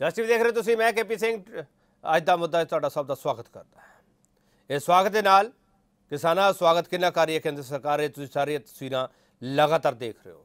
justice ਦੇਖ ਰਹੇ ਤੁਸੀਂ ਮੈਂ ਕੇਪੀ ਸਿੰਘ ਅੱਜ ਦਾ ਮੁੱਦਾ ਤੁਹਾਡਾ ਸਭ ਦਾ ਸਵਾਗਤ ਕਰਦਾ ਹਾਂ ਇਹ ਸਵਾਗਤ ਦੇ ਨਾਲ ਕਿਸਾਨਾਂ ਦਾ ਸਵਾਗਤ ਕਿੰਨਾ ਕਰ ਰਹੀ ਹੈ ਕੇਂਦਰ ਸਰਕਾਰ ਇਹ ਤੁਸੀਂ ਸਾਰੀਆਂ ਤਸਵੀਰਾਂ ਲਗਾਤਾਰ ਦੇਖ ਰਹੇ ਹੋ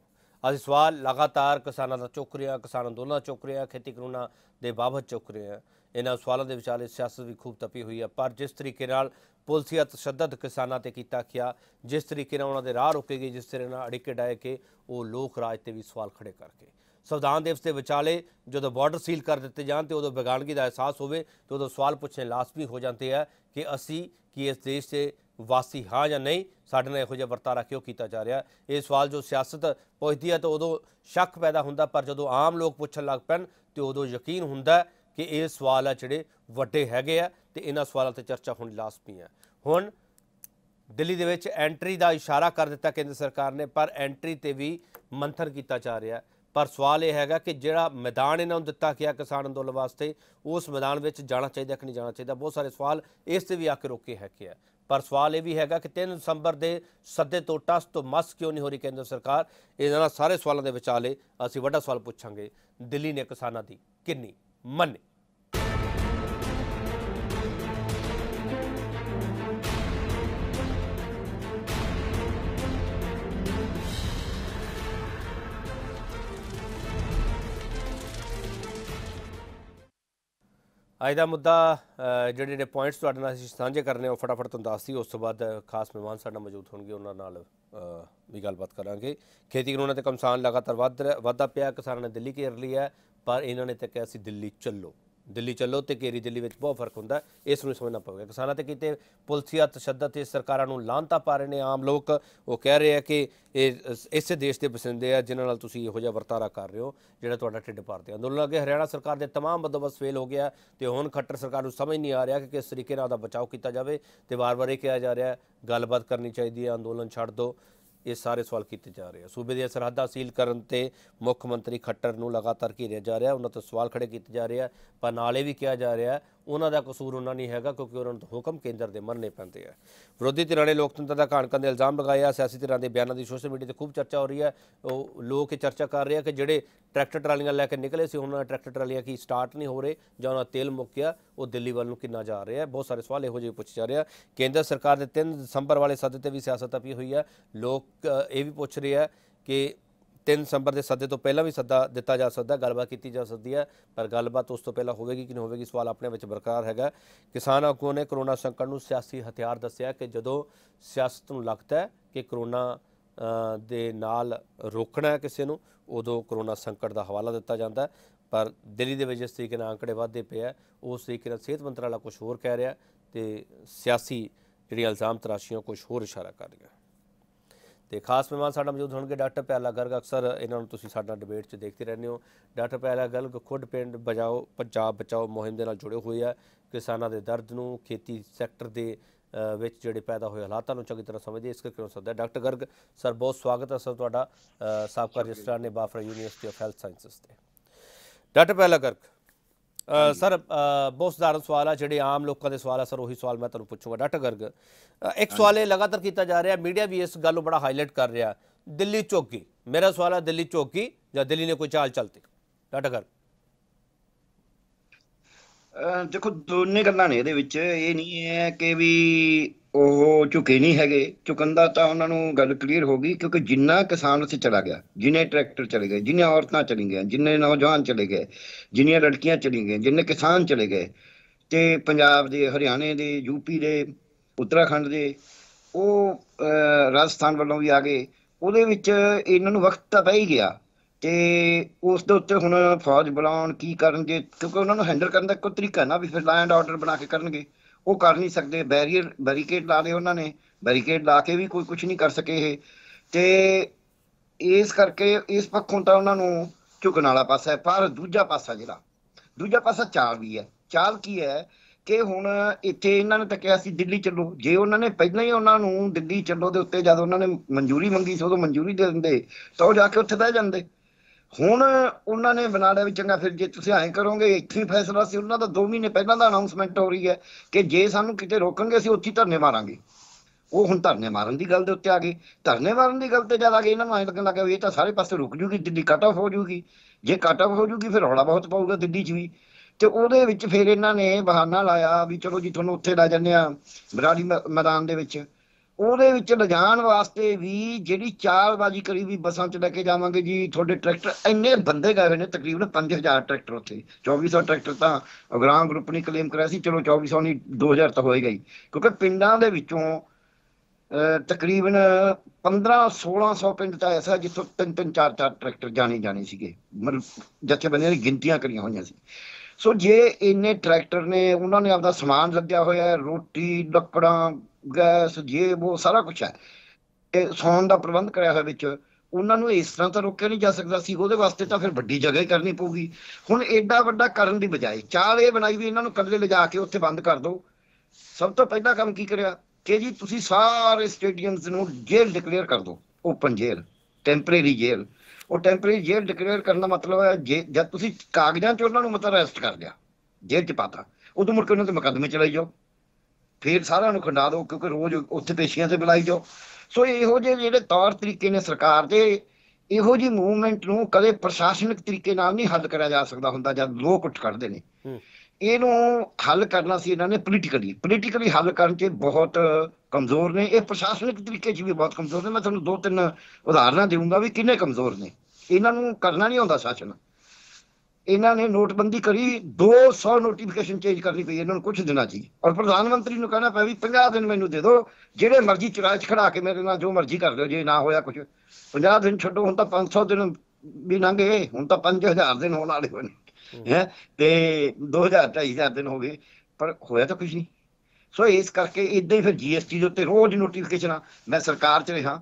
ਅਸੀਂ ਸਵਾਲ ਲਗਾਤਾਰ ਕਿਸਾਨਾਂ ਦਾ ਚੁੱਕ ਰਿਹਾ ਕਿਸਾਨ ਅੰਦੋਲਨ ਚੁੱਕ ਰਿਹਾ ਖੇਤੀ ਕਾਨੂੰਨਾਂ ਦੇ ਬਾਬਤ ਚੁੱਕ ਰਿਹਾ ਇਹਨਾਂ ਸਵਾਲਾਂ ਦੇ ਵਿਚਾਲੇ ਸਿਆਸਤ ਵੀ ਖੂਬ ਤਪੀ ਹੋਈ ਹੈ ਪਰ ਜਿਸ ਤਰੀਕੇ ਨਾਲ ਪੁਲਸੀਆ ਤਸ਼ੱਦਦ ਕਿਸਾਨਾਂ ਤੇ ਕੀਤਾ ਗਿਆ ਜਿਸ ਤਰੀਕੇ ਨਾਲ ਉਹਨਾਂ ਦੇ ਰਾਹ ਰੋਕੇ ਗਏ ਜਿਸ ਤਰੀਕੇ ਨਾਲ ਅੜਿੱਕੇ ਡਾਏ ਕੇ ਉਹ ਲੋਕ ਰਾਜ ਤੇ ਵੀ ਸਵਾਲ ਖੜੇ ਕਰਕੇ ਸੰਵਿਧਾਨ ਦਿਵਸ ਦੇ ਵਿਚਾਲੇ ਜਦੋਂ ਬਾਰਡਰ ਸੀਲ ਕਰ ਦਿੱਤੇ ਜਾਣ ਤੇ ਉਦੋਂ ਬੇਗਾਨਗੀ ਦਾ ਅਹਿਸਾਸ ਹੋਵੇ ਤੇ ਉਦੋਂ ਸਵਾਲ ਪੁੱਛਣ ਲਾਜ਼ਮੀ ਹੋ ਜਾਂਦੇ ਆ ਕਿ ਅਸੀਂ ਕੀ ਇਸ ਦੇਸ਼ ਦੇ ਵਾਸੀ ਹਾਂ ਜਾਂ ਨਹੀਂ ਸਾਡੇ ਨਾਲ ਇਹੋ ਜਿਹਾ ਵਰਤਾਰਾ ਕਿਉਂ ਕੀਤਾ ਜਾ ਰਿਹਾ ਇਹ ਸਵਾਲ ਜੋ ਸਿਆਸਤ ਪੁੱਛਦੀ ਹੈ ਤਾਂ ਉਦੋਂ ਸ਼ੱਕ ਪੈਦਾ ਹੁੰਦਾ ਪਰ ਜਦੋਂ ਆਮ ਲੋਕ ਪੁੱਛਣ ਲੱਗ ਪੈਣ ਤੇ ਉਦੋਂ ਯਕੀਨ ਹੁੰਦਾ ਕਿ ਇਹ ਸਵਾਲ ਆ ਜਿਹੜੇ ਵੱਡੇ ਹੈਗੇ ਆ ਤੇ ਇਹਨਾਂ ਸਵਾਲਾਂ ਤੇ ਚਰਚਾ ਹੋਣੀ ਲਾਜ਼ਮੀ ਹੈ ਹੁਣ ਦਿੱਲੀ ਦੇ ਵਿੱਚ ਐਂਟਰੀ ਦਾ ਇਸ਼ਾਰਾ ਕਰ ਦਿੱਤਾ ਕੇਂਦਰ ਸਰਕਾਰ ਨੇ ਪਰ ਐਂਟਰੀ ਤੇ ਵੀ ਮੰਥਨ ਕੀਤਾ ਜਾ ਰਿਹਾ ਪਰ ਸਵਾਲ ਇਹ ਹੈਗਾ ਕਿ ਜਿਹੜਾ ਮੈਦਾਨ ਇਹਨਾਂ ਨੂੰ ਦਿੱਤਾ ਗਿਆ ਕਿਸਾਨ ਅੰਦੋਲਨ ਵਾਸਤੇ ਉਸ ਮੈਦਾਨ ਵਿੱਚ ਜਾਣਾ ਚਾਹੀਦਾ ਕਿ ਨਹੀਂ ਜਾਣਾ ਚਾਹੀਦਾ ਬਹੁਤ ਸਾਰੇ ਸਵਾਲ ਇਸ ਤੇ ਵੀ ਆ ਕੇ ਰੋਕੇ ਹੈ ਕਿ ਪਰ ਸਵਾਲ ਇਹ ਵੀ ਹੈਗਾ ਕਿ 3 ਦਸੰਬਰ ਦੇ ਸੱਦੇ ਤੋਂ ਟਸ ਤੋਂ ਮਸ ਕਿਉਂ ਨਹੀਂ ਹੋ ਰਹੀ ਕੇਂਦਰ ਸਰਕਾਰ ਇਹਨਾਂ ਸਾਰੇ ਸਵਾਲਾਂ ਦੇ ਵਿਚਾਲੇ ਅਸੀਂ ਵੱਡਾ ਸਵਾਲ ਪੁੱਛਾਂਗੇ ਦਿੱਲੀ ਨੇ ਕਿਸਾਨਾਂ ਦੀ ਕਿੰਨੀ ਮੰਨੇ ਅੱਜ ਦਾ ਮੁੱਦਾ ਜਿਹੜੇ ਨੇ ਪੁਆਇੰਟਸ ਤੁਹਾਡੇ ਨਾਲ ਅਸੀਂ ਸਾਂਝੇ ਕਰਨੇ ਉਹ ਫਟਾਫਟ ਤੁਹਾਨੂੰ ਦੱਸਦੀ ਉਸ ਤੋਂ ਬਾਅਦ ਖਾਸ ਮਹਿਮਾਨ ਸਾਡਾ ਮੌਜੂਦ ਹੋਣਗੇ ਉਹਨਾਂ ਨਾਲ ਵੀ ਗੱਲਬਾਤ ਕਰਾਂਗੇ ਖੇਤੀ ਕਾਨੂੰਨਾਂ ਤੇ ਕਮਸਾਨ ਲਗਾਤਾਰ ਵਾਧਾ ਪਿਆ ਕਿਸਾਨਾਂ ਨੇ ਦਿੱਲੀ ਘੇਰ ਲਈ ਹੈ ਪਰ ਇਹਨਾਂ ਨੇ ਤਾਂ ਕਿਹਾ ਸੀ ਦਿੱਲੀ ਚੱਲੋ ਦਿੱਲੀ ਚੱਲੋ ਤੇ ਕੇਰੀ ਦਿੱਲੀ ਵਿੱਚ ਬਹੁਤ ਫਰਕ ਹੁੰਦਾ ਇਸ ਨੂੰ ਸਮਝਣਾ ਪਵੇਗਾ ਕਿਸਾਨਾਂ ਤੇ ਕੀਤੇ ਪੁਲਸੀਆ ਤਸ਼ੱਦਦ ਤੇ ਸਰਕਾਰਾਂ ਨੂੰ ਲਾਂਤਾ ਪਾ ਰਹੇ ਨੇ ਆਮ ਲੋਕ ਉਹ ਕਹਿ ਰਹੇ ਆ ਕਿ ਇਹ ਇਸੇ ਦੇਸ਼ ਦੇ ਬਸਿੰਦੇ ਆ ਜਿਨ੍ਹਾਂ ਨਾਲ ਤੁਸੀਂ ਇਹੋ ਜਿਹਾ ਵਰਤਾਰਾ ਕਰ ਰਹੇ ਹੋ ਜਿਹੜਾ ਤੁਹਾਡਾ ਢਿੱਡ ਭਰਦੇ ਅੰਦੋਲਨ ਅੱਗੇ ਹਰਿਆਣਾ ਸਰਕਾਰ ਦੇ तमाम ਬਦਬਸ ਫੇਲ ਹੋ ਗਿਆ ਤੇ ਹੁਣ ਖੱਟਰ ਸਰਕਾਰ ਨੂੰ ਸਮਝ ਨਹੀਂ ਆ ਰਿਹਾ ਕਿ ਕਿਸ ਤਰੀਕੇ ਨਾਲ ਦਾ ਬਚਾਓ ਕੀਤਾ ਜਾਵੇ ਤੇ ਵਾਰ-ਵਾਰ ਇਹ ਕਿਹਾ ਜਾ ਰਿਹਾ ਗੱਲਬਾਤ ਕਰਨੀ ਚਾਹੀਦੀ ਹੈ ਅੰਦੋਲਨ ਛੱਡ ਦਿਓ ਇਹ ਸਾਰੇ ਸਵਾਲ ਕੀਤੇ ਜਾ ਰਹੇ ਆ ਸੂਬੇ ਦੀਆਂ ਸਰਹੱਦਾਂ ਸੀਲ ਕਰਨ ਤੇ ਮੁੱਖ ਮੰਤਰੀ ਖੱਟਰ ਨੂੰ ਲਗਾਤਾਰ ਘੇਰਿਆ ਜਾ ਰਿਹਾ ਉਹਨਾਂ ਤੋਂ ਸਵਾਲ ਖੜੇ ਕੀਤੇ ਜਾ ਰਹੇ ਆ ਪਰ ਨਾਲੇ ਵੀ ਕਿਹਾ ਜਾ ਰਿਹਾ ਉਹਨਾਂ ਦਾ ਕਸੂਰ ਉਹਨਾਂ ਨਹੀਂ ਹੈਗਾ ਕਿਉਂਕਿ ਉਹਨਾਂ ਨੂੰ ਹੁਕਮ ਕੇਂਦਰ ਦੇ ਮੰਨਣੇ ਪੈਂਦੇ ਆ ਵਿਰੋਧੀ ਧਿਰਾਂ ਨੇ ਲੋਕਤੰਤਰ ਦਾ ਘਾਣ ਕਰਨ ਦੇ ਇਲਜ਼ਾਮ ਲਗਾਇਆ ਸਿਆਸੀ ਧਿਰਾਂ ਦੇ ਬਿਆਨਾਂ ਦੀ ਸੋਸ਼ਲ ਮੀਡੀਆ ਤੇ ਖੂਬ ਚਰਚਾ ਹੋ ਰਹੀ ਹੈ ਉਹ ਲੋਕ ਇਹ ਚਰਚਾ ਕਰ ਰਹੇ ਆ ਕਿ ਜਿਹੜੇ ਟਰੈਕਟਰ ਟਰਾਲੀਆਂ ਲੈ ਕੇ ਨਿਕਲੇ ਸੀ ਉਹਨਾਂ ਟਰੈਕਟਰ ਟਰਾਲੀਆਂ ਕੀ ਸਟਾਰਟ ਨਹੀਂ ਹੋ ਰਹੇ ਜਾਂ ਉਹਨਾਂ ਤੇਲ ਮੁੱਕ ਗਿਆ ਉਹ ਦਿੱਲੀ ਵੱਲ ਨੂੰ ਕਿੰਨਾ ਜਾ ਰਿਹਾ ਬਹੁਤ ਸਾਰੇ ਸਵਾਲ ਇਹੋ ਜਿਹੇ ਪੁੱਛੇ ਜਾ ਰਹੇ ਆ ਕੇਂਦਰ ਸਰਕਾਰ ਦੇ 3 ਦਸੰਬਰ ਵਾਲੇ ਸੱਦੇ ਤੇ ਵੀ ਸਿਆਸਤ ਆਪੀ ਹੋਈ ਹੈ ਲੋਕ ਇਹ ਵੀ ਪੁੱਛ ਰਹੇ ਆ ਕਿ 3 ਸੰਬਰ ਦੇ ਸੱਦੇ ਤੋਂ ਪਹਿਲਾਂ ਵੀ ਸੱਦਾ ਦਿੱਤਾ ਜਾ ਸਕਦਾ ਗੱਲਬਾਤ ਕੀਤੀ ਜਾ ਸਕਦੀ ਹੈ ਪਰ ਗੱਲਬਾਤ ਉਸ ਤੋਂ ਪਹਿਲਾਂ ਹੋਵੇਗੀ ਕਿ ਨਹੀਂ ਹੋਵੇਗੀ ਸਵਾਲ ਆਪਣੇ ਵਿੱਚ ਬਰਕਰਾਰ ਹੈਗਾ ਕਿਸਾਨ ਆਗੂਆਂ ਨੇ ਕਰੋਨਾ ਸੰਕਟ ਨੂੰ ਸਿਆਸੀ ਹਥਿਆਰ ਦੱਸਿਆ ਕਿ ਜਦੋਂ ਸਿਆਸਤ ਨੂੰ ਲੱਗਦਾ ਹੈ ਕਿ ਕਰੋਨਾ ਦੇ ਨਾਲ ਰੋਕਣਾ ਕਿਸੇ ਨੂੰ ਉਦੋਂ ਕਰੋਨਾ ਸੰਕਟ ਦਾ ਹਵਾਲਾ ਦਿੱਤਾ ਜਾਂਦਾ ਪਰ ਦਿੱਲੀ ਦੇ ਵਿੱਚ ਜਿਸ ਤਰੀਕੇ ਨਾਲ ਅੰਕੜੇ ਵਧਦੇ ਪਏ ਆ ਉਸ ਤਰੀਕੇ ਨਾਲ ਸਿਹਤ ਮੰਤਰਾਲਾ ਕੁਝ ਹੋਰ ਕਹਿ ਰਿਹਾ ਤੇ ਸਿਆਸੀ ਜਿਹੜੀ ਇਲਜ਼ਾਮ ਤਰਾਸ਼ੀਆਂ ਕੁਝ ਹੋਰ ਇਸ਼ਾਰਾ ਕਰ ਰਹੀਆਂ ਤੇ ਖਾਸ ਮਹਿਮਾਨ ਸਾਡਾ ਮੌਜੂਦ ਹੋਣਗੇ ਡਾਕਟਰ ਪਿਆਲਾ ਗਰਗ ਅਕਸਰ ਇਹਨਾਂ ਨੂੰ ਤੁਸੀਂ ਸਾਡਾ ਡਿਬੇਟ 'ਚ ਦੇਖਦੇ ਰਹਿੰਦੇ ਹੋ ਡਾਕਟਰ ਪਿਆਲਾ ਗਰਗ ਖੁੱਡ ਪਿੰਡ ਬਚਾਓ ਪੰਜਾਬ ਬਚਾਓ ਮੁਹਿੰਮ ਦੇ ਨਾਲ ਜੁੜੇ ਹੋਏ ਆ ਕਿਸਾਨਾਂ ਦੇ ਦਰਦ ਨੂੰ ਖੇਤੀ ਸੈਕਟਰ ਦੇ ਵਿੱਚ ਜਿਹੜੇ ਪੈਦਾ ਹੋਏ ਹਾਲਾਤਾਂ ਨੂੰ ਚੰਗੀ ਤਰ੍ਹਾਂ ਸਮਝਦੇ ਇਸ ਕਰਕੇ ਹੋ ਸਕਦਾ ਡਾਕਟਰ ਗਰਗ ਸਰ ਬਹੁਤ ਸਵਾਗਤ ਹੈ ਸਰ ਤੁਹਾਡਾ ਸਾਬਕਾ ਰਜਿਸਟਰ ਨੇ ਬਾਫਰਾ ਯੂਨੀਵਰਸਿਟੀ ਆਫ ਹੈਲਥ ਸਾਇੰਸਸ ਤੇ ਡਾਕਟਰ ਪਿਆਲਾ ਗਰਗ ਸਰ ਬਹੁਤ ਸਧਾਰਨ ਸਵਾਲ ਆ ਜਿਹੜੇ ਆਮ ਲੋਕਾਂ ਦੇ ਸਵਾਲ ਆ ਸਰ ਉਹੀ ਸਵਾਲ ਮੈਂ ਤੁਹਾਨੂੰ ਪੁੱਛੂਗਾ ਡਾਕਟਰ ਗਰਗ ਇੱਕ ਸਵਾਲ ਇਹ ਲਗਾਤਾਰ ਕੀਤਾ ਜਾ ਰਿਹਾ ਮੀਡੀਆ ਵੀ ਇਸ ਗੱਲ ਨੂੰ ਬੜਾ ਹਾਈਲਾਈਟ ਕਰ ਰਿਹਾ ਦਿੱਲੀ ਚੌਕੀ ਮੇਰਾ ਸਵਾਲ ਆ ਦਿੱਲੀ ਚੌਕੀ ਜਾਂ ਦਿੱਲੀ ਨੇ ਕੋਈ ਚਾਲ ਚਲਤੀ ਡਾਕਟਰ ਗਰਗ ਦੇਖੋ ਦੋਨੇ ਗੱਲਾਂ ਨੇ ਇਹਦੇ ਵਿੱਚ ਇਹ ਨਹੀਂ ਹੈ ਕਿ ਵੀ ਉਹ ਝੁਕੇ ਨਹੀਂ ਹੈਗੇ ਝੁਕੰਦਾ ਤਾਂ ਉਹਨਾਂ ਨੂੰ ਗੱਲ ਕਲੀਅਰ ਹੋ ਗਈ ਕਿਉਂਕਿ ਜਿੰਨਾ ਕਿਸਾਨ ਉੱਥੇ ਚਲਾ ਗਿਆ ਜਿਨੇ ਟਰੈਕਟਰ ਚਲੇ ਗਏ ਜਿਨੇ ਔਰਤਾਂ ਚਲੀ ਗਈਆਂ ਜਿਨੇ ਨੌਜਵਾਨ ਚਲੇ ਗਏ ਜਿੰਨੀਆਂ ਲੜਕੀਆਂ ਚਲੀ ਗਈਆਂ ਜਿਨੇ ਕਿਸਾਨ ਚਲੇ ਗਏ ਤੇ ਪੰਜਾਬ ਦੇ ਹਰਿਆਣੇ ਦੇ ਯੂਪੀ ਦੇ ਉੱਤਰਾਖੰਡ ਦੇ ਉਹ ਰਾਜਸਥਾਨ ਵੱਲੋਂ ਵੀ ਆ ਗਏ ਉਹਦੇ ਵਿੱਚ ਇਹਨਾਂ ਨੂੰ ਵਕਤ ਤਾਂ ਪਈ ਗਿਆ ਤੇ ਉਸ ਦੇ ਉੱਤੇ ਹੁਣ ਫੌਜ ਬੁਲਾਉਣ ਕੀ ਕਰਨਗੇ ਕਿਉਂਕਿ ਉਹਨਾਂ ਨੂੰ ਹੈਂਡਲ ਕਰਨ ਦਾ ਕੋਈ ਤਰੀਕਾ ਨਾ ਵੀ ਫਿਰ ਲਾਇਨ ਆਰਡਰ ਬਣਾ ਕੇ ਕਰਨਗੇ ਉਹ ਕਰ ਨਹੀਂ ਸਕਦੇ ਬੈਰੀਅਰ ਬੈਰੀਕੇਡ ਲਾ ਲਏ ਉਹਨਾਂ ਨੇ ਬੈਰੀਕੇਡ ਲਾ ਕੇ ਵੀ ਕੋਈ ਕੁਝ ਨਹੀਂ ਕਰ ਸਕੇ ਇਹ ਤੇ ਇਸ ਕਰਕੇ ਇਸ ਪੱਖੋਂ ਤਾਂ ਉਹਨਾਂ ਨੂੰ ਝੁਕਣ ਵਾਲਾ ਪਾਸਾ ਹੈ ਪਰ ਦੂਜਾ ਪਾਸਾ ਜਿਹੜਾ ਦੂਜਾ ਪਾਸਾ ਚਾਲ ਵੀ ਹੈ ਚਾਲ ਕੀ ਹੈ ਕਿ ਹੁਣ ਇੱਥੇ ਇਹਨਾਂ ਨੇ ਤਾਂ ਕਿਹਾ ਸੀ ਦਿੱਲੀ ਚੱਲੋ ਜੇ ਉਹਨਾਂ ਨੇ ਪਹਿਲਾਂ ਹੀ ਉਹਨਾਂ ਨੂੰ ਦਿੱਲੀ ਚੱਲੋ ਦੇ ਉੱਤੇ ਜਦ ਉਹਨਾਂ ਨੇ ਮਨਜ਼ੂਰੀ ਮੰਗੀ ਸੀ ਉਦੋਂ ਮਨਜ਼ੂਰੀ ਦੇ ਦਿੰਦੇ ਤਾਂ ਉਹ ਜਾ ਕੇ ਉੱਥੇ ਬਹਿ ਜਾਂਦੇ ਹੁਣ ਉਹਨਾਂ ਨੇ ਬਣਾ ਲਿਆ ਵੀ ਚੰਗਾ ਫਿਰ ਜੇ ਤੁਸੀਂ ਐਂ ਕਰੋਗੇ ਇੱਥੇ ਹੀ ਫੈਸਲਾ ਸੀ ਉਹਨਾਂ ਦਾ 2 ਮਹੀਨੇ ਪਹਿਲਾਂ ਦਾ ਅਨਾਉਂਸਮੈਂਟ ਹੋ ਰਹੀ ਹੈ ਕਿ ਜੇ ਸਾਨੂੰ ਕਿਤੇ ਰੋਕਣਗੇ ਅਸੀਂ ਉੱਥੇ ਧਰਨੇ ਮਾਰਾਂਗੇ ਉਹ ਹੁਣ ਧਰਨੇ ਮਾਰਨ ਦੀ ਗੱਲ ਦੇ ਉੱਤੇ ਆ ਗਈ ਧਰਨੇ ਮਾਰਨ ਦੀ ਗੱਲ ਤੇ ਜ਼ਿਆਦਾ ਗਈ ਇਹਨਾਂ ਨੂੰ ਐਂ ਲੱਗਣ ਲੱਗਾ ਵੀ ਇਹ ਤਾਂ ਸਾਰੇ ਪਾਸੇ ਰੁਕ ਜੂਗੀ ਦਿੱਲੀ ਕੱਟ ਆਫ ਹੋ ਜੂਗੀ ਜੇ ਕੱਟ ਆਫ ਹੋ ਜੂਗੀ ਫਿਰ ਹੌਲਾ ਬਹੁਤ ਪਾਊਗਾ ਦਿੱਲੀ 'ਚ ਵੀ ਤੇ ਉਹਦੇ ਵਿੱਚ ਫਿਰ ਇਹਨਾਂ ਨੇ ਬਹਾਨਾ ਲਾਇਆ ਵੀ ਚਲੋ ਜੀ ਤੁਹਾਨੂੰ ਉੱਥੇ ਲੈ ਜੰਨੇ ਆ ਬਰਾੜੀ ਮੈਦਾਨ ਦੇ ਵਿੱਚ ਉਹਦੇ ਵਿੱਚ ਲਜਾਣ ਵਾਸਤੇ ਵੀ ਜਿਹੜੀ ਚਾਲਬਾਜ਼ੀ ਕਰੀ ਵੀ ਬਸਾਂ 'ਚ ਲੈ ਕੇ ਜਾਵਾਂਗੇ ਜੀ ਤੁਹਾਡੇ ਟਰੈਕਟਰ ਇੰਨੇ ਬੰਦੇ ਗਏ ਨੇ ਤਕਰੀਬਨ 5000 ਟਰੈਕਟਰ ਉੱਥੇ 2400 ਟਰੈਕਟਰ ਤਾਂ ਅਗਰਾਂ ਗਰੁੱਪ ਨੇ ਕਲੇਮ ਕਰਿਆ ਸੀ ਚਲੋ 2400 ਨਹੀਂ 2000 ਤਾਂ ਹੋ ਹੀ ਕਿਉਂਕਿ ਪਿੰਡਾਂ ਦੇ ਵਿੱਚੋਂ ਤਕਰੀਬਨ 15 1600 ਪਿੰਡ ਤਾਂ ਐਸਾ ਜਿੱਥੋਂ ਤਿੰਨ ਤਿੰਨ ਚਾਰ ਚਾਰ ਟਰੈਕਟਰ ਜਾਣੇ ਜਾਣੇ ਸੀਗੇ ਮਤਲਬ ਜੱਥੇ ਬੰਦੇ ਨੇ ਗਿਣਤੀਆਂ ਕਰੀਆਂ ਹੋਈਆਂ ਸੀ ਸੋ ਜੇ ਇੰਨੇ ਟਰੈਕਟਰ ਨੇ ਉਹਨਾਂ ਨੇ ਆਪਦਾ ਸਮਾਨ ਲੱਗਿਆ ਹੋਇਆ ਹੈ ਰੋਟੀ ਲੱਕੜਾਂ ਗੈਸ ਜੇ ਉਹ ਸਾਰਾ ਕੁਝ ਹੈ ਇਹ ਸੌਣ ਦਾ ਪ੍ਰਬੰਧ ਕਰਿਆ ਹੋਇਆ ਵਿੱਚ ਉਹਨਾਂ ਨੂੰ ਇਸ ਤਰ੍ਹਾਂ ਤਾਂ ਰੋਕਿਆ ਨਹੀਂ ਜਾ ਸਕਦਾ ਸੀ ਉਹਦੇ ਵਾਸਤੇ ਤਾਂ ਫਿਰ ਵੱਡੀ ਜਗ੍ਹਾ ਹੀ ਕਰਨੀ ਪਊਗੀ ਹੁਣ ਐਡਾ ਵੱਡਾ ਕਰਨ ਦੀ ਬਜਾਏ ਚਾਲ ਇਹ ਬਣਾਈ ਵੀ ਇਹਨਾਂ ਨੂੰ ਕੱਲੇ ਲਿਜਾ ਕੇ ਉੱਥੇ ਬੰਦ ਕਰ ਦਿਓ ਸਭ ਤੋਂ ਪਹਿਲਾ ਕੰਮ ਕੀ ਕਰਿਆ ਕਿ ਜੀ ਤੁਸੀਂ ਸਾਰੇ ਸਟੇਡੀਅਮਸ ਨੂੰ ਜੇਲ੍ਹ ਡਿਕਲੇਅਰ ਕਰ ਦਿਓ ਓਪਨ ਜੇਲ੍ਹ ਟੈਂਪਰੇਰੀ ਜੇਲ੍ਹ ਉਹ ਟੈਂਪਰੇਰੀ ਜੇਲ੍ਹ ਡਿਕਲੇਅਰ ਕਰਨ ਦਾ ਮਤਲਬ ਹੈ ਜਦ ਤੁਸੀਂ ਕਾਗਜ਼ਾਂ 'ਚ ਉਹਨਾਂ ਨੂੰ ਮਤਲਬ ਅਰੈਸਟ ਕਰ ਲਿਆ ਜੇਲ੍ਹ 'ਚ ਪਾਤਾ ਉਦੋਂ ਮੁੜ ਕੇ ਉਹਨਾਂ ਤੇ ਮੁਕੱਦਮੇ ਚਲਾਈ ਜਾਓ ਫਿਰ ਸਾਰਿਆਂ ਨੂੰ ਖੰਡਾ ਦਿਓ ਕਿਉਂਕਿ ਰੋਜ਼ ਉੱਥੇ ਪੇਸ਼ੀਆਂ ਤੇ ਬੁਲਾਈ ਜਾਓ ਸੋ ਇਹੋ ਜਿਹੇ ਜਿਹੜੇ ਤੌਰ ਤਰੀਕੇ ਨੇ ਸਰਕਾਰ ਦੇ ਇਹੋ ਜੀ ਮੂਵਮੈਂਟ ਨੂੰ ਕਦੇ ਪ੍ਰਸ਼ਾਸਨਿਕ ਤਰੀਕੇ ਨਾਲ ਨਹੀਂ ਹੱਲ ਕਰਿਆ ਜਾ ਸਕਦਾ ਹੁੰਦਾ ਜਦ ਲੋਕ ਉੱਠ ਕਰਦੇ ਨੇ ਇਹਨੂੰ ਹੱਲ ਕਰਨਾ ਸੀ ਇਹਨਾਂ ਨੇ ਪੋਲੀਟੀਕਲੀ ਪੋਲੀਟੀਕਲੀ ਹੱਲ ਕਰਨ 'ਚ ਬਹੁਤ ਕਮਜ਼ੋਰ ਨੇ ਇਹ ਪ੍ਰਸ਼ਾਸਨਿਕ ਤਰੀਕੇ 'ਚ ਵੀ ਬਹੁਤ ਕਮਜ਼ੋਰ ਨੇ ਮੈਂ ਤੁਹਾਨੂੰ ਦੋ ਤਿੰਨ ਉਦਾਹਰਨਾਂ ਦੇਵਾਂਗਾ ਵੀ ਕਿੰਨੇ ਕਮਜ਼ੋਰ ਨੇ ਇਹਨਾਂ ਨੂੰ ਕਰਨਾ ਨਹੀਂ ਆਉਂਦਾ ਸ਼ਾਸਨ ਇਹਨਾਂ ਨੇ ਨੋਟਬੰਦੀ ਕਰੀ 200 ਨੋਟੀਫਿਕੇਸ਼ਨ ਚੇਂਜ ਕਰਨੀ ਪਈ ਇਹਨਾਂ ਨੂੰ ਕੁਝ ਦਿਨਾਂ ਜੀ ਔਰ ਪ੍ਰਧਾਨ ਮੰਤਰੀ ਨੂੰ ਕਹਿਣਾ ਪਿਆ ਵੀ 50 ਦਿਨ ਮੈਨੂੰ ਦੇ ਦਿਓ ਜਿਹੜੇ ਮਰਜ਼ੀ ਚਰਾਜ ਖੜਾ ਕੇ ਮੇਰੇ ਨਾਲ ਜੋ ਮਰਜ਼ੀ ਕਰ ਲਿਓ ਜੇ ਨਾ ਹੋਇਆ ਕੁਝ 50 ਦਿਨ ਛੱਡੋ ਹੁਣ ਤਾਂ 500 ਦਿਨ ਵੀ ਲੰਘੇ ਹੁਣ ਤਾਂ 5000 ਦਿਨ ਹੋਣ ਵਾਲੇ ਹੋਣ ਹੈ ਤੇ 2000 2000 ਦਿਨ ਹੋ ਗਏ ਪਰ ਹੋਇਆ ਤਾਂ ਕੁਝ ਨਹੀਂ ਸੋ ਇਸ ਕਰਕੇ ਇਦਾਂ ਹੀ ਫਿਰ ਜੀਐਸਟੀ ਦੇ ਉੱਤੇ ਰੋਜ਼ ਨੋਟੀਫਿਕੇਸ਼ਨਾਂ ਮੈਂ ਸਰਕਾਰ 'ਚ ਰਿਹਾ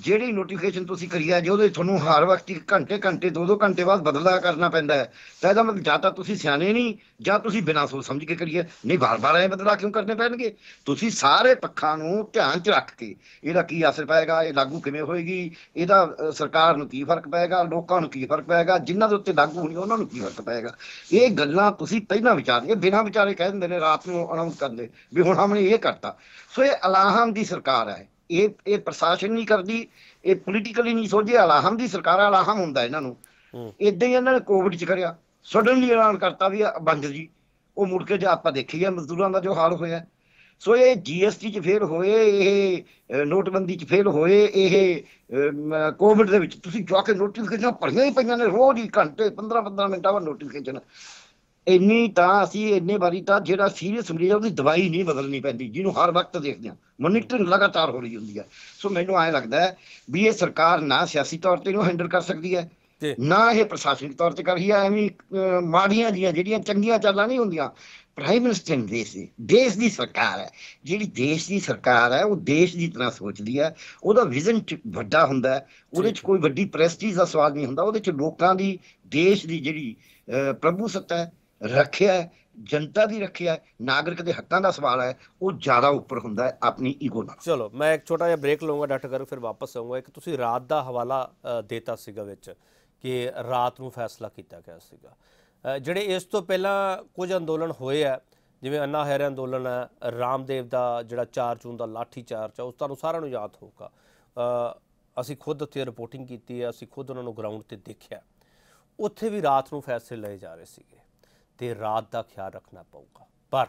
ਜਿਹੜੀ ਨੋਟੀਫਿਕੇਸ਼ਨ ਤੁਸੀਂ ਕਰੀ ਆ ਜੇ ਉਹਦੇ ਤੁਹਾਨੂੰ ਹਰ ਵਕਤ ਹੀ ਘੰਟੇ ਘੰਟੇ ਦੋ ਦੋ ਘੰਟੇ ਬਾਅਦ ਬਦਲਾ ਕਰਨਾ ਪੈਂਦਾ ਹੈ ਤਾਂ ਇਹਦਾ ਮਤਲਬ ਜਾਂ ਤਾਂ ਤੁਸੀਂ ਸਿਆਣੇ ਨਹੀਂ ਜਾਂ ਤੁਸੀਂ ਬਿਨਾਂ ਸੋਚ ਸਮਝ ਕੇ ਕਰੀਏ ਨਹੀਂ ਬਾਰ-ਬਾਰ ਐ ਬਦਲਾ ਕਿਉਂ ਕਰਨੇ ਪੈਣਗੇ ਤੁਸੀਂ ਸਾਰੇ ਪੱਖਾਂ ਨੂੰ ਧਿਆਨ 'ਚ ਰੱਖ ਕੇ ਇਹਦਾ ਕੀ ਅਸਰ ਪਏਗਾ ਇਹ ਲਾਗੂ ਕਿਵੇਂ ਹੋਏਗੀ ਇਹਦਾ ਸਰਕਾਰ ਨੂੰ ਕੀ ਫਰਕ ਪਏਗਾ ਲੋਕਾਂ ਨੂੰ ਕੀ ਫਰਕ ਪਏਗਾ ਜਿਨ੍ਹਾਂ ਦੇ ਉੱਤੇ ਲਾਗੂ ਹੋਣੀ ਉਹਨਾਂ ਨੂੰ ਕੀ ਫਰਕ ਪਏਗਾ ਇਹ ਗੱਲਾਂ ਤੁਸੀਂ ਪਹਿਲਾਂ ਵਿਚਾਰ ਇਹ ਬਿਨਾਂ ਵਿਚਾਰੇ ਕਹਿ ਦਿੰਦੇ ਨੇ ਰਾਤ ਨੂੰ ਅਨਾਉਂਸ ਕਰਦੇ ਵੀ ਹੁਣ ਹਮਨੇ ਇਹ ਕਰਤਾ ਸੋ ਇਹ ਅਲਾਹਮ ਦੀ ਸਰਕਾਰ ਹੈ ਇਹ ਇਹ ਪ੍ਰਸ਼ਾਸਨ ਨਹੀਂ ਕਰਦੀ ਇਹ ਪੋਲੀਟੀਕਲੀ ਨਹੀਂ ਸੋਝੇ ਹਮ ਦੀ ਸਰਕਾਰ ਹਮ ਹੁੰਦਾ ਇਹਨਾਂ ਨੂੰ ਇਦਾਂ ਹੀ ਇਹਨਾਂ ਨੇ ਕੋਵਿਡ ਚ ਕਰਿਆ ਸਡਨਲੀ ਐਲਾਨ ਕਰਤਾ ਵੀ ਬੰਦ ਜੀ ਉਹ ਮੁੜ ਕੇ ਜੇ ਆਪਾਂ ਦੇਖੀਏ ਮਜ਼ਦੂਰਾਂ ਦਾ ਜੋ ਹਾਲ ਹੋਇਆ ਸੋ ਇਹ ਜੀਐਸਟੀ ਚ ਫੇਲ ਹੋਏ ਇਹ ਨੋਟਬੰਦੀ ਚ ਫੇਲ ਹੋਏ ਇਹ ਕੋਵਿਡ ਦੇ ਵਿੱਚ ਤੁਸੀਂ ਜਾ ਕੇ ਨੋਟੀਫਿਕੇਸ਼ਨ ਪੜ੍ਹੀਆਂ ਹੀ ਪਈਆਂ ਨੇ ਰੋਜ਼ ਹੀ ਘੰਟੇ 15 15 ਮਿੰਟਾਂ ਬਾਅਦ ਨੋਟੀਫਿਕੇਸ਼ਨ ਇੰਨੀ ਤਾਂ ਅਸੀਂ ਇੰਨੇ ਵਾਰੀ ਤਾਂ ਜਿਹੜਾ ਸੀਰੀਅਸ ਮਰੀਜ਼ ਉਹਦੀ ਦਵਾਈ ਨਹੀਂ ਬਦਲਣੀ ਪੈਂਦੀ ਜਿਹਨੂੰ ਹਰ ਵਕਤ ਦੇਖਦੇ ਆ ਮੋਨੀਟਰਿੰਗ ਲਗਾਤਾਰ ਹੋ ਰਹੀ ਹੁੰਦੀ ਹੈ ਸੋ ਮੈਨੂੰ ਐ ਲੱਗਦਾ ਹੈ ਵੀ ਇਹ ਸਰਕਾਰ ਨਾ ਸਿਆਸੀ ਤੌਰ ਤੇ ਇਹਨੂੰ ਹੈਂਡਲ ਕਰ ਸਕਦੀ ਹੈ ਨਾ ਇਹ ਪ੍ਰਸ਼ਾਸਨਿਕ ਤੌਰ ਤੇ ਕਰ ਰਹੀ ਹੈ ਐਵੇਂ ਮਾੜੀਆਂ ਜੀਆਂ ਜਿਹੜੀਆਂ ਚੰਗੀਆਂ ਚੱਲਾਂ ਨਹੀਂ ਹੁੰਦੀਆਂ ਪ੍ਰਾਈਮ ਮਿਨਿਸਟਰ ਦੇਸ਼ ਦੀ ਦੇਸ਼ ਦੀ ਸਰਕਾਰ ਹੈ ਜਿਹੜੀ ਦੇਸ਼ ਦੀ ਸਰਕਾਰ ਹੈ ਉਹ ਦੇਸ਼ ਦੀ ਤਰ੍ਹਾਂ ਸੋਚਦੀ ਹੈ ਉਹਦਾ ਵਿਜ਼ਨ ਵੱਡਾ ਹੁੰਦਾ ਹੈ ਉਹਦੇ 'ਚ ਕੋਈ ਵੱਡੀ ਪ੍ਰੈਸਟੀਜ ਦਾ ਸਵਾਲ ਨਹੀਂ ਹੁੰਦਾ ਉਹਦੇ 'ਚ ਲੋਕਾਂ ਦੀ ਦੇਸ਼ ਦੀ ਜਿਹੜੀ ਪ੍ਰਭੂ ਸੱਤਾ ਹੈ ਰੱਖਿਆ ਹੈ ਜਨਤਾ ਦੀ ਰੱਖਿਆ ਨਾਗਰਿਕ ਦੇ ਹੱਕਾਂ ਦਾ ਸਵਾਲ ਹੈ ਉਹ ਜ਼ਿਆਦਾ ਉੱਪਰ ਹੁੰਦਾ ਹੈ ਆਪਣੀ ਈਗੋ ਨਾਲ ਚਲੋ ਮੈਂ ਇੱਕ ਛੋਟਾ ਜਿਹਾ ਬ੍ਰੇਕ ਲਵਾਂਗਾ ਡਾਕਟਰ ਗਰੂ ਫਿਰ ਵਾਪਸ ਆਉਂਗਾ ਇੱਕ ਤੁਸੀਂ ਰਾਤ ਦਾ ਹਵਾਲਾ ਦਿੱਤਾ ਸੀਗਾ ਵਿੱਚ ਕਿ ਰਾਤ ਨੂੰ ਫੈਸਲਾ ਕੀਤਾ ਗਿਆ ਸੀਗਾ ਜਿਹੜੇ ਇਸ ਤੋਂ ਪਹਿਲਾਂ ਕੁਝ ਅੰਦੋਲਨ ਹੋਏ ਆ ਜਿਵੇਂ ਅੰਨਾ ਹੈਰ ਅੰਦੋਲਨ ਹੈ ਰਾਮਦੇਵ ਦਾ ਜਿਹੜਾ 4 ਜੂਨ ਦਾ ਲਾਠੀ ਚਾਰਜ ਆ ਉਸ ਤੁਹਾਨੂੰ ਸਾਰਿਆਂ ਨੂੰ ਯਾਦ ਹੋਊਗਾ ਅਸੀਂ ਖੁਦ ਉੱਥੇ ਰਿਪੋਰਟਿੰਗ ਕੀਤੀ ਹੈ ਅਸੀਂ ਖੁਦ ਉਹਨਾਂ ਨੂੰ ਗਰਾਊਂਡ ਤੇ ਦੇਖਿਆ ਉੱਥੇ ਵੀ ਰਾਤ ਨੂੰ ਫੈਸਲੇ ਲਏ ਜਾ ਰਹੇ ਸੀਗੇ ਤੇ ਰਾਤ ਦਾ ਖਿਆਲ ਰੱਖਣਾ ਪਊਗਾ ਪਰ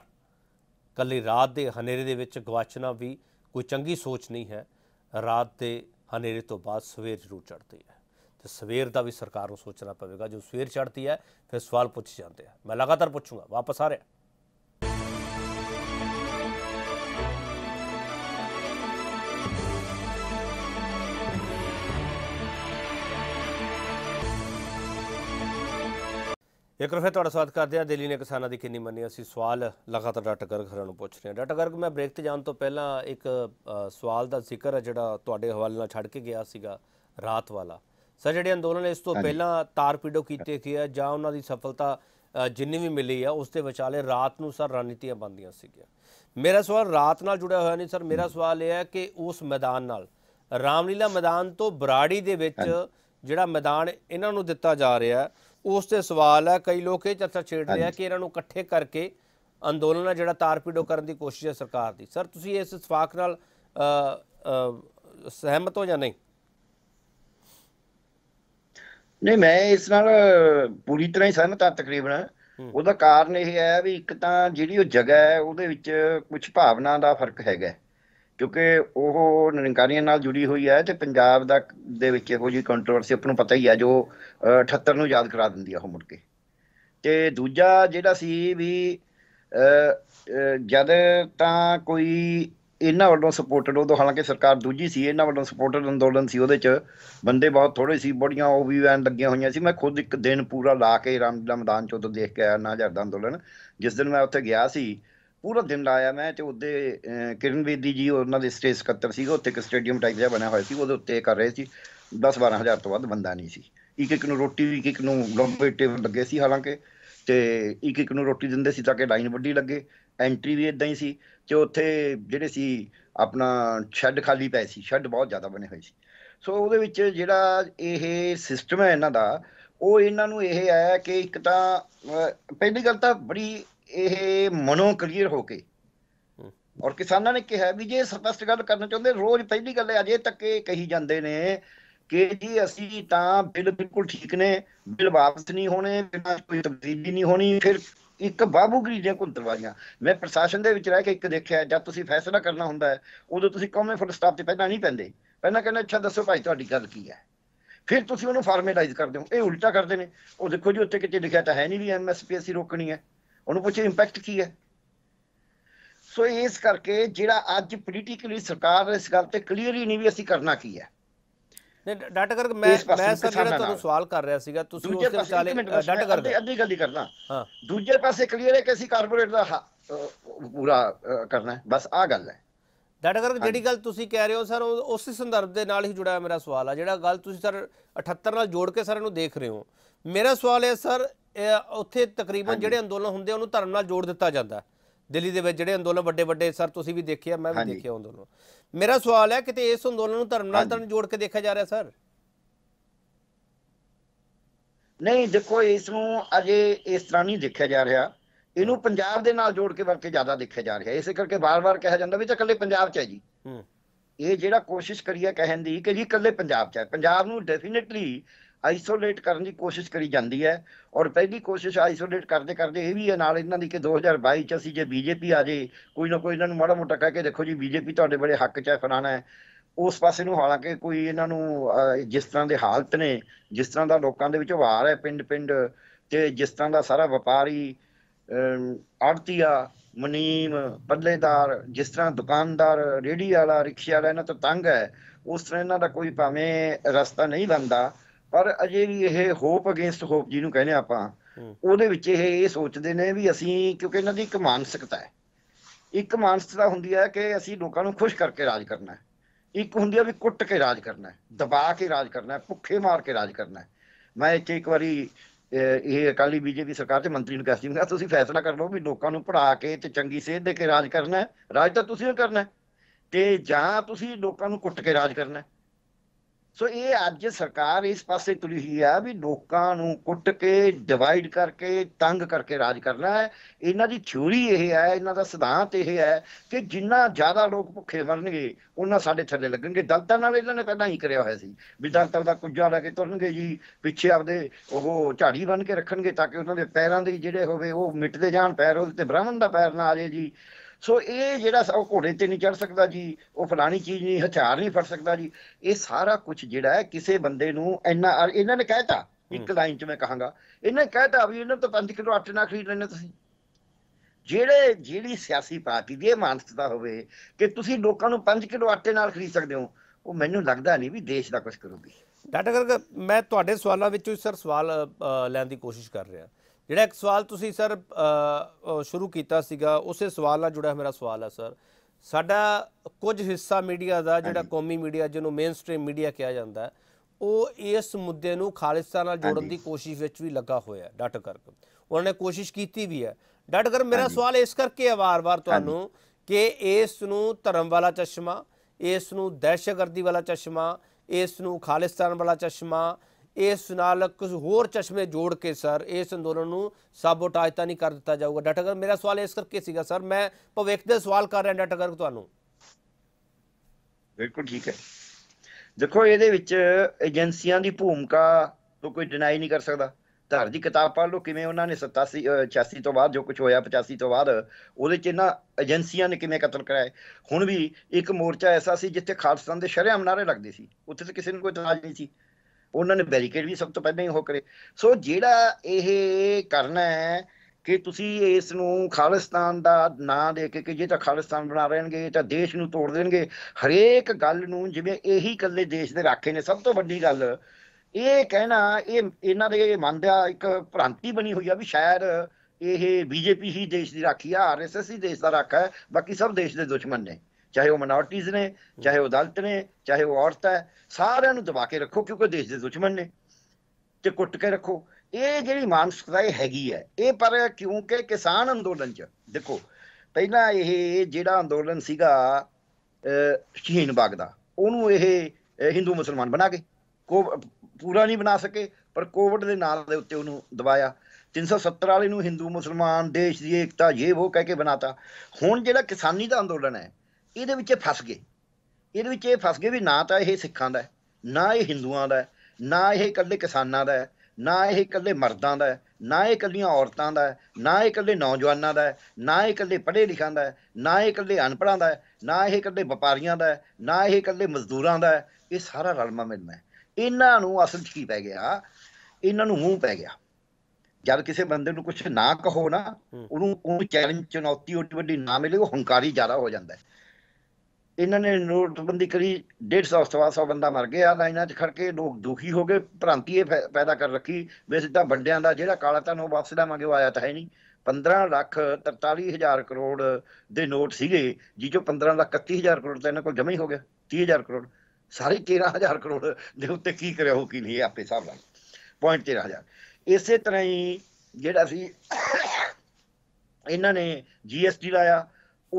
ਕੱਲੀ ਰਾਤ ਦੇ ਹਨੇਰੇ ਦੇ ਵਿੱਚ ਗਵਾਚਣਾ ਵੀ ਕੋਈ ਚੰਗੀ ਸੋਚ ਨਹੀਂ ਹੈ ਰਾਤ ਦੇ ਹਨੇਰੇ ਤੋਂ ਬਾਅਦ ਸਵੇਰ ਜ਼ਰੂਰ ਚੜ੍ਹਦੀ ਹੈ ਤੇ ਸਵੇਰ ਦਾ ਵੀ ਸਰਕਾਰ ਨੂੰ ਸੋਚਣਾ ਪਵੇਗਾ ਜੋ ਸਵੇਰ ਚੜ੍ਹਦੀ ਹੈ ਫਿਰ ਸਵਾਲ ਪੁੱਛੇ ਜਾਂਦੇ ਆ ਮੈਂ ਲਗਾਤਾਰ ਪੁੱਛੂੰਗਾ ਵਾਪਸ ਆ ਰਿਹਾ ਇੱਕ ਵਾਰ ਫਿਰ ਤੁਹਾਡਾ ਸਵਾਗਤ ਕਰਦੇ ਆ ਦਿੱਲੀ ਨੇ ਕਿਸਾਨਾਂ ਦੀ ਕਿੰਨੀ ਮੰਨੀ ਅਸੀਂ ਸਵਾਲ ਲਗਾਤਾਰ ਡਾਟਾ ਗਰਗ ਹਰਾਂ ਨੂੰ ਪੁੱਛ ਰਹੇ ਆ ਡਾਟਾ ਗਰਗ ਮੈਂ ਬ੍ਰੇਕ ਤੇ ਜਾਣ ਤੋਂ ਪਹਿਲਾਂ ਇੱਕ ਸਵਾਲ ਦਾ ਜ਼ਿਕਰ ਹੈ ਜਿਹੜਾ ਤੁਹਾਡੇ ਹਵਾਲੇ ਨਾਲ ਛੱਡ ਕੇ ਗਿਆ ਸੀਗਾ ਰਾਤ ਵਾਲਾ ਸਰ ਜਿਹੜੇ ਅੰਦੋਲਨ ਇਸ ਤੋਂ ਪਹਿਲਾਂ ਤਾਰਪੀਡੋ ਕੀਤੇ ਗਿਆ ਜਾਂ ਉਹਨਾਂ ਦੀ ਸਫਲਤਾ ਜਿੰਨੀ ਵੀ ਮਿਲੀ ਆ ਉਸ ਦੇ ਵਿਚਾਲੇ ਰਾਤ ਨੂੰ ਸਰ ਰਣਨੀਤੀਆਂ ਬੰਦੀਆਂ ਸੀਗੀਆਂ ਮੇਰਾ ਸਵਾਲ ਰਾਤ ਨਾਲ ਜੁੜਿਆ ਹੋਇਆ ਨਹੀਂ ਸਰ ਮੇਰਾ ਸਵਾਲ ਇਹ ਹੈ ਕਿ ਉਸ ਮੈਦਾਨ ਨਾਲ ਰਾਮਲੀਲਾ ਮੈਦਾਨ ਤੋਂ ਬਰਾੜੀ ਦੇ ਵਿੱਚ ਜਿਹੜਾ ਮੈਦਾਨ ਇਹਨਾਂ ਨੂੰ ਦਿੱਤਾ ਜਾ ਰਿਹਾ ਉਸ ਤੇ ਸਵਾਲ ਹੈ ਕਈ ਲੋਕ ਇਹ ਚਰਚਾ ਛੇੜਦੇ ਆ ਕਿ ਇਹਨਾਂ ਨੂੰ ਇਕੱਠੇ ਕਰਕੇ ਅੰਦੋਲਨ ਆ ਜਿਹੜਾ ਤਾਰਪੀਡੋ ਕਰਨ ਦੀ ਕੋਸ਼ਿਸ਼ ਹੈ ਸਰਕਾਰ ਦੀ ਸਰ ਤੁਸੀਂ ਇਸ ਸਫਾਕ ਨਾਲ ਸਹਿਮਤ ਹੋ ਜਾਂ ਨਹੀਂ ਨਹੀਂ ਮੈਂ ਇਸ ਨਾਲ ਪੂਰੀ ਤਰ੍ਹਾਂ ਹੀ ਸਹਿਮਤ ਹਾਂ ਤਕਰੀਬਨ ਉਹਦਾ ਕਾਰਨ ਇਹ ਹੈ ਵੀ ਇੱਕ ਤਾਂ ਜਿਹੜੀ ਉਹ ਜਗ੍ਹਾ ਹੈ ਉਹਦੇ ਵਿੱਚ ਕੁਝ ਭਾਵਨਾ ਦਾ ਫਰਕ ਹੈਗਾ ਕਿਉਂਕਿ ਉਹ ਨਿਰੰਕਾਰੀਆਂ ਨਾਲ ਜੁੜੀ ਹੋਈ ਹੈ ਤੇ ਪੰਜਾਬ ਦਾ ਦੇ ਵਿੱਚ ਇਹੋ ਜੀ ਕੰਟਰੋਵਰਸੀ ਆਪ ਨੂੰ ਪਤਾ ਹੀ ਹੈ ਜੋ 78 ਨੂੰ ਯਾਦ ਕਰਾ ਦਿੰਦੀ ਆ ਉਹ ਮੁੜ ਕੇ ਤੇ ਦੂਜਾ ਜਿਹੜਾ ਸੀ ਵੀ ਜਦ ਤਾਂ ਕੋਈ ਇਹਨਾਂ ਵੱਲੋਂ ਸਪੋਰਟਡ ਉਦੋਂ ਹਾਲਾਂਕਿ ਸਰਕਾਰ ਦੂਜੀ ਸੀ ਇਹਨਾਂ ਵੱਲੋਂ ਸਪੋਰਟਡ ਅੰਦੋਲਨ ਸੀ ਉਹਦੇ ਚ ਬੰਦੇ ਬਹੁਤ ਥੋੜੇ ਸੀ ਬੜੀਆਂ ਉਹ ਵੀ ਵੈਨ ਲੱਗੀਆਂ ਹੋਈਆਂ ਸੀ ਮੈਂ ਖੁਦ ਇੱਕ ਦਿਨ ਪੂਰਾ ਲਾ ਕੇ ਰਾਮਲੀਲਾ ਮੈਦਾਨ ਚ ਉਦੋਂ ਦੇਖ ਕੇ ਆਇਆ ਨਾ ਜਰਦਾ ਅੰਦੋਲਨ ਜਿਸ ਦਿਨ ਮੈਂ ਉੱਥੇ ਗਿਆ ਸੀ ਪੂਰਾ ਦਿਨ ਲਾਇਆ ਮੈਂ ਤੇ ਉਹਦੇ ਕਿਰਨ ਵੇਦੀ ਜੀ ਉਹਨਾਂ ਦੇ ਸਟੇਜ ਸਕੱਤਰ ਸੀਗਾ ਉੱਥੇ ਇੱਕ ਸਟੇਡੀਅਮ ਟਾਈਪ ਜਿਹਾ ਬਣਿਆ ਹੋਇਆ ਸੀ ਉਹਦੇ ਉੱਤੇ ਕਰ ਰਹੇ ਸੀ 10 12000 ਤੋਂ ਵੱਧ ਬੰਦਾ ਨਹੀਂ ਸੀ ਇੱਕ ਇੱਕ ਨੂੰ ਰੋਟੀ ਇੱਕ ਇੱਕ ਨੂੰ ਲੰਬੇ ਟੇਬਲ ਲੱਗੇ ਸੀ ਹਾਲਾਂਕਿ ਤੇ ਇੱਕ ਇੱਕ ਨੂੰ ਰੋਟੀ ਦਿੰਦੇ ਸੀ ਤਾਂ ਕਿ ਲਾਈਨ ਵੱਡੀ ਲੱਗੇ ਐਂਟਰੀ ਵੀ ਇਦਾਂ ਹੀ ਸੀ ਤੇ ਉੱਥੇ ਜਿਹੜੇ ਸੀ ਆਪਣਾ ਸ਼ੈੱਡ ਖਾਲੀ ਪੈ ਸੀ ਸ਼ੈੱਡ ਬਹੁਤ ਜ਼ਿਆਦਾ ਬਣੇ ਹੋਏ ਸੀ ਸੋ ਉਹਦੇ ਵਿੱਚ ਜਿਹੜਾ ਇਹ ਸਿਸਟਮ ਹੈ ਇਹਨਾਂ ਦਾ ਉਹ ਇਹਨਾਂ ਨੂੰ ਇਹ ਹੈ ਕਿ ਇੱਕ ਤਾਂ ਪਹਿਲੀ ਗੱਲ ਤਾਂ ਬੜੀ ਇਹ ਮਨੋਂ ਕਲੀਅਰ ਹੋ ਕੇ ਔਰ ਕਿਸਾਨਾਂ ਨੇ ਕਿਹਾ ਵੀ ਜੇ ਸਪਸ਼ਟ ਗੱਲ ਕਰਨਾ ਚਾਹੁੰਦੇ ਰੋਜ਼ ਪਹਿਲੀ ਗੱਲ ਹੈ ਅਜੇ ਤੱਕ ਇਹ ਕਹੀ ਜਾਂਦੇ ਨੇ ਕਿ ਜੀ ਅਸੀਂ ਤਾਂ ਬਿੱਲ ਬਿਲਕੁਲ ਠੀਕ ਨੇ ਬਿੱਲ ਵਾਪਸ ਨਹੀਂ ਹੋਣੇ ਬਿਨਾਂ ਕੋਈ ਤਬਦੀਲੀ ਨਹੀਂ ਹੋਣੀ ਫਿਰ ਇੱਕ ਬਾਬੂਗਰੀ ਦੇ ਕੁੰਤਰਵਾਈਆਂ ਮੈਂ ਪ੍ਰਸ਼ਾਸਨ ਦੇ ਵਿੱਚ ਰਹਿ ਕੇ ਇੱਕ ਦੇਖਿਆ ਜਦ ਤੁਸੀਂ ਫੈਸਲਾ ਕਰਨਾ ਹੁੰਦਾ ਹੈ ਉਦੋਂ ਤੁਸੀਂ ਕੌਮੇ ਫੁੱਲ ਸਟਾਪ ਤੇ ਪਹਿਲਾਂ ਨਹੀਂ ਪੈਂਦੇ ਪਹਿਲਾਂ ਕਹਿੰਦੇ ਅੱਛਾ ਦੱਸੋ ਭਾਈ ਤੁਹਾਡੀ ਗੱਲ ਕੀ ਹੈ ਫਿਰ ਤੁਸੀਂ ਉਹਨੂੰ ਫਾਰਮੇਲਾਈਜ਼ ਕਰਦੇ ਹੋ ਇਹ ਉਲਟਾ ਕਰਦੇ ਨੇ ਉਹ ਦੇਖੋ ਜੀ ਉੱਤੇ ਕਿਤੇ ਲਿਖਿਆ ਤਾਂ ਹੈ ਨਹੀਂ ਵੀ ਐਮਐਸਪੀ ਅਸੀਂ ਰੋਕਣੀ ਹੈ ਉਹਨੂੰ ਪੁੱਛੇ ਇੰਪੈਕਟ ਕੀ ਹੈ ਸੋ ਇਸ ਕਰਕੇ ਜਿਹੜਾ ਅੱਜ ਪੋਲੀਟੀਕਲੀ ਸਰਕਾਰ ਇਸ ਗੱਲ ਤੇ ਕਲੀਅਰ ਹੀ ਨਹੀਂ ਵੀ ਅਸੀਂ ਕਰਨਾ ਕੀ ਹੈ ਨੇ ਡਾਟਾ ਕਰਕੇ ਮੈਂ ਮੈਂ ਸਰ ਜਿਹੜਾ ਤੁਹਾਨੂੰ ਸਵਾਲ ਕਰ ਰਿਹਾ ਸੀਗਾ ਤੁਸੀਂ ਉਸ ਦੇ ਵਿਚਾਲੇ ਡਾਟਾ ਦੇ ਅੱਧੀ ਗੱਲ ਹੀ ਕਰਨਾ ਹਾਂ ਦੂਜੇ ਪਾਸੇ ਕਲੀਅਰ ਹੈ ਕਿ ਅਸੀਂ ਕਾਰਪੋਰੇਟ ਦਾ ਪੂਰਾ ਕਰਨਾ ਹੈ ਬਸ ਆ ਗੱਲ ਹੈ ਡਾਟਾ ਕਰਕੇ ਜਿਹੜੀ ਗੱਲ ਤੁਸੀਂ ਕਹਿ ਰਹੇ ਹੋ ਸਰ ਉਸ ਸੰਦਰਭ ਦੇ ਨਾਲ ਹੀ ਜੁੜਿਆ ਮੇਰਾ ਸਵਾਲ ਆ ਜਿਹੜਾ ਗੱਲ ਤੁਸੀਂ ਸਰ 78 ਨਾਲ ਜੋੜ ਕੇ ਸਰ ਇਹਨੂੰ ਦੇਖ ਰਹੇ ਹੋ ਮੇਰਾ ਸਵਾਲ ਹੈ ਸਰ ਉੱਥੇ ਤਕਰੀਬਨ ਜਿਹੜੇ ਅੰਦੋਲਨ ਹੁੰਦੇ ਉਹਨੂੰ ਧਰਮ ਨਾਲ ਜੋੜ ਦਿੱਤਾ ਜਾਂਦਾ ਦਿੱਲੀ ਦੇ ਵਿੱਚ ਜਿਹੜੇ ਅੰਦੋਲਨ ਵੱਡੇ ਵੱਡੇ ਸਰ ਤੁਸੀਂ ਵੀ ਦੇਖਿਆ ਮੈਂ ਵੀ ਦੇਖਿਆ ਉਹਨਾਂ ਨੂੰ ਮੇਰਾ ਸਵਾਲ ਹੈ ਕਿਤੇ ਇਸ ਅੰਦੋਲਨ ਨੂੰ ਧਰਮ ਨਾਲ ਤਾਂ ਜੋੜ ਕੇ ਦੇਖਿਆ ਜਾ ਰਿਹਾ ਸਰ ਨਹੀਂ ਦੇਖੋ ਇਸ ਨੂੰ ਅਜੇ ਇਸ ਤਰ੍ਹਾਂ ਨਹੀਂ ਦੇਖਿਆ ਜਾ ਰਿਹਾ ਇਹਨੂੰ ਪੰਜਾਬ ਦੇ ਨਾਲ ਜੋੜ ਕੇ ਵਰਤੇ ਜ਼ਿਆਦਾ ਦੇਖਿਆ ਜਾ ਰਿਹਾ ਇਸੇ ਕਰਕੇ ਵਾਰ-ਵਾਰ ਕਿਹਾ ਜਾਂਦਾ ਵੀ ਤਾਂ ਇਕੱਲੇ ਪੰਜਾਬ 'ਚ ਹੈ ਜੀ ਇਹ ਜਿਹੜਾ ਕੋਸ਼ਿਸ਼ ਕਰੀਆ ਕਹਿੰਦੀ ਕਿ ਜੀ ਇਕੱਲੇ ਪੰਜਾਬ 'ਚ ਹੈ ਪੰਜਾਬ ਨੂੰ ਡੈਫੀਨਿਟਲੀ ਆਈਸੋਲੇਟ ਕਰਨ ਦੀ ਕੋਸ਼ਿਸ਼ ਕਰੀ ਜਾਂਦੀ ਹੈ ਔਰ ਪਹਿਲੀ ਕੋਸ਼ਿਸ਼ ਆਈਸੋਲੇਟ ਕਰਦੇ ਕਰਦੇ ਇਹ ਵੀ ਹੈ ਨਾਲ ਇਹਨਾਂ ਦੀ ਕਿ 2022 ਚ ਅਸੀਂ ਜੇ ਬੀਜੇਪੀ ਆ ਜੇ ਕੋਈ ਨਾ ਕੋਈ ਇਹਨਾਂ ਨੂੰ ਮਾੜਾ ਮੋਟਾ ਕਹਿ ਕੇ ਦੇਖੋ ਜੀ ਬੀਜੇਪੀ ਤੁਹਾਡੇ ਬੜੇ ਹੱਕ ਚ ਹੈ ਫਲਾਣਾ ਹੈ ਉਸ ਪਾਸੇ ਨੂੰ ਹਾਲਾਂਕਿ ਕੋਈ ਇਹਨਾਂ ਨੂੰ ਜਿਸ ਤਰ੍ਹਾਂ ਦੇ ਹਾਲਤ ਨੇ ਜਿਸ ਤਰ੍ਹਾਂ ਦਾ ਲੋਕਾਂ ਦੇ ਵਿੱਚ ਵਾਰ ਹੈ ਪਿੰਡ ਪਿੰਡ ਤੇ ਜਿਸ ਤਰ੍ਹਾਂ ਦਾ ਸਾਰਾ ਵਪਾਰੀ ਆੜਤੀਆ ਮਨੀਮ ਪੱਲੇਦਾਰ ਜਿਸ ਤਰ੍ਹਾਂ ਦੁਕਾਨਦਾਰ ਰੇੜੀ ਵਾਲਾ ਰਿਕਸ਼ਾ ਵਾਲਾ ਇਹਨਾਂ ਤੋਂ ਤੰਗ ਹੈ ਉਸ ਤਰ੍ਹਾਂ ਇਹਨਾਂ ਦਾ ਕੋਈ ਭਾਵੇਂ ਰਸਤਾ ਨਹੀਂ ਬੰਦਾ ਪਰ ਅਜੇ ਵੀ ਇਹ ਹੋਪ ਅਗੇਂਸਟ ਹੋਪ ਜਿਹਨੂੰ ਕਹਿੰਦੇ ਆਪਾਂ ਉਹਦੇ ਵਿੱਚ ਇਹ ਇਹ ਸੋਚਦੇ ਨੇ ਵੀ ਅਸੀਂ ਕਿਉਂਕਿ ਇਹਨਾਂ ਦੀ ਇੱਕ ਮਾਨਸਿਕਤਾ ਹੈ ਇੱਕ ਮਾਨਸਿਕਤਾ ਹੁੰਦੀ ਹੈ ਕਿ ਅਸੀਂ ਲੋਕਾਂ ਨੂੰ ਖੁਸ਼ ਕਰਕੇ ਰਾਜ ਕਰਨਾ ਹੈ ਇੱਕ ਹੁੰਦੀ ਹੈ ਵੀ ਕੁੱਟ ਕੇ ਰਾਜ ਕਰਨਾ ਹੈ ਦਬਾ ਕੇ ਰਾਜ ਕਰਨਾ ਹੈ ਭੁੱਖੇ ਮਾਰ ਕੇ ਰਾਜ ਕਰਨਾ ਹੈ ਮੈਂ ਇੱਥੇ ਇੱਕ ਵਾਰੀ ਇਹ ਅਕਾਲੀ ਬੀਜੇਪੀ ਸਰਕਾਰ ਦੇ ਮੰਤਰੀ ਨੂੰ ਕਹਿਸੀ ਮੈਂ ਤੁਸੀਂ ਫੈਸਲਾ ਕਰ ਲਓ ਵੀ ਲੋਕਾਂ ਨੂੰ ਪੜਾ ਕੇ ਤੇ ਚੰਗੀ ਸਿਹਤ ਦੇ ਕੇ ਰਾਜ ਕਰਨਾ ਹੈ ਰਾਜ ਤਾਂ ਤੁਸੀਂ ਹੀ ਕਰਨਾ ਹੈ ਤੇ ਜਾਂ ਤੁਸੀਂ ਲੋਕਾਂ ਨੂੰ ਕੁੱਟ ਕੇ ਰਾਜ ਕਰਨਾ ਹੈ ਸੋ ਇਹ ਅੱਜ ਸਰਕਾਰ ਇਸ ਪਾਸੇ ਤੁਰੀ ਹੀ ਆ ਵੀ ਲੋਕਾਂ ਨੂੰ ਕੁੱਟ ਕੇ ਡਿਵਾਈਡ ਕਰਕੇ ਤੰਗ ਕਰਕੇ ਰਾਜ ਕਰਨਾ ਹੈ ਇਹਨਾਂ ਦੀ ਥਿਊਰੀ ਇਹ ਹੈ ਇਹਨਾਂ ਦਾ ਸਿਧਾਂਤ ਇਹ ਹੈ ਕਿ ਜਿੰਨਾ ਜ਼ਿਆਦਾ ਲੋਕ ਭੁੱਖੇ ਮਰਨਗੇ ਉਹਨਾਂ ਸਾਡੇ ਥੱਲੇ ਲੱਗਣਗੇ ਦਲਤਾਂ ਨਾਲ ਇਹਨਾਂ ਨੇ ਪਹਿਲਾਂ ਹੀ ਕਰਿਆ ਹੋਇਆ ਸੀ ਵੀ ਦਲਤਾਂ ਦਾ ਕੁੱਜਾ ਲੈ ਕੇ ਤੁਰਨਗੇ ਜੀ ਪਿੱਛੇ ਆਪਦੇ ਉਹ ਝਾੜੀ ਬਣ ਕੇ ਰੱਖਣਗੇ ਤਾਂ ਕਿ ਉਹਨਾਂ ਦੇ ਪੈਰਾਂ ਦੇ ਜਿਹੜੇ ਹੋਵੇ ਉਹ ਮਿੱਟਦੇ ਜਾਣ ਪੈਰ ਉਹਦੇ ਤੇ ਬ੍ਰਾਹਮਣ ਦਾ ਪੈਰ ਨਾ ਆ ਜੇ ਜੀ ਸੋ ਇਹ ਜਿਹੜਾ ਉਹ ਘੋੜੇ ਤੇ ਨਹੀਂ ਚੜ ਸਕਦਾ ਜੀ ਉਹ ਫਲਾਣੀ ਚੀਜ਼ ਨਹੀਂ ਹਥਿਆਰ ਨਹੀਂ ਫੜ ਸਕਦਾ ਜੀ ਇਹ ਸਾਰਾ ਕੁਝ ਜਿਹੜਾ ਹੈ ਕਿਸੇ ਬੰਦੇ ਨੂੰ ਇੰਨਾ ਇਹਨਾਂ ਨੇ ਕਹਿਤਾ ਇੱਕ ਲਾਈਨ 'ਚ ਮੈਂ ਕਹਾਂਗਾ ਇਹਨੇ ਕਹਿਤਾ ਵੀ ਇਹਨਾਂ ਤੋਂ 5 ਕਿਲੋ ਆਟੇ ਨਾ ਖਰੀਦ ਲੈਣੇ ਤੁਸੀਂ ਜਿਹੜੇ ਜਿਹੜੀ ਸਿਆਸੀ ਪਾਰਟੀ ਦੀ ਇਹ ਮਾਨਸਿਕਤਾ ਹੋਵੇ ਕਿ ਤੁਸੀਂ ਲੋਕਾਂ ਨੂੰ 5 ਕਿਲੋ ਆਟੇ ਨਾਲ ਖਰੀਦ ਸਕਦੇ ਹੋ ਉਹ ਮੈਨੂੰ ਲੱਗਦਾ ਨਹੀਂ ਵੀ ਦੇਸ਼ ਦਾ ਕੁਝ ਕਰੂਗੀ ਡਾਕਟਰ ਮੈਂ ਤੁਹਾਡੇ ਸਵਾਲਾਂ ਵਿੱਚੋਂ ਸਰ ਸਵਾਲ ਲੈਣ ਦੀ ਕੋਸ਼ਿਸ਼ ਕਰ ਰਿਹਾ ਜਿਹੜਾ ਇੱਕ ਸਵਾਲ ਤੁਸੀਂ ਸਰ ਸ਼ੁਰੂ ਕੀਤਾ ਸੀਗਾ ਉਸੇ ਸਵਾਲ ਨਾਲ ਜੁੜਿਆ ਮੇਰਾ ਸਵਾਲ ਹੈ ਸਰ ਸਾਡਾ ਕੁਝ ਹਿੱਸਾ ਮੀਡੀਆ ਦਾ ਜਿਹੜਾ ਕੌਮੀ ਮੀਡੀਆ ਜਿਹਨੂੰ ਮੇਨਸਟ੍ਰੀਮ ਮੀਡੀਆ ਕਿਹਾ ਜਾਂਦਾ ਉਹ ਇਸ ਮੁੱਦੇ ਨੂੰ ਖਾਲਿਸਤਾਨ ਨਾਲ ਜੋੜਨ ਦੀ ਕੋਸ਼ਿਸ਼ ਵਿੱਚ ਵੀ ਲੱਗਾ ਹੋਇਆ ਡਟ ਕਰਕੇ ਉਹਨਾਂ ਨੇ ਕੋਸ਼ਿਸ਼ ਕੀਤੀ ਵੀ ਹੈ ਡਟ ਕਰ ਮੇਰਾ ਸਵਾਲ ਇਸ ਕਰਕੇ ਹੈ ਵਾਰ-ਵਾਰ ਤੁਹਾਨੂੰ ਕਿ ਇਸ ਨੂੰ ਧਰਮ ਵਾਲਾ ਚਸ਼ਮਾ ਇਸ ਨੂੰ ਦਹਿਸ਼ਤਗਰਦੀ ਵਾਲਾ ਚਸ਼ਮਾ ਇਸ ਨੂੰ ਖਾਲਿਸਤਾਨ ਵਾਲਾ ਚਸ਼ਮਾ ਇਸ ਨਾਲ ਕੁਝ ਹੋਰ ਚਸ਼ਮੇ ਜੋੜ ਕੇ ਸਰ ਇਸ ਅੰਦੋਲਨ ਨੂੰ ਸਾਬੋਟਾਜ ਤਾਂ ਨਹੀਂ ਕਰ ਦਿੱਤਾ ਜਾਊਗਾ ਡਾਟਾਗਰ ਮੇਰਾ ਸਵਾਲ ਇਸ ਕਰਕੇ ਸੀਗਾ ਸਰ ਮੈਂ ਭਵਿੱਖ ਦੇ ਸਵਾਲ ਕਰ ਰਿਹਾ ਡਾਟਾਗਰ ਤੁਹਾਨੂੰ ਬਿਲਕੁਲ ਠੀਕ ਹੈ ਦੇਖੋ ਇਹਦੇ ਵਿੱਚ ਏਜੰਸੀਆਂ ਦੀ ਭੂਮਿਕਾ ਤੋਂ ਕੋਈ ਡਿਨਾਈ ਨਹੀਂ ਕਰ ਸਕਦਾ ਧਰ ਦੀ ਕਿਤਾਬ ਪੜ ਲਓ ਕਿਵੇਂ ਉਹਨਾਂ ਨੇ 87 86 ਤੋਂ ਬਾਅਦ ਜੋ ਕੁਝ ਹੋਇਆ 85 ਤੋਂ ਬਾਅਦ ਉਹਦੇ ਚ ਇਹਨਾਂ ਏਜੰਸੀਆਂ ਨੇ ਕਿਵੇਂ ਕਤਲ ਕਰਾਏ ਹੁਣ ਵੀ ਇੱਕ ਮੋਰਚਾ ਐਸਾ ਸੀ ਜਿੱਥੇ ਖਾਲਸਾ ਦੇ ਸ਼ਰਿਆਮ ਨਾਰੇ ਲੱਗਦੇ ਸੀ ਉੱਥੇ ਤਾਂ ਕਿਸੇ ਨੂੰ ਕੋਈ ਤਰਾਜ ਨਹੀਂ ਸੀ ਉਹਨਾਂ ਨੇ ਬੈਰੀਕੇਡ ਵੀ ਸਭ ਤੋਂ ਪਹਿਲਾਂ ਹੀ ਉਹ ਕਰੇ ਸੋ ਜਿਹੜਾ ਇਹ ਕਰਨਾ ਹੈ ਕਿ ਤੁਸੀਂ ਇਸ ਨੂੰ ਖਾਲਿਸਤਾਨ ਦਾ ਨਾਂ ਦੇ ਕੇ ਕਿ ਜੇ ਤਾਂ ਖਾਲਿਸਤਾਨ ਬਣਾ ਰਹਿਣਗੇ ਤਾਂ ਦੇਸ਼ ਨੂੰ ਤੋੜ ਦੇਣਗੇ ਹਰੇਕ ਗੱਲ ਨੂੰ ਜਿਵੇਂ ਇਹੀ ਕੱਲੇ ਦੇਸ਼ ਦੇ ਰਾਖੇ ਨੇ ਸਭ ਤੋਂ ਵੱਡੀ ਗੱਲ ਇਹ ਕਹਿਣਾ ਇਹ ਇਹਨਾਂ ਦੇ ਮਨ ਦਾ ਇੱਕ ਭ੍ਰਾਂਤੀ ਬਣੀ ਹੋਈ ਆ ਵੀ ਸ਼ਾਇਦ ਇਹ ਬੀਜੇਪੀ ਹੀ ਦੇਸ਼ ਦੀ ਰਾਖੀ ਆ ਆਰਐਸਐਸ ਹੀ ਦੇਸ਼ ਦਾ ਰਾਖਾ ਹੈ ਬਾਕੀ ਸਭ ਦੇਸ਼ ਦੇ ਦੁਸ਼ਮਣ ਨੇ ਚਾਹੇ ਉਹ ਮਿਨੋਰਟੀਜ਼ ਨੇ ਚਾਹੇ ਉਹ ਦਲਤ ਨੇ ਚਾਹੇ ਉਹ ਔਰਤਾਂ ਹੈ ਸਾਰਿਆਂ ਨੂੰ ਦਬਾ ਕੇ ਰੱਖੋ ਕਿਉਂਕਿ ਦੇਸ਼ ਦੇ ਦੁਸ਼ਮਣ ਨੇ ਤੇ ਕੁੱਟ ਕੇ ਰੱਖੋ ਇਹ ਜਿਹੜੀ ਮਾਨਸਿਕਤਾ ਇਹ ਹੈਗੀ ਹੈ ਇਹ ਪਰ ਕਿਉਂਕਿ ਕਿਸਾਨ ਅੰਦੋਲਨ ਚ ਦੇਖੋ ਪਹਿਲਾਂ ਇਹ ਜਿਹੜਾ ਅੰਦੋਲਨ ਸੀਗਾ ਸ਼ਹੀਨ ਬਾਗ ਦਾ ਉਹਨੂੰ ਇਹ Hindu ਮੁਸਲਮਾਨ ਬਣਾ ਕੇ ਕੋ ਪੂਰਾ ਨਹੀਂ ਬਣਾ ਸਕੇ ਪਰ ਕੋਵਿਡ ਦੇ ਨਾਲ ਦੇ ਉੱਤੇ ਉਹਨੂੰ ਦਬਾਇਆ 370 ਵਾਲੇ ਨੂੰ Hindu ਮੁਸਲਮਾਨ ਦੇਸ਼ ਦੀ ਏਕਤਾ ਇਹ ਉਹ ਕਹਿ ਕੇ ਬਣਾਤਾ ਹੁਣ ਜਿਹੜਾ ਕਿਸਾਨੀ ਦਾ ਅੰਦੋਲਨ ਹੈ ਇਹਦੇ ਵਿੱਚ ਫਸ ਗਏ ਇਹਦੇ ਵਿੱਚ ਇਹ ਫਸ ਗਏ ਵੀ ਨਾ ਤਾਂ ਇਹ ਸਿੱਖਾਂ ਦਾ ਨਾ ਇਹ ਹਿੰਦੂਆਂ ਦਾ ਨਾ ਇਹ ਇਕੱਲੇ ਕਿਸਾਨਾਂ ਦਾ ਨਾ ਇਹ ਇਕੱਲੇ ਮਰਦਾਂ ਦਾ ਨਾ ਇਹ ਇਕੱਲੀਆਂ ਔਰਤਾਂ ਦਾ ਨਾ ਇਹ ਇਕੱਲੇ ਨੌਜਵਾਨਾਂ ਦਾ ਨਾ ਇਹ ਇਕੱਲੇ ਪੜ੍ਹੇ ਲਿਖਾਂ ਦਾ ਨਾ ਇਹ ਇਕੱਲੇ ਅਨਪੜ੍ਹਾਂ ਦਾ ਨਾ ਇਹ ਇਕੱਲੇ ਵਪਾਰੀਆਂ ਦਾ ਨਾ ਇਹ ਇਕੱਲੇ ਮਜ਼ਦੂਰਾਂ ਦਾ ਇਹ ਸਾਰਾ ਰਲਮਾ ਮਿਲਣਾ ਇਹਨਾਂ ਨੂੰ ਅਸਲ ਕੀ ਪੈ ਗਿਆ ਇਹਨਾਂ ਨੂੰ ਮੂੰਹ ਪੈ ਗਿਆ ਜਦ ਕਿਸੇ ਬੰਦੇ ਨੂੰ ਕੁਝ ਨਾ ਕਹੋ ਨਾ ਉਹਨੂੰ ਉਹ ਚੈਲੰਜ ਚੁਣੌਤੀ ਉਹ ਵੱਡੀ ਨਾ ਮਿਲੇ ਉਹ ਹੰਕਾਰੀ ਜ਼ਿਆਦਾ ਹੋ ਜਾਂਦਾ ਹੈ ਇਹਨਾਂ ਨੇ ਨੋਟਬੰਦੀ ਕਰੀ 150 ਸਵਾ ਬੰਦਾ ਮਰ ਗਿਆ ਲਾਈਨਾਂ 'ਚ ਖੜ ਕੇ ਲੋਕ ਦੁਖੀ ਹੋ ਗਏ ਭ੍ਰਾਂਤੀ ਇਹ ਪੈਦਾ ਕਰ ਰੱਖੀ ਵੀ ਸਿੱਧਾ ਵੱਡਿਆਂ ਦਾ ਜਿਹੜਾ ਕਾਲਾ ਧਨ ਉਹ ਵਾਪਸ ਲਾਵਾਂਗੇ ਉਹ ਆਇਆ ਤਾਂ ਹੈ ਨਹੀਂ 15 ਲੱਖ 43000 ਕਰੋੜ ਦੇ ਨੋਟ ਸੀਗੇ ਜਿਸ ਚੋਂ 15 ਲੱਖ 31000 ਕਰੋੜ ਤਾਂ ਇਹਨਾਂ ਕੋਲ ਜਮ੍ਹਾਂ ਹੀ ਹੋ ਗਿਆ 30000 ਕਰੋੜ ਸਾਰੇ 13000 ਕਰੋੜ ਦੇ ਉੱਤੇ ਕੀ ਕਰਿਆ ਹੋ ਕੀ ਨਹੀਂ ਆਪੇ ਸਾਹਿਬ ਲਾ ਪੁਆਇੰਟ 13000 ਇਸੇ ਤਰ੍ਹਾਂ ਹੀ ਜਿਹੜਾ ਸੀ ਇਹਨਾਂ ਨੇ ਜੀਐਸਟੀ ਲਾਇਆ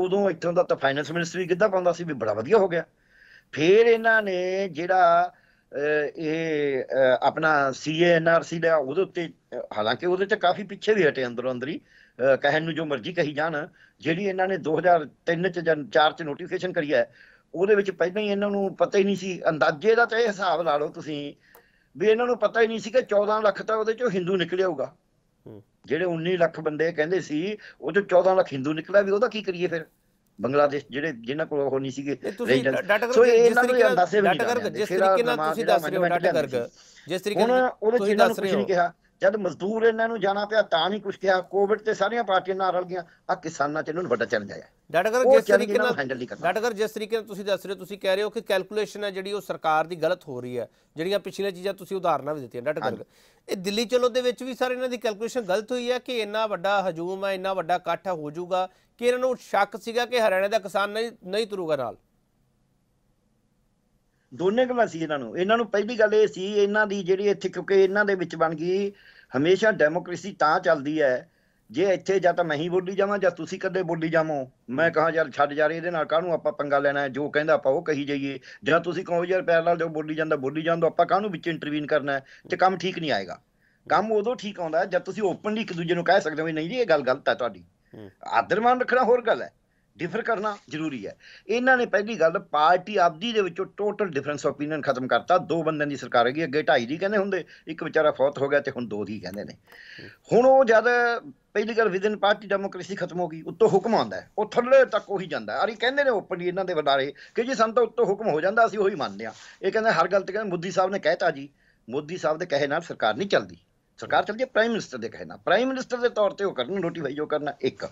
ਉਦੋਂ ਇੱਥੋਂ ਦਾ ਤਾਂ ਫਾਈਨੈਂਸ ਮਿਨਿਸਟਰੀ ਕਿੱਦਾਂ ਪਾਉਂਦਾ ਸੀ ਵੀ ਬੜਾ ਵਧੀਆ ਹੋ ਗਿਆ ਫਿਰ ਇਹਨਾਂ ਨੇ ਜਿਹੜਾ ਇਹ ਆਪਣਾ ਸੀਐਨਆਰਸੀ ਦਾ ਉਹਦੇ ਉੱਤੇ ਹਾਲਾਂਕਿ ਉਹਦੇ ਤੇ ਕਾਫੀ ਪਿੱਛੇ ਵੀ ਹਟੇ ਅੰਦਰੋਂ ਅੰਦਰੀ ਕਹਿਣ ਨੂੰ ਜੋ ਮਰਜ਼ੀ ਕਹੀ ਜਾਣ ਜਿਹੜੀ ਇਹਨਾਂ ਨੇ 2003 ਚ ਜਾਂ 4 ਚ ਨੋਟੀਫਿਕੇਸ਼ਨ ਕਰੀ ਹੈ ਉਹਦੇ ਵਿੱਚ ਪਹਿਲਾਂ ਹੀ ਇਹਨਾਂ ਨੂੰ ਪਤਾ ਹੀ ਨਹੀਂ ਸੀ ਅੰਦਾਜ਼ੇ ਦਾ ਤੇ ਹਿਸਾਬ ਲਾ ਲਓ ਤੁਸੀਂ ਵੀ ਇਹਨਾਂ ਨੂੰ ਪਤਾ ਹੀ ਨਹੀਂ ਸੀ ਕਿ 14 ਲੱਖ ਤਾਂ ਉਹਦੇ ਚੋਂ ਹਿੰਦੂ ਨਿਕਲਿਆ ਹੋਊਗਾ ਜਿਹੜੇ 19 ਲੱਖ ਬੰਦੇ ਕਹਿੰਦੇ ਸੀ ਉਹ ਚ 14 ਲੱਖ ਹਿੰਦੂ ਨਿਕਲਿਆ ਵੀ ਉਹਦਾ ਕੀ ਕਰੀਏ ਫਿਰ ਬੰਗਲਾਦੇਸ਼ ਜਿਹੜੇ ਜਿਨ੍ਹਾਂ ਕੋਲ ਉਹ ਨਹੀਂ ਸੀਗੇ ਸੋ ਇਹ ਇਹਨਾਂ ਨੂੰ ਅੰਦਾਜ਼ੇ ਵੀ ਨਹੀਂ ਜਿਸ ਤਰੀਕੇ ਨਾਲ ਤੁਸੀਂ ਦੱਸ ਰਹੇ ਹੋ ਡਾਟਾ ਕਰਕੇ ਜਿਸ ਤਰੀਕੇ ਨਾਲ ਤੁਸੀਂ ਦੱਸ ਰਹੇ ਹੋ ਜਦ ਮਜ਼ਦੂਰ ਇਹਨਾਂ ਨੂੰ ਜਾਣਾ ਪਿਆ ਤਾਂ ਨਹੀਂ ਕੁਝ ਕਿਹਾ ਕੋਵਿਡ ਤੇ ਸਾਰੀਆਂ ਪਾਰਟੀਆਂ ਨਾਲ ਰਲ ਗਈਆਂ ਆ ਕਿਸਾਨਾਂ ਚ ਇਹਨਾਂ ਨੂੰ ਵੱਡਾ ਚੈਲੰਜ ਆਇਆ ਡਾਟਾਗਰ ਜਿਸ ਤਰੀਕੇ ਨਾਲ ਹੈਂਡਲ ਨਹੀਂ ਕਰਦਾ ਡਾਟਾਗਰ ਜਿਸ ਤਰੀਕੇ ਨਾਲ ਤੁਸੀਂ ਦੱਸ ਰਹੇ ਹੋ ਤੁਸੀਂ ਕਹਿ ਰਹੇ ਹੋ ਕਿ ਕੈਲਕੂਲੇਸ਼ਨ ਹੈ ਜਿਹੜੀ ਉਹ ਸਰਕਾਰ ਦੀ ਗਲਤ ਹੋ ਰਹੀ ਹੈ ਜਿਹੜੀਆਂ ਪਿਛਲੀਆਂ ਚੀਜ਼ਾਂ ਤੁਸੀਂ ਉਦਾਹਰਨਾਂ ਵੀ ਦਿੱਤੀਆਂ ਡਾਟਾਗਰ ਇਹ ਦਿੱਲੀ ਚਲੋ ਦੇ ਵਿੱਚ ਵੀ ਸਰ ਇਹਨਾਂ ਦੀ ਕੈਲਕੂਲੇਸ਼ਨ ਗਲਤ ਹੋਈ ਹੈ ਕਿ ਇੰਨਾ ਵੱਡਾ ਹਜੂਮ ਹੈ ਇੰਨਾ ਵੱਡਾ ਇਕੱਠ ਹੋ ਜਾਊਗਾ ਕਿ ਇਹਨਾਂ ਨੂੰ ਸ਼ੱਕ ਸੀਗਾ ਕਿ ਹਰਿਆਣਾ ਦਾ ਕਿਸਾਨ ਨਹੀਂ ਨਹੀਂ ਤੁਰੂਗਾ ਨਾਲ ਦੋਨੇ ਗੱਲਾਂ ਸੀ ਇਹਨਾਂ ਨੂੰ ਇਹਨਾਂ ਨੂੰ ਪਹਿਲੀ ਗੱਲ ਇਹ ਸੀ ਇਹਨਾਂ ਦੀ ਜਿਹੜੀ ਇੱਥੇ ਕਿਉਂਕਿ ਇਹਨਾਂ ਦੇ ਵਿੱਚ ਬਣ ਗਈ ਹਮੇਸ਼ਾ ਡੈਮੋਕ੍ਰੇਸੀ ਤਾਂ ਚੱਲਦੀ ਹੈ ਜੇ ਇੱਥੇ ਜਾਂ ਤਾਂ ਮੈਂ ਹੀ ਬੋਲੀ ਜਾਵਾਂ ਜਾਂ ਤੁਸੀਂ ਕਦੇ ਬੋਲੀ ਜਾਵੋ ਮੈਂ ਕਹਾ ਯਾਰ ਛੱਡ ਜਾ ਰਹੀ ਇਹਦੇ ਨਾਲ ਕਾਹਨੂੰ ਆਪਾਂ ਪੰਗਾ ਲੈਣਾ ਹੈ ਜੋ ਕਹਿੰਦਾ ਆਪਾਂ ਉਹ ਕਹੀ ਜਾਈਏ ਜਾਂ ਤੁਸੀਂ ਕਹੋ ਯਾਰ ਪੈਰ ਨਾਲ ਜੋ ਬੋਲੀ ਜਾਂਦਾ ਬੋਲੀ ਜਾਂਦਾ ਆਪਾਂ ਕਾਹਨੂੰ ਵਿੱਚ ਇੰਟਰਵੀਨ ਕਰਨਾ ਤੇ ਕੰਮ ਠੀਕ ਨਹੀਂ ਆਏਗਾ ਕੰਮ ਉਦੋਂ ਠੀਕ ਆਉਂਦਾ ਜਦ ਤੁਸੀਂ ਓਪਨਲੀ ਇੱਕ ਦੂਜੇ ਨੂੰ ਕਹਿ ਸਕਦੇ ਹੋ ਨਹੀਂ ਜੀ ਇਹ ਗੱਲ ਗਲਤ ਹੈ ਤੁਹਾਡੀ ਆਦਰਮਾਨ ਰੱਖਣਾ ਹੋਰ ਗੱਲ ਹੈ ਡਿਫਰ ਕਰਨਾ ਜ਼ਰੂਰੀ ਹੈ ਇਹਨਾਂ ਨੇ ਪਹਿਲੀ ਗੱਲ ਪਾਰਟੀ ਆਪਦੀ ਦੇ ਵਿੱਚੋਂ ਟੋਟਲ ਡਿਫਰੈਂਸ ਓਪੀਨੀਅਨ ਖਤਮ ਕਰਤਾ ਦੋ ਬੰਦਿਆਂ ਦੀ ਸਰਕਾਰ ਹੈਗੀ ਅੱਗੇ ਢਾਈ ਦੀ ਕਹਿੰਦੇ ਹੁੰਦੇ ਇੱਕ ਵਿਚਾਰਾ ਫੌਤ ਹੋ ਗਿਆ ਤੇ ਹੁਣ ਦੋ ਦੀ ਕਹਿੰਦੇ ਨੇ ਹੁਣ ਉਹ ਜਦ ਪਹਿਲੀ ਗੱਲ ਵਿਦਨ ਪਾਰਟੀ ਡੈਮੋਕ੍ਰੇਸੀ ਖਤਮ ਹੋ ਗਈ ਉੱਤੋਂ ਹੁਕਮ ਆਉਂਦਾ ਉਹ ਥੱਲੇ ਤੱਕ ਉਹੀ ਜਾਂਦਾ ਅਰੇ ਕਹਿੰਦੇ ਨੇ ਓਪਨਲੀ ਇਹਨਾਂ ਦੇ ਵਡਾਰੇ ਕਿ ਜੀ ਸਾਨੂੰ ਤਾਂ ਉੱਤੋਂ ਹੁਕਮ ਹੋ ਜਾਂਦਾ ਅਸੀਂ ਉਹੀ ਮੰਨਦੇ ਆ ਇਹ ਕਹਿੰਦੇ ਹਰ ਗੱਲ ਤੇ ਕਹਿੰਦੇ ਮੋਦੀ ਸਾਹਿਬ ਨੇ ਕਹਿਤਾ ਜੀ ਮੋਦੀ ਸਾਹਿਬ ਦੇ ਕਹੇ ਨਾਲ ਸਰਕਾਰ ਨਹੀਂ ਚੱਲਦੀ ਸਰਕਾਰ ਚਲਦੀ ਹੈ ਪ੍ਰਾਈਮ ਮਿਨਿਸਟਰ ਦੇ ਕਹਿਣਾ ਪ੍ਰਾਈਮ ਮਿਨਿਸਟਰ ਦੇ ਤੌਰ ਤੇ ਉਹ ਕਰਨ ਨੋਟੀਫਾਈ ਉਹ ਕਰਨਾ ਇੱਕ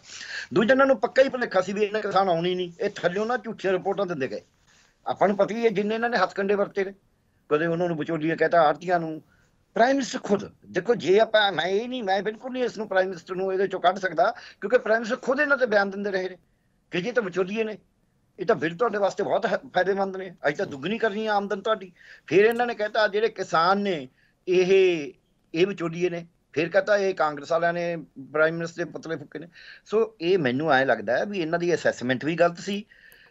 ਦੂਜਾ ਇਹਨਾਂ ਨੂੰ ਪੱਕਾ ਹੀ ਭਲੇਖਾ ਸੀ ਵੀ ਇਹਨਾਂ ਕਿਸਾਨ ਆਉਣੀ ਨਹੀਂ ਇਹ ਥੱਲਿਓਂ ਨਾ ਝੂਠੀਆਂ ਰਿਪੋਰਟਾਂ ਦਿੰਦੇ ਗਏ ਆਪਾਂ ਨੂੰ ਪਤਾ ਹੀ ਹੈ ਜਿੰਨੇ ਇਹਨਾਂ ਨੇ ਹੱਥ ਕੰਡੇ ਵਰਤੇ ਨੇ ਕਦੇ ਉਹਨਾਂ ਨੂੰ ਵਿਚੋਲੀਆ ਕਹਿੰਦਾ ਆਰਤੀਆਂ ਨੂੰ ਪ੍ਰਾਈਮ ਮਿਨਿਸਟਰ ਖੁਦ ਦੇਖੋ ਜੇ ਆਪਾਂ ਮੈਂ ਇਹ ਨਹੀਂ ਮੈਂ ਬਿਲਕੁਲ ਨਹੀਂ ਇਸ ਨੂੰ ਪ੍ਰਾਈਮ ਮਿਨਿਸਟਰ ਨੂੰ ਇਹਦੇ ਚੋਂ ਕੱਢ ਸਕਦਾ ਕਿਉਂਕਿ ਪ੍ਰਾਈਮ ਮਿਨਿਸਟਰ ਖੁਦ ਇਹਨਾਂ ਤੇ ਬਿਆਨ ਦਿੰਦੇ ਰਹੇ ਨੇ ਕਿ ਜੇ ਤਾਂ ਵਿਚੋਲੀਏ ਨੇ ਇਹ ਤਾਂ ਫਿਰ ਤੁਹਾਡੇ ਵਾਸਤੇ ਬਹੁਤ ਫਾਇਦੇਮੰਦ ਨੇ ਅੱਜ ਤਾਂ ਦੁੱਗਣੀ ਕਰਨੀ ਆਮਦਨ ਤੁਹਾਡੀ ਫਿਰ ਇਹਨਾਂ ਨੇ ਕਹਿਤਾ ਜਿਹੜੇ ਕਿਸਾਨ ਨੇ ਇਹ ਇਹ ਵਿਚੋਲੀਏ ਨੇ ਫਿਰ ਕਹਤਾ ਇਹ ਕਾਂਗਰਸ ਵਾਲਿਆਂ ਨੇ ਪ੍ਰਾਈਮ ਮਿਨਿਸਟਰ ਦੇ ਪਤਲੇ ਫੁੱਕੇ ਨੇ ਸੋ ਇਹ ਮੈਨੂੰ ਐ ਲੱਗਦਾ ਵੀ ਇਹਨਾਂ ਦੀ ਅਸੈਸਮੈਂਟ ਵੀ ਗਲਤ ਸੀ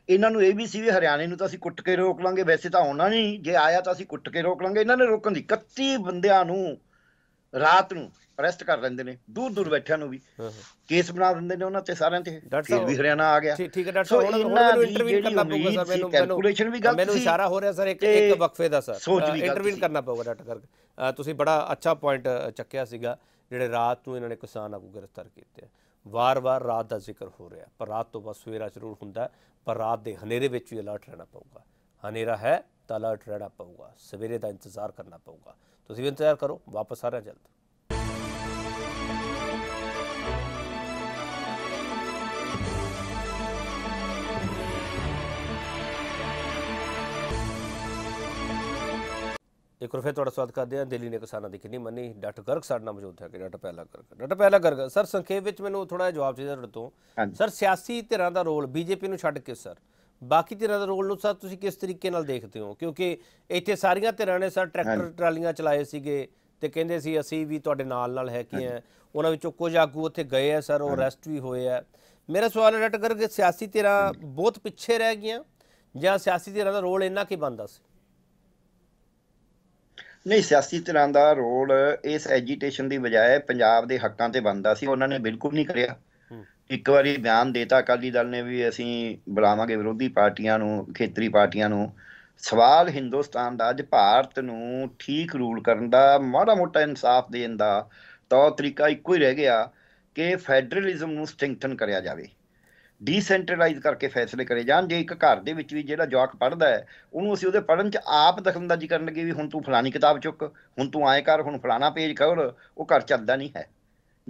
ਇਹਨਾਂ ਨੂੰ ਇਹ ਵੀ ਸੀ ਵੀ ਹਰਿਆਣੇ ਨੂੰ ਤਾਂ ਅਸੀਂ ਕੁੱਟ ਕੇ ਰੋਕ ਲਾਂਗੇ ਵੈਸੇ ਤਾਂ ਆਉਣਾ ਨਹੀਂ ਜੇ ਆਇਆ ਤਾਂ ਅਸੀਂ ਕੁੱਟ ਕੇ ਰੋਕ ਲਾਂਗੇ ਇਹਨਾਂ ਨੇ ਰੋਕਣ ਦੀ 31 ਬੰਦਿਆਂ ਨੂੰ ਰਾਤ ਨੂੰ ਅਰੈਸਟ ਕਰ ਲੈਂਦੇ ਨੇ ਦੂਰ ਦੂਰ ਬੈਠਿਆਂ ਨੂੰ ਵੀ ਕੇਸ ਬਣਾ ਦਿੰਦੇ ਨੇ ਉਹਨਾਂ ਤੇ ਸਾਰਿਆਂ ਤੇ ਫਿਰ ਵੀ ਹਰਿਆਣਾ ਆ ਗਿਆ ਠੀਕ ਹੈ ਡਾਕਟਰ ਸਾਹਿਬ ਉਹਨਾਂ ਨੂੰ ਇੰਟਰਵਿਊ ਕਰਨਾ ਪਊਗਾ ਸਰ ਮੈਨੂੰ ਕੈਲਕੂਲੇਸ਼ਨ ਵੀ ਗਲਤ ਸੀ ਮੈਨੂੰ ਇਸ਼ਾਰਾ ਹੋ ਰਿਹਾ ਸਰ ਇੱਕ ਇੱਕ ਵਕਫੇ ਦਾ ਸਰ ਇੰਟਰਵਿਊ ਕਰਨਾ ਪਊਗਾ ਡਾਕਟਰ ਕਰਕੇ ਤੁਸੀਂ ਬੜਾ ਅੱਛਾ ਪੁਆਇੰਟ ਚੱਕਿਆ ਸੀਗਾ ਜਿਹੜੇ ਰਾਤ ਨੂੰ ਇਹਨਾਂ ਨੇ ਕਿਸਾਨ ਆਗੂ ਗ੍ਰਿਫਤਾਰ ਕੀਤੇ ਵਾਰ-ਵਾਰ ਰਾਤ ਦਾ ਜ਼ਿਕਰ ਹੋ ਰਿਹਾ ਪਰ ਰਾਤ ਤੋਂ ਬਾਅਦ ਸਵੇਰਾ ਜ਼ਰੂਰ ਹੁੰਦਾ ਪਰ ਰਾਤ ਦੇ ਹਨੇਰੇ ਵਿੱਚ ਵੀ ਅਲਰਟ ਰਹਿਣਾ ਪਊਗਾ ਹਨੇਰਾ ਹੈ ਤਾਂ ਅਲਰਟ ਰਹਿਣਾ ਪਊਗਾ ਸਵੇਰੇ ਦਾ ਇੰਤਜ਼ਾਰ ਕਰਨਾ ਪਊਗਾ ਤੁਸੀਂ ਵੀ ਇੰਤਜ਼ਾਰ ਕਰੋ ਵਾਪਸ ਆ ਰਿਹਾ ਜਲਦ ਇੱਕ ਵਾਰ ਤੁਹਾਡਾ ਸਵਾਗਤ ਕਰਦੇ ਹਾਂ ਦਿੱਲੀ ਨੇ ਕਿਸਾਨਾਂ ਦੀ ਕਿੰਨੀ ਮੰਨੀ ਡਾਕਟਰ ਗਰਗ ਸਾਡੇ ਨਾਲ ਮੌਜੂਦ ਹੈ ਕਿ ਡਾਕਟਰ ਪਹਿਲਾ ਗਰਗ ਡਾਕਟਰ ਪਹਿਲਾ ਗਰਗ ਸਰ ਸੰਖੇਪ ਵਿੱਚ ਮੈਨੂੰ ਥੋੜਾ ਜਿਹਾ ਜਵਾਬ ਚਾਹੀਦਾ ਤੁਹਾਡੇ ਤੋਂ ਸਰ ਸਿਆਸੀ ਧਿਰਾਂ ਦਾ ਰੋਲ ਬੀਜੇਪੀ ਨੂੰ ਛੱਡ ਕੇ ਸਰ ਬਾਕੀ ਧਿਰਾਂ ਦਾ ਰੋਲ ਨੂੰ ਸਰ ਤੁਸੀਂ ਕਿਸ ਤਰੀਕੇ ਨਾਲ ਦੇਖਦੇ ਹੋ ਕਿਉਂਕਿ ਇੱਥੇ ਸਾਰੀਆਂ ਧਿਰਾਂ ਨੇ ਸਰ ਟਰੈਕਟਰ ਟਰਾਲੀਆਂ ਚਲਾਏ ਸੀਗੇ ਤੇ ਕਹਿੰਦੇ ਸੀ ਅਸੀਂ ਵੀ ਤੁਹਾਡੇ ਨਾਲ ਨਾਲ ਹੈ ਕਿ ਆ ਉਹਨਾਂ ਵਿੱਚੋਂ ਕੁਝ ਆਗੂ ਉੱਥੇ ਗਏ ਆ ਸਰ ਉਹ ਅਰੈਸਟ ਵੀ ਹੋਏ ਆ ਮੇਰਾ ਸਵਾਲ ਹੈ ਡਾਕਟਰ ਕਿ ਸਿਆਸੀ ਧਿਰਾਂ ਬਹੁਤ ਪਿੱਛੇ ਰਹਿ ਗਈਆਂ ਜਾਂ ਸਿਆਸੀ ਧਿਰਾਂ ਦਾ ਰੋਲ ਇੰਨਾ ਕੀ ਬੰਦਾ ਸੀ ਨਹੀਂ ਸਿਆਸੀ ਧਿਰਾਂ ਦਾ ਰੋਲ ਇਸ ਐਜੀਟੇਸ਼ਨ ਦੀ ਬਜਾਏ ਪੰਜਾਬ ਦੇ ਹੱਕਾਂ ਤੇ ਬੰਦਾ ਸੀ ਉਹਨਾਂ ਨੇ ਬਿਲਕੁਲ ਨਹੀਂ ਕਰਿਆ ਇੱਕ ਵਾਰੀ ਬਿਆਨ ਦੇਤਾ ਅਕਾਲੀ ਦਲ ਨੇ ਵੀ ਅਸੀਂ ਬੁਲਾਵਾਂਗੇ ਵਿਰੋਧੀ ਪਾਰਟੀਆਂ ਨੂੰ ਖੇਤਰੀ ਪਾਰਟੀਆਂ ਨੂੰ ਸਵਾਲ ਹਿੰਦੁਸਤਾਨ ਦਾ ਅੱਜ ਭਾਰਤ ਨੂੰ ਠੀਕ ਰੂਲ ਕਰਨ ਦਾ ਮਾੜਾ ਮੋਟਾ ਇਨਸਾਫ ਦੇਣ ਦਾ ਤੌਰ ਤਰੀਕਾ ਇੱਕੋ ਹੀ ਰਹਿ ਗਿਆ ਕਿ ਫੈਡਰਲਿਜ਼ਮ ਨੂੰ ਸਟ੍ਰੈਂਥਨ ਕਰਿਆ ਜਾਵੇ ਡੀਸੈਂਟਰਲਾਈਜ਼ ਕਰਕੇ ਫੈਸਲੇ ਕਰੇ ਜਾਣ ਜੇ ਇੱਕ ਘਰ ਦੇ ਵਿੱਚ ਵੀ ਜਿਹੜਾ ਜਵਾਕ ਪੜਦਾ ਹੈ ਉਹਨੂੰ ਅਸੀਂ ਉਹਦੇ ਪੜਨ 'ਚ ਆਪ ਦਖਲਅੰਦਾਜ਼ੀ ਕਰਨ ਲੱਗੇ ਵੀ ਹੁਣ ਤੂੰ ਫਲਾਣੀ ਕਿਤਾਬ ਚੁੱਕ ਹੁਣ ਤੂੰ ਆਏ ਕਰ ਹੁਣ ਫਲਾਣਾ ਪੇਜ ਖੋਲ ਉਹ ਘਰ ਚੱਲਦਾ ਨਹੀਂ ਹੈ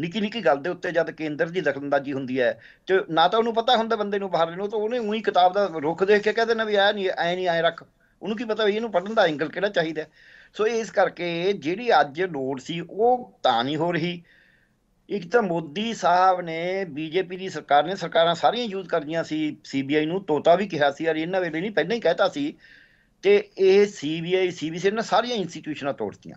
ਨਿੱਕੀ ਨਿੱਕੀ ਗੱਲ ਦੇ ਉੱਤੇ ਜਦ ਕੇਂਦਰ ਦੀ ਦਖਲਅੰਦਾਜ਼ੀ ਹੁੰਦੀ ਹੈ ਤੇ ਨਾ ਤਾਂ ਉਹਨੂੰ ਪਤਾ ਹੁੰਦਾ ਬੰਦੇ ਨੂੰ ਬਾਹਰ ਨੂੰ ਤਾਂ ਉਹਨੇ ਉਹੀ ਕਿਤਾਬ ਦਾ ਰੁਖ ਦੇਖ ਕੇ ਕਹਿੰਦੇ ਨਾ ਵੀ ਐ ਨਹੀਂ ਐ ਨਹੀਂ ਐ ਰੱਖ ਉਹਨੂੰ ਕੀ ਪਤਾ ਵੀ ਇਹਨੂੰ ਪੜਨ ਦਾ ਐਂਗਲ ਕਿਹੜਾ ਚਾਹੀਦਾ ਸੋ ਇਸ ਕਰਕੇ ਜਿਹੜੀ ਅੱਜ ਲੋੜ ਸੀ ਉਹ ਤਾਂ ਨਹੀਂ ਹੋ ਰਹੀ ਇੱਕ ਤਾਂ ਮੋਦੀ ਸਾਹਿਬ ਨੇ ਬੀਜੇਪੀ ਦੀ ਸਰਕਾਰ ਨੇ ਸਰਕਾਰਾਂ ਸਾਰੀਆਂ ਯੂਜ਼ ਕਰਦੀਆਂ ਸੀ ਸੀਬੀਆਈ ਨੂੰ ਤੋਤਾ ਵੀ ਕਿਹਾ ਸੀ ਯਾਰ ਇਹਨਾਂ ਵੇਲੇ ਨਹੀਂ ਪਹਿਲਾਂ ਹੀ ਕਹਿਤਾ ਸੀ ਤੇ ਇਹ ਸੀਬੀਆਈ ਸੀਬੀਸੀ ਨੇ ਸਾਰੀਆਂ ਇੰਸਟੀਟਿਊਸ਼ਨਾਂ ਤੋੜਤੀਆਂ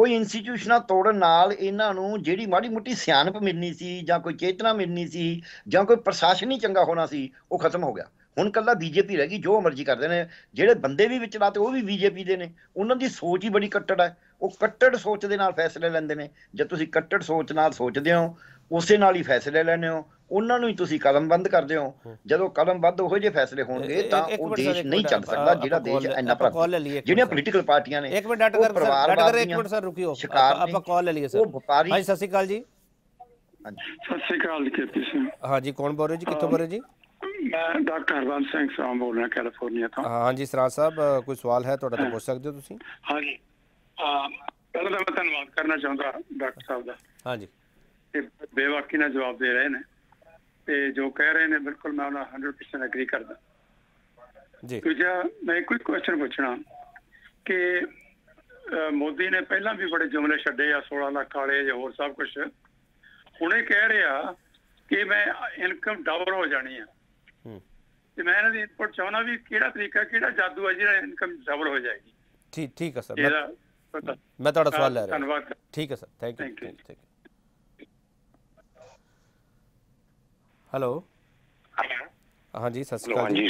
ਉਹ ਇੰਸਟੀਟਿਊਸ਼ਨਾਂ ਤੋੜਨ ਨਾਲ ਇਹਨਾਂ ਨੂੰ ਜਿਹੜੀ ਮਾੜੀ ਮੁੱਟੀ ਸਿਆਣਪ ਮਿਲਣੀ ਸੀ ਜਾਂ ਕੋਈ ਚੇਤਨਾ ਮਿਲਣੀ ਸੀ ਜਾਂ ਕੋਈ ਪ੍ਰਸ਼ਾਸਨ ਹੀ ਚੰਗਾ ਹੋਣਾ ਸੀ ਉਹ ਖਤਮ ਹੋ ਗਿਆ ਹੁਣ ਕੱਲਾ ਬੀਜੇਪੀ ਰਹਿ ਗਈ ਜੋ ਮਰਜ਼ੀ ਕਰਦੇ ਨੇ ਜਿਹੜੇ ਬੰਦੇ ਵੀ ਵਿੱਚ ਤੇ ਉਹ ਵੀ ਬੀਜੇਪੀ ਦੇ ਨੇ ਉਹਨਾਂ ਦੀ ਸੋਚ ਹੀ ਬੜੀ ਕੱਟੜ ਹੈ ਉਹ ਕੱਟੜ ਸੋਚ ਦੇ ਨਾਲ ਫੈਸਲੇ ਲੈਂਦੇ ਨੇ ਜੇ ਤੁਸੀਂ ਕੱਟੜ ਸੋਚ ਨਾਲ ਸੋਚਦੇ ਹੋ ਉਸੇ ਨਾਲ ਹੀ ਫੈਸਲੇ ਲੈਣੇ ਹੋ ਉਹਨਾਂ ਨੂੰ ਹੀ ਤੁਸੀਂ ਕਦਮਬੰਦ ਕਰਦੇ ਹੋ ਜਦੋਂ ਕਦਮਬੰਦ ਉਹੋ ਜਿਹੇ ਫੈਸਲੇ ਹੋਣਗੇ ਤਾਂ ਉਹ ਦੇਸ਼ ਨਹੀਂ ਚੱਲ ਸਕਦਾ ਜਿਹੜਾ ਦੇਸ਼ ਇੰਨਾ ਭਰਾ ਜਿਹੜੀਆਂ ਪੋਲੀਟੀਕਲ ਪਾਰਟੀਆਂ ਨੇ ਇੱਕ ਮਿੰਟ ਡਾਕਟਰ ਸਰ ਡਾਕਟਰ ਇੱਕ ਮਿੰਟ ਸਰ ਰੁਕਿਓ ਆਪਾਂ ਕਾਲ ਲੈ ਲਈਏ ਸਰ ਹਾਂਜੀ ਸਤਿ ਸ਼੍ਰੀ ਅਕਾਲ ਜੀ ਸਤਿ ਸ਼੍ਰੀ ਅਕਾਲ ਜੀ ਕੇਪੀ ਸਿੰਘ ਹਾਂਜੀ ਕੌਣ ਬੋਲ ਰਹੇ ਜੀ ਕਿੱਥੋਂ ਬੋਲ ਰਹੇ ਜੀ ਮੈਂ ਡਾਕਟਰ ਹਰਵੰਦ ਸਿੰਘ ਸਾਹਿਬ ਬੋਲ ਰਿਹਾ ਕੈਲੀਫੋਰਨੀਆ ਤੋਂ ਹਾਂਜੀ ਸਰਾਜ ਸਾਹਿਬ ਕੋਈ ਸਵਾਲ ਹੈ ਤੁਹਾਡਾ ਤਾਂ ਪੁੱਛ ਸਕਦੇ ਹੋ ਤੁਸੀਂ ਹਾਂਜੀ ਪਹਿਲਾਂ ਤਾਂ ਮੈਂ ਧੰਨਵਾਦ ਕਰਨਾ ਚਾਹੁੰਦਾ ਡਾਕਟਰ ਸਾਹਿਬ ਦਾ ਹਾਂਜੀ ਤੇ ਬੇਵਾਕੀ ਨਾਲ ਜਵਾਬ ਦੇ ਰਹੇ ਨੇ ਤੇ ਜੋ ਕਹਿ ਰਹੇ ਨੇ ਬਿਲਕੁਲ ਮੈਂ ਉਹਨਾਂ 100% ਐਗਰੀ ਕਰਦਾ ਜੀ ਦੂਜਾ ਮੈਂ ਕੋਈ ਕੁਐਸਚਨ ਪੁੱਛਣਾ ਕਿ ਮੋਦੀ ਨੇ ਪਹਿਲਾਂ ਵੀ ਬੜੇ ਜੁਮਲੇ ਛੱਡੇ ਆ 16 ਲੱਖ ਵਾਲੇ ਜਾਂ ਹੋਰ ਸਭ ਕੁਝ ਹੁਣੇ ਕਹਿ ਰਿਹਾ ਕਿ ਮੈਂ ਇਨਕਮ ਡਬਲ ਹੋ ਜਾਣੀ ਆ ਤੇ ਮੈਂ ਇਹਨਾਂ ਦੀ ਇਨਪੁਟ ਚਾਹਣਾ ਵੀ ਕਿਹੜਾ ਤਰੀਕਾ ਕਿਹੜਾ ਜਾਦੂ ਆ ਜਿਹੜਾ ਇਨਕਮ ਡਬਲ ਹੋ ਜਾਏਗੀ ਠੀਕ ਠੀਕ ਹੈ ਸਰ ਮੈਂ ਤੁਹਾਡਾ ਸਵਾਲ ਲੈ ਰਿਹਾ ਧੰਨਵਾਦ ਠੀਕ ਹੈ sir thank you thank you hello ਹਾਂਜੀ ਸਤਿ ਸ਼੍ਰੀ ਅਕਾਲ ਜੀ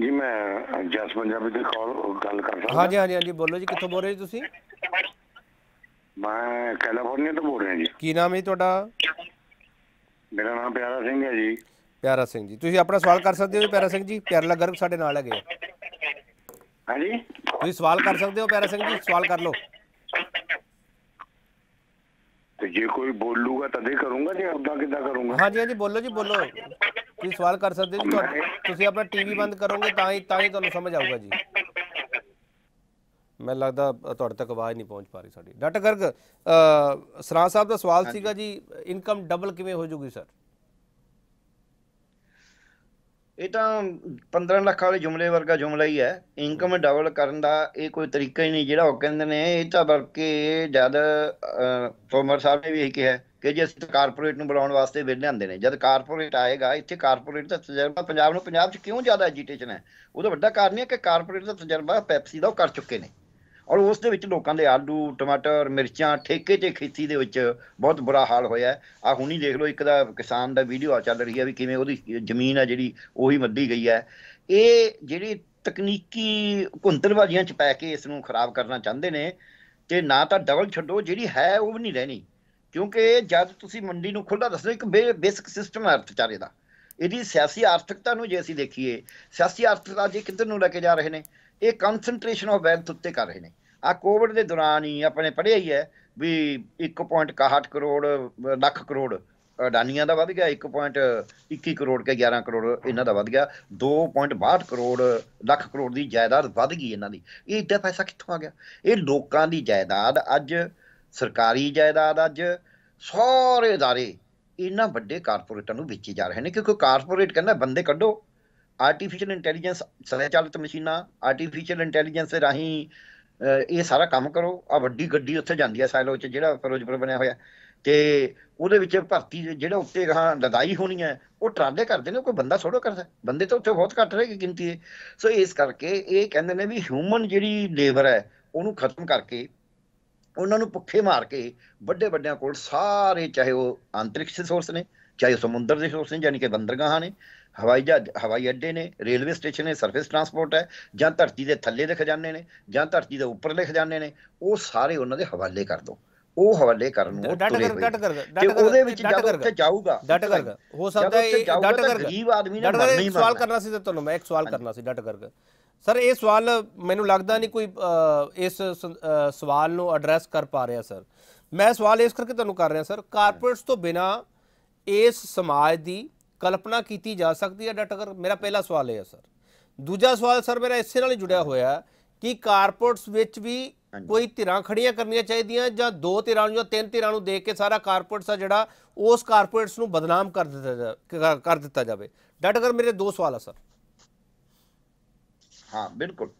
ਜੀ ਮੈਂ ਜਸ ਪੰਜਾਬੀ ਦੇ ਕਾਲ ਗੱਲ ਕਰ ਰਿਹਾ ਜੀ ਹਾਂਜੀ ਹਾਂਜੀ ਬੋਲੋ ਜੀ ਕਿੱਥੋਂ ਬੋਲ ਰਹੇ ਤੁਸੀਂ ਮੈਂ ਕੈਲੀਫੋਰਨੀਆ ਤੋਂ ਬੋਲ ਰਿਹਾ ਜੀ ਕੀ ਨਾਮ ਹੈ ਤੁਹਾਡਾ ਮੇਰਾ ਨਾਮ ਪਿਆਰਾ ਸਿੰਘ ਹੈ ਜੀ ਪਿਆਰਾ ਸਿੰਘ ਜੀ ਤੁਸੀਂ ਆਪਣਾ ਸਵਾਲ ਕਰ ਸਕਦੇ ਹੋ ਪਿਆਰਾ ਸਿੰਘ ਜੀ ਪਿਆਰ ਗਰਗ ਸਾਡੇ ਨਾਲ ਹੈਗੇ ਹਾਂਜੀ ਤੁਸੀਂ ਸਵਾਲ ਕਰ ਸਕਦੇ ਹੋ ਪਿਆਰਾ ਸਿੰਘ ਜੀ ਸਵਾਲ ਕਰ ਲਓ ਤੇ ਜੇ ਕੋਈ ਬੋਲੂਗਾ ਤਾਂ ਦੇ ਕਰੂੰਗਾ ਜੇ ਉਦਾਂ ਕਿਦਾਂ ਕਰੂੰਗਾ ਹਾਂਜੀ ਹਾਂਜੀ ਬੋਲੋ ਜੀ ਬੋਲੋ ਤੁਸੀਂ ਸਵਾਲ ਕਰ ਸਕਦੇ ਜੀ ਤੁਸੀਂ ਆਪਣਾ ਟੀਵੀ ਬੰਦ ਕਰੋਗੇ ਤਾਂ ਹੀ ਤਾਂ ਹੀ ਤੁਹਾਨੂੰ ਸਮਝ ਆਊਗਾ ਜੀ ਮੈਨੂੰ ਲੱਗਦਾ ਤੁਹਾਡੇ ਤੱਕ ਆਵਾਜ਼ ਨਹੀਂ ਪਹੁੰਚ ਪਾ ਰਹੀ ਸਾਡੀ ਡਾਕਟਰ ਗਰਗ ਸਰਾਂ ਸਾਹਿਬ ਦਾ ਸਵਾਲ ਸੀਗਾ ਜੀ ਇਨਕਮ ਡਬਲ ਕਿਵੇਂ ਹੋ ਜੂਗੀ ਸਰ ਇਹ ਤਾਂ 15 ਲੱਖ ਵਾਲੇ ਜੁਮਲੇ ਵਰਗਾ ਜੁਮਲਾ ਹੀ ਹੈ ਇਨਕਮ ਡਬਲ ਕਰਨ ਦਾ ਇਹ ਕੋਈ ਤਰੀਕਾ ਹੀ ਨਹੀਂ ਜਿਹੜਾ ਉਹ ਕਹਿੰਦੇ ਨੇ ਇਹ ਤਾਂ ਬਲਕੇ ਜਦ ਤੋਮਰ ਸਾਹਿਬ ਨੇ ਵੀ ਇਹ ਕਿਹਾ ਕਿ ਜੇ ਅਸੀਂ ਕਾਰਪੋਰੇਟ ਨੂੰ ਬੁਲਾਉਣ ਵਾਸਤੇ ਵੇਲੇ ਆਂਦੇ ਨੇ ਜਦ ਕਾਰਪੋਰੇਟ ਆਏਗਾ ਇੱਥੇ ਕਾਰਪੋਰੇਟ ਦਾ ਤਜਰਬਾ ਪੰਜਾਬ ਨੂੰ ਪੰਜਾਬ 'ਚ ਕਿਉਂ ਜ਼ਿਆਦਾ ਐਜੀਟੇਸ਼ਨ ਹੈ ਉਹਦਾ ਵੱਡਾ ਕਾਰਨ ਇਹ ਹੈ ਕਿ ਕਾਰਪੋਰੇਟ ਦਾ ਤਜਰਬਾ ਪੈਪਸੀ ਦਾ ਉਹ ਕਰ ਚੁੱਕੇ ਨੇ ਔਰ ਉਸ ਦੇ ਵਿੱਚ ਲੋਕਾਂ ਦੇ ਆਲੂ ਟਮਾਟਰ ਮਿਰਚਾਂ ਠੇਕੇ ਤੇ ਖੇਤੀ ਦੇ ਵਿੱਚ ਬਹੁਤ ਬੁਰਾ ਹਾਲ ਹੋਇਆ ਆ ਹੁਣੀ ਦੇਖ ਲਓ ਇੱਕ ਦਾ ਕਿਸਾਨ ਦਾ ਵੀਡੀਓ ਆ ਚੱਲ ਰਹੀ ਹੈ ਵੀ ਕਿਵੇਂ ਉਹਦੀ ਜ਼ਮੀਨ ਆ ਜਿਹੜੀ ਉਹੀ ਮੱਦੀ ਗਈ ਹੈ ਇਹ ਜਿਹੜੀ ਤਕਨੀਕੀ ਕੁੰਤਲਵਾਜੀਆਂ ਚ ਪੈ ਕੇ ਇਸ ਨੂੰ ਖਰਾਬ ਕਰਨਾ ਚਾਹੁੰਦੇ ਨੇ ਤੇ ਨਾ ਤਾਂ ਡਬਲ ਛੱਡੋ ਜਿਹੜੀ ਹੈ ਉਹ ਵੀ ਨਹੀਂ ਰਹਿਣੀ ਕਿਉਂਕਿ ਜਦ ਤੁਸੀਂ ਮੰਡੀ ਨੂੰ ਖੁੱਲਾ ਦੱਸਦੇ ਇੱਕ ਬੇਸਿਕ ਸਿਸਟਮ ਹੈ ਅਰਥਚਾਰੇ ਦਾ ਇਹਦੀ ਸਿਆਸੀ ਆਰਥਿਕਤਾ ਨੂੰ ਜੇ ਅਸੀਂ ਦੇਖੀਏ ਸਿਆਸੀ ਆਰਥਿਕਤਾ ਜੇ ਕਿੱਧਰ ਨੂੰ ਲੈ ਕੇ ਜਾ ਰਹੇ ਨੇ ਇਹ ਕਨਸੈਂਟ੍ਰੇਸ਼ਨ ਆਫ ਵੈਲਥ ਉੱਤੇ ਕਰ ਰਹੇ ਨੇ ਆ ਕੋਵਿਡ ਦੇ ਦੌਰਾਨ ਹੀ ਆਪਣੇ ਪੜਿਆ ਹੀ ਹੈ ਵੀ 1.61 ਕਰੋੜ ਲੱਖ ਕਰੋੜ ਅਡਾਨੀਆਂ ਦਾ ਵਧ ਗਿਆ 1.21 ਕਰੋੜ ਕੇ 11 ਕਰੋੜ ਇਹਨਾਂ ਦਾ ਵਧ ਗਿਆ 2.62 ਕਰੋੜ ਲੱਖ ਕਰੋੜ ਦੀ ਜਾਇਦਾਦ ਵਧ ਗਈ ਇਹਨਾਂ ਦੀ ਇਹ ਇੱਡਾ ਪੈਸਾ ਕਿੱਥੋਂ ਆ ਗਿਆ ਇਹ ਲੋਕਾਂ ਦੀ ਜਾਇਦਾਦ ਅੱਜ ਸਰਕਾਰੀ ਜਾਇਦਾਦ ਅੱਜ ਸਾਰੇ ادارے ਇਹਨਾਂ ਵੱਡੇ ਕਾਰਪੋਰੇਟਾਂ ਨੂੰ ਵੇਚੀ ਜਾ ਰਹੇ ਨੇ ਕਿਉਂਕਿ ਕਾਰਪੋਰੇਟ ਕਹਿੰਦਾ ਬੰਦੇ ਕੱਢੋ ਆਰਟੀਫੀਸ਼ੀਅਲ ਇੰਟੈਲੀਜੈਂਸ ਸਵੈਚਾਲਿਤ ਮਸ਼ੀਨਾਂ ਆਰਟੀਫੀਸ਼ੀਅਲ ਇੰਟੈਲੀਜੈਂਸ ਦੇ ਰਾਹੀਂ ਇਹ ਸਾਰਾ ਕੰਮ ਕਰੋ ਆ ਵੱਡੀ ਗੱਡੀ ਉੱਥੇ ਜਾਂਦੀ ਹੈ ਸਾਇਲੋ 'ਚ ਜਿਹੜਾ ਫਿਰੋਜ਼ਪੁਰ ਬਣਿਆ ਹੋਇਆ ਤੇ ਉਹਦੇ ਵਿੱਚ ਭਰਤੀ ਜਿਹੜਾ ਉੱਤੇ ਗਾਂ ਲਦਾਈ ਹੋਣੀ ਹੈ ਉਹ ਟਰਾਲੇ ਕਰਦੇ ਨੇ ਕੋਈ ਬੰਦਾ ਛੋੜੋ ਕਰਦਾ ਬੰਦੇ ਤਾਂ ਉੱਥੇ ਬਹੁਤ ਘੱਟ ਰਹੇਗੀ ਗਿਣਤੀ ਹੈ ਸੋ ਇਸ ਕਰਕੇ ਇਹ ਕਹਿੰਦੇ ਨੇ ਵੀ ਹਿਊਮਨ ਜਿਹੜੀ ਲੇਬਰ ਹੈ ਉਹਨੂੰ ਖਤਮ ਕਰਕੇ ਉਹਨਾਂ ਨੂੰ ਭੁੱਖੇ ਮਾਰ ਕੇ ਵੱਡੇ ਵੱਡਿਆਂ ਕੋਲ ਸਾਰੇ ਚਾਹੇ ਉਹ ਅੰਤਰਿਕਸ਼ ਸੋਰਸ ਨੇ ਚਾਹੇ ਸਮੁੰਦਰ ਦੇ ਸੋਰਸ ਨੇ ਯਾਨੀ ਕਿ ਬੰਦਰਗਾਹਾਂ ਨੇ ਹਵਾਈ ਜਹਾਜ਼ ਹਵਾਈ ਅੱਡੇ ਨੇ ਰੇਲਵੇ ਸਟੇਸ਼ਨ ਨੇ ਸਰਫੇਸ ਟਰਾਂਸਪੋਰਟ ਹੈ ਜਾਂ ਧਰਤੀ ਦੇ ਥੱਲੇ ਦੇ ਖਜ਼ਾਨੇ ਨੇ ਜਾਂ ਧਰਤੀ ਦੇ ਉੱਪਰ ਲਿਖ ਖਜ਼ਾਨੇ ਨੇ ਉਹ ਸਾਰੇ ਉਹਨਾਂ ਦੇ ਹਵਾਲੇ ਕਰ ਦੋ ਉਹ ਹਵਾਲੇ ਕਰਨ ਨੂੰ ਕਰ ਡਟ ਕਰ ਉਹਦੇ ਵਿੱਚ ਜਦੋਂ ਉੱਥੇ ਜਾਊਗਾ ਡਟ ਕਰ ਹੋ ਸਕਦਾ ਹੈ ਡਟ ਕਰ ਗਰੀਬ ਆਦਮੀ ਨੇ ਮਰਨਾ ਹੀ ਸਵਾਲ ਕਰਨਾ ਸੀ ਤੇ ਤੁਹਾਨੂੰ ਮੈਂ ਇੱਕ ਸਵਾਲ ਕਰਨਾ ਸੀ ਡਟ ਕਰ ਸਰ ਇਹ ਸਵਾਲ ਮੈਨੂੰ ਲੱਗਦਾ ਨਹੀਂ ਕੋਈ ਇਸ ਸਵਾਲ ਨੂੰ ਐਡਰੈਸ ਕਰ ਪਾ ਰਿਹਾ ਸਰ ਮੈਂ ਸਵਾਲ ਇਸ ਕਰਕੇ ਤੁਹਾਨੂੰ ਕਰ ਰਿਹਾ ਸਰ ਕਾਰਪੋਰੇਟਸ ਤੋਂ ਬਿਨਾ ਇਸ ਸਮਾਜ ਦੀ ਕਲਪਨਾ ਕੀਤੀ ਜਾ ਸਕਦੀ ਹੈ ਡਾਕਟਰ ਮੇਰਾ ਪਹਿਲਾ ਸਵਾਲ ਇਹ ਹੈ ਸਰ ਦੂਜਾ ਸਵਾਲ ਸਰ ਮੇਰਾ ਇਸੇ ਨਾਲ ਹੀ ਜੁੜਿਆ ਹੋਇਆ ਕਿ ਕਾਰਪੋਰੇਟਸ ਵਿੱਚ ਵੀ ਕੋਈ ਧਿਰਾਂ ਖੜੀਆਂ ਕਰਨੀਆਂ ਚਾਹੀਦੀਆਂ ਜਾਂ ਦੋ ਧਿਰਾਂ ਨੂੰ ਜਾਂ ਤਿੰਨ ਧਿਰਾਂ ਨੂੰ ਦੇਖ ਕੇ ਸਾਰਾ ਕਾਰਪੋਰੇਟਸ ਆ ਜਿਹੜਾ ਉਸ ਕਾਰਪੋਰੇਟਸ ਨੂੰ ਬਦਨਾਮ ਕਰ ਦਿੱਤਾ ਕਰ ਦਿੱਤਾ ਜਾਵੇ ਡਾਕਟਰ ਮੇਰੇ ਦੋ ਸਵਾਲ ਆ ਸਰ ਹਾਂ ਬਿਲਕੁਲ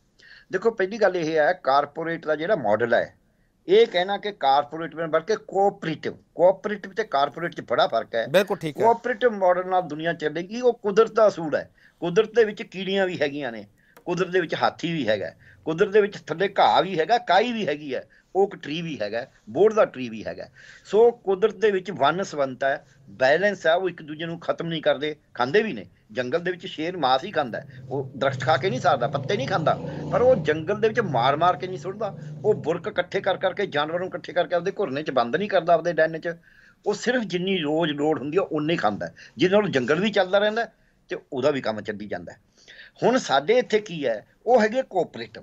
ਦੇਖੋ ਪਹਿਲੀ ਗੱਲ ਇਹ ਹੈ ਕਾਰਪੋਰੇਟ ਦਾ ਜਿਹੜਾ ਮਾਡਲ ਹੈ ਇਹ ਕਹਿਣਾ ਕਿ ਕਾਰਪੋਰੇਟ ਬਣ ਬਲਕਿ ਕੋਆਪਰੇਟਿਵ ਕੋਆਪਰੇਟਿਵ ਤੇ ਕਾਰਪੋਰੇਟ 'ਚ ਬੜਾ ਫਰਕ ਹੈ ਬਿਲਕੁਲ ਠੀਕ ਹੈ ਕੋਆਪਰੇਟਿਵ ਮਾਡਲ ਨਾਲ ਦੁਨੀਆ ਚੱਲੇਗੀ ਉਹ ਕੁਦਰਤ ਦਾ ਅਸੂਲ ਹੈ ਕੁਦਰਤ ਦੇ ਵਿੱਚ ਕੀੜੀਆਂ ਵੀ ਹੈਗੀਆਂ ਨੇ ਕੁਦਰਤ ਦੇ ਵਿੱਚ ਹਾਥੀ ਵੀ ਹੈਗਾ ਕੁਦਰਤ ਦੇ ਵਿੱਚ ਥੱਲੇ ਘਾਹ ਵੀ ਹੈਗਾ ਕਾਈ ਵੀ ਹੈਗੀ ਹੈ ਓਕ ਟਰੀ ਵੀ ਹੈਗਾ ਬੋਰਡ ਦਾ ਟਰੀ ਵੀ ਹੈਗਾ ਸੋ ਕੁਦਰਤ ਦੇ ਵਿੱਚ ਵਨ ਸਵੰਤ ਹੈ ਬੈਲੈਂਸ ਹੈ ਉਹ ਇੱਕ ਦੂਜੇ ਨੂੰ ਖਤਮ ਨਹੀਂ ਕਰਦੇ ਖਾਂਦੇ ਵੀ ਨੇ ਜੰਗਲ ਦੇ ਵਿੱਚ ਸ਼ੇਰ ਮਾਸ ਹੀ ਖਾਂਦਾ ਉਹ ਦਰਖਤ ਖਾ ਕੇ ਨਹੀਂ ਸਰਦਾ ਪੱਤੇ ਨਹੀਂ ਖਾਂਦਾ ਪਰ ਉਹ ਜੰਗਲ ਦੇ ਵਿੱਚ ਮਾਰ-ਮਾਰ ਕੇ ਨਹੀਂ ਸੁੱਟਦਾ ਉਹ ਬੁਰਕ ਇਕੱਠੇ ਕਰ ਕਰਕੇ ਜਾਨਵਰਾਂ ਨੂੰ ਇਕੱਠੇ ਕਰਕੇ ਆਪਦੇ ਘੁਰਨੇ 'ਚ ਬੰਦ ਨਹੀਂ ਕਰਦਾ ਆਪਦੇ ਡੈਨ 'ਚ ਉਹ ਸਿਰਫ ਜਿੰਨੀ ਰੋਜ਼ ਲੋੜ ਹੁੰਦੀ ਆ ਉਨੇ ਖਾਂਦਾ ਜਿਹਦੇ ਨਾਲ ਜੰਗਲ ਵੀ ਚੱਲਦਾ ਰਹਿੰਦਾ ਤੇ ਉਹਦਾ ਵੀ ਕੰਮ ਚੱਲੀ ਜਾਂਦਾ ਹੁਣ ਸਾਡੇ ਇੱਥੇ ਕੀ ਹੈ ਉਹ ਹੈਗੇ ਕੋਆਪਰੇਟਿਵ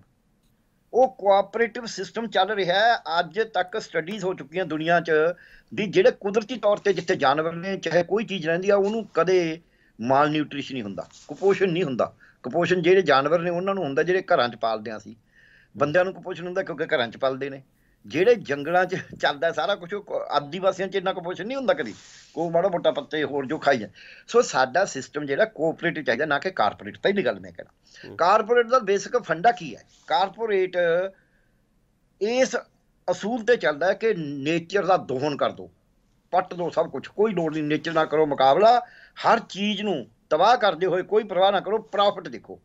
ਉਹ ਕੋਆਪਰੇਟਿਵ ਸਿਸਟਮ ਚੱਲ ਰਿਹਾ ਹੈ ਅੱਜ ਤੱਕ ਸਟੱਡੀਜ਼ ਹੋ ਚੁੱਕੀਆਂ ਦੁਨੀਆ 'ਚ ਵੀ ਜਿਹੜੇ ਕੁਦਰਤੀ ਤੌਰ ਤੇ ਜਿੱਥੇ ਜਾਨਵਰ ਨੇ ਚਾਹੇ ਕੋਈ ਚੀਜ਼ ਰਹਿੰਦੀ ਆ ਉਹਨੂੰ ਕਦੇ ਮਾਲ ਨਿਊਟ੍ਰੀਸ਼ਨ ਨਹੀਂ ਹੁੰਦਾ ਕੁਪੋਸ਼ਣ ਨਹੀਂ ਹੁੰਦਾ ਕੁਪੋਸ਼ਣ ਜਿਹੜੇ ਜਾਨਵਰ ਨੇ ਉਹਨਾਂ ਨੂੰ ਹੁੰਦਾ ਜਿਹੜੇ ਘਰਾਂ 'ਚ ਪਾਲਦੇ ਆ ਸੀ ਬੰਦਿਆਂ ਨੂੰ ਕੁਪੋਸ਼ਣ ਹੁੰਦਾ ਕਿਉਂਕਿ ਘਰਾਂ 'ਚ ਪਾਲਦੇ ਨੇ ਜਿਹੜੇ ਜੰਗਲਾਂ 'ਚ ਚੱਲਦਾ ਸਾਰਾ ਕੁਝ ਆਦੀਵਾਸੀਆਂ 'ਚ ਇੰਨਾ ਪੁੱਛ ਨਹੀਂ ਹੁੰਦਾ ਕਦੀ ਕੋ ਮਾੜਾ ਮੋਟਾ ਪੱਤੇ ਹੋਰ ਜੋ ਖਾਈ ਸੋ ਸਾਡਾ ਸਿਸਟਮ ਜਿਹੜਾ ਕੋਆਪਰੇਟਿਵ ਚਾਹੀਦਾ ਨਾ ਕਿ ਕਾਰਪੋਰੇਟ ਪਹਿਲੀ ਗੱਲ ਮੈਂ ਕਹਿਣਾ ਕਾਰਪੋਰੇਟ ਦਾ ਬੇਸਿਕ ਫੰਡਾ ਕੀ ਹੈ ਕਾਰਪੋਰੇਟ ਇਸ ਅਸੂਲ ਤੇ ਚੱਲਦਾ ਹੈ ਕਿ ਨੇਚਰ ਦਾ ਦੋਹਨ ਕਰ ਦੋ ਪੱਟ ਦੋ ਸਭ ਕੁਝ ਕੋਈ ਲੋੜ ਨਹੀਂ ਨੇਚਰ ਨਾਲ ਕਰੋ ਮੁਕਾਬਲਾ ਹਰ ਚੀਜ਼ ਨੂੰ ਤਬਾਹ ਕਰਦੇ ਹੋਏ ਕੋਈ ਪਰਵਾਹ ਨਾ ਕਰੋ ਪ੍ਰੋਫਿਟ ਦੇਖੋ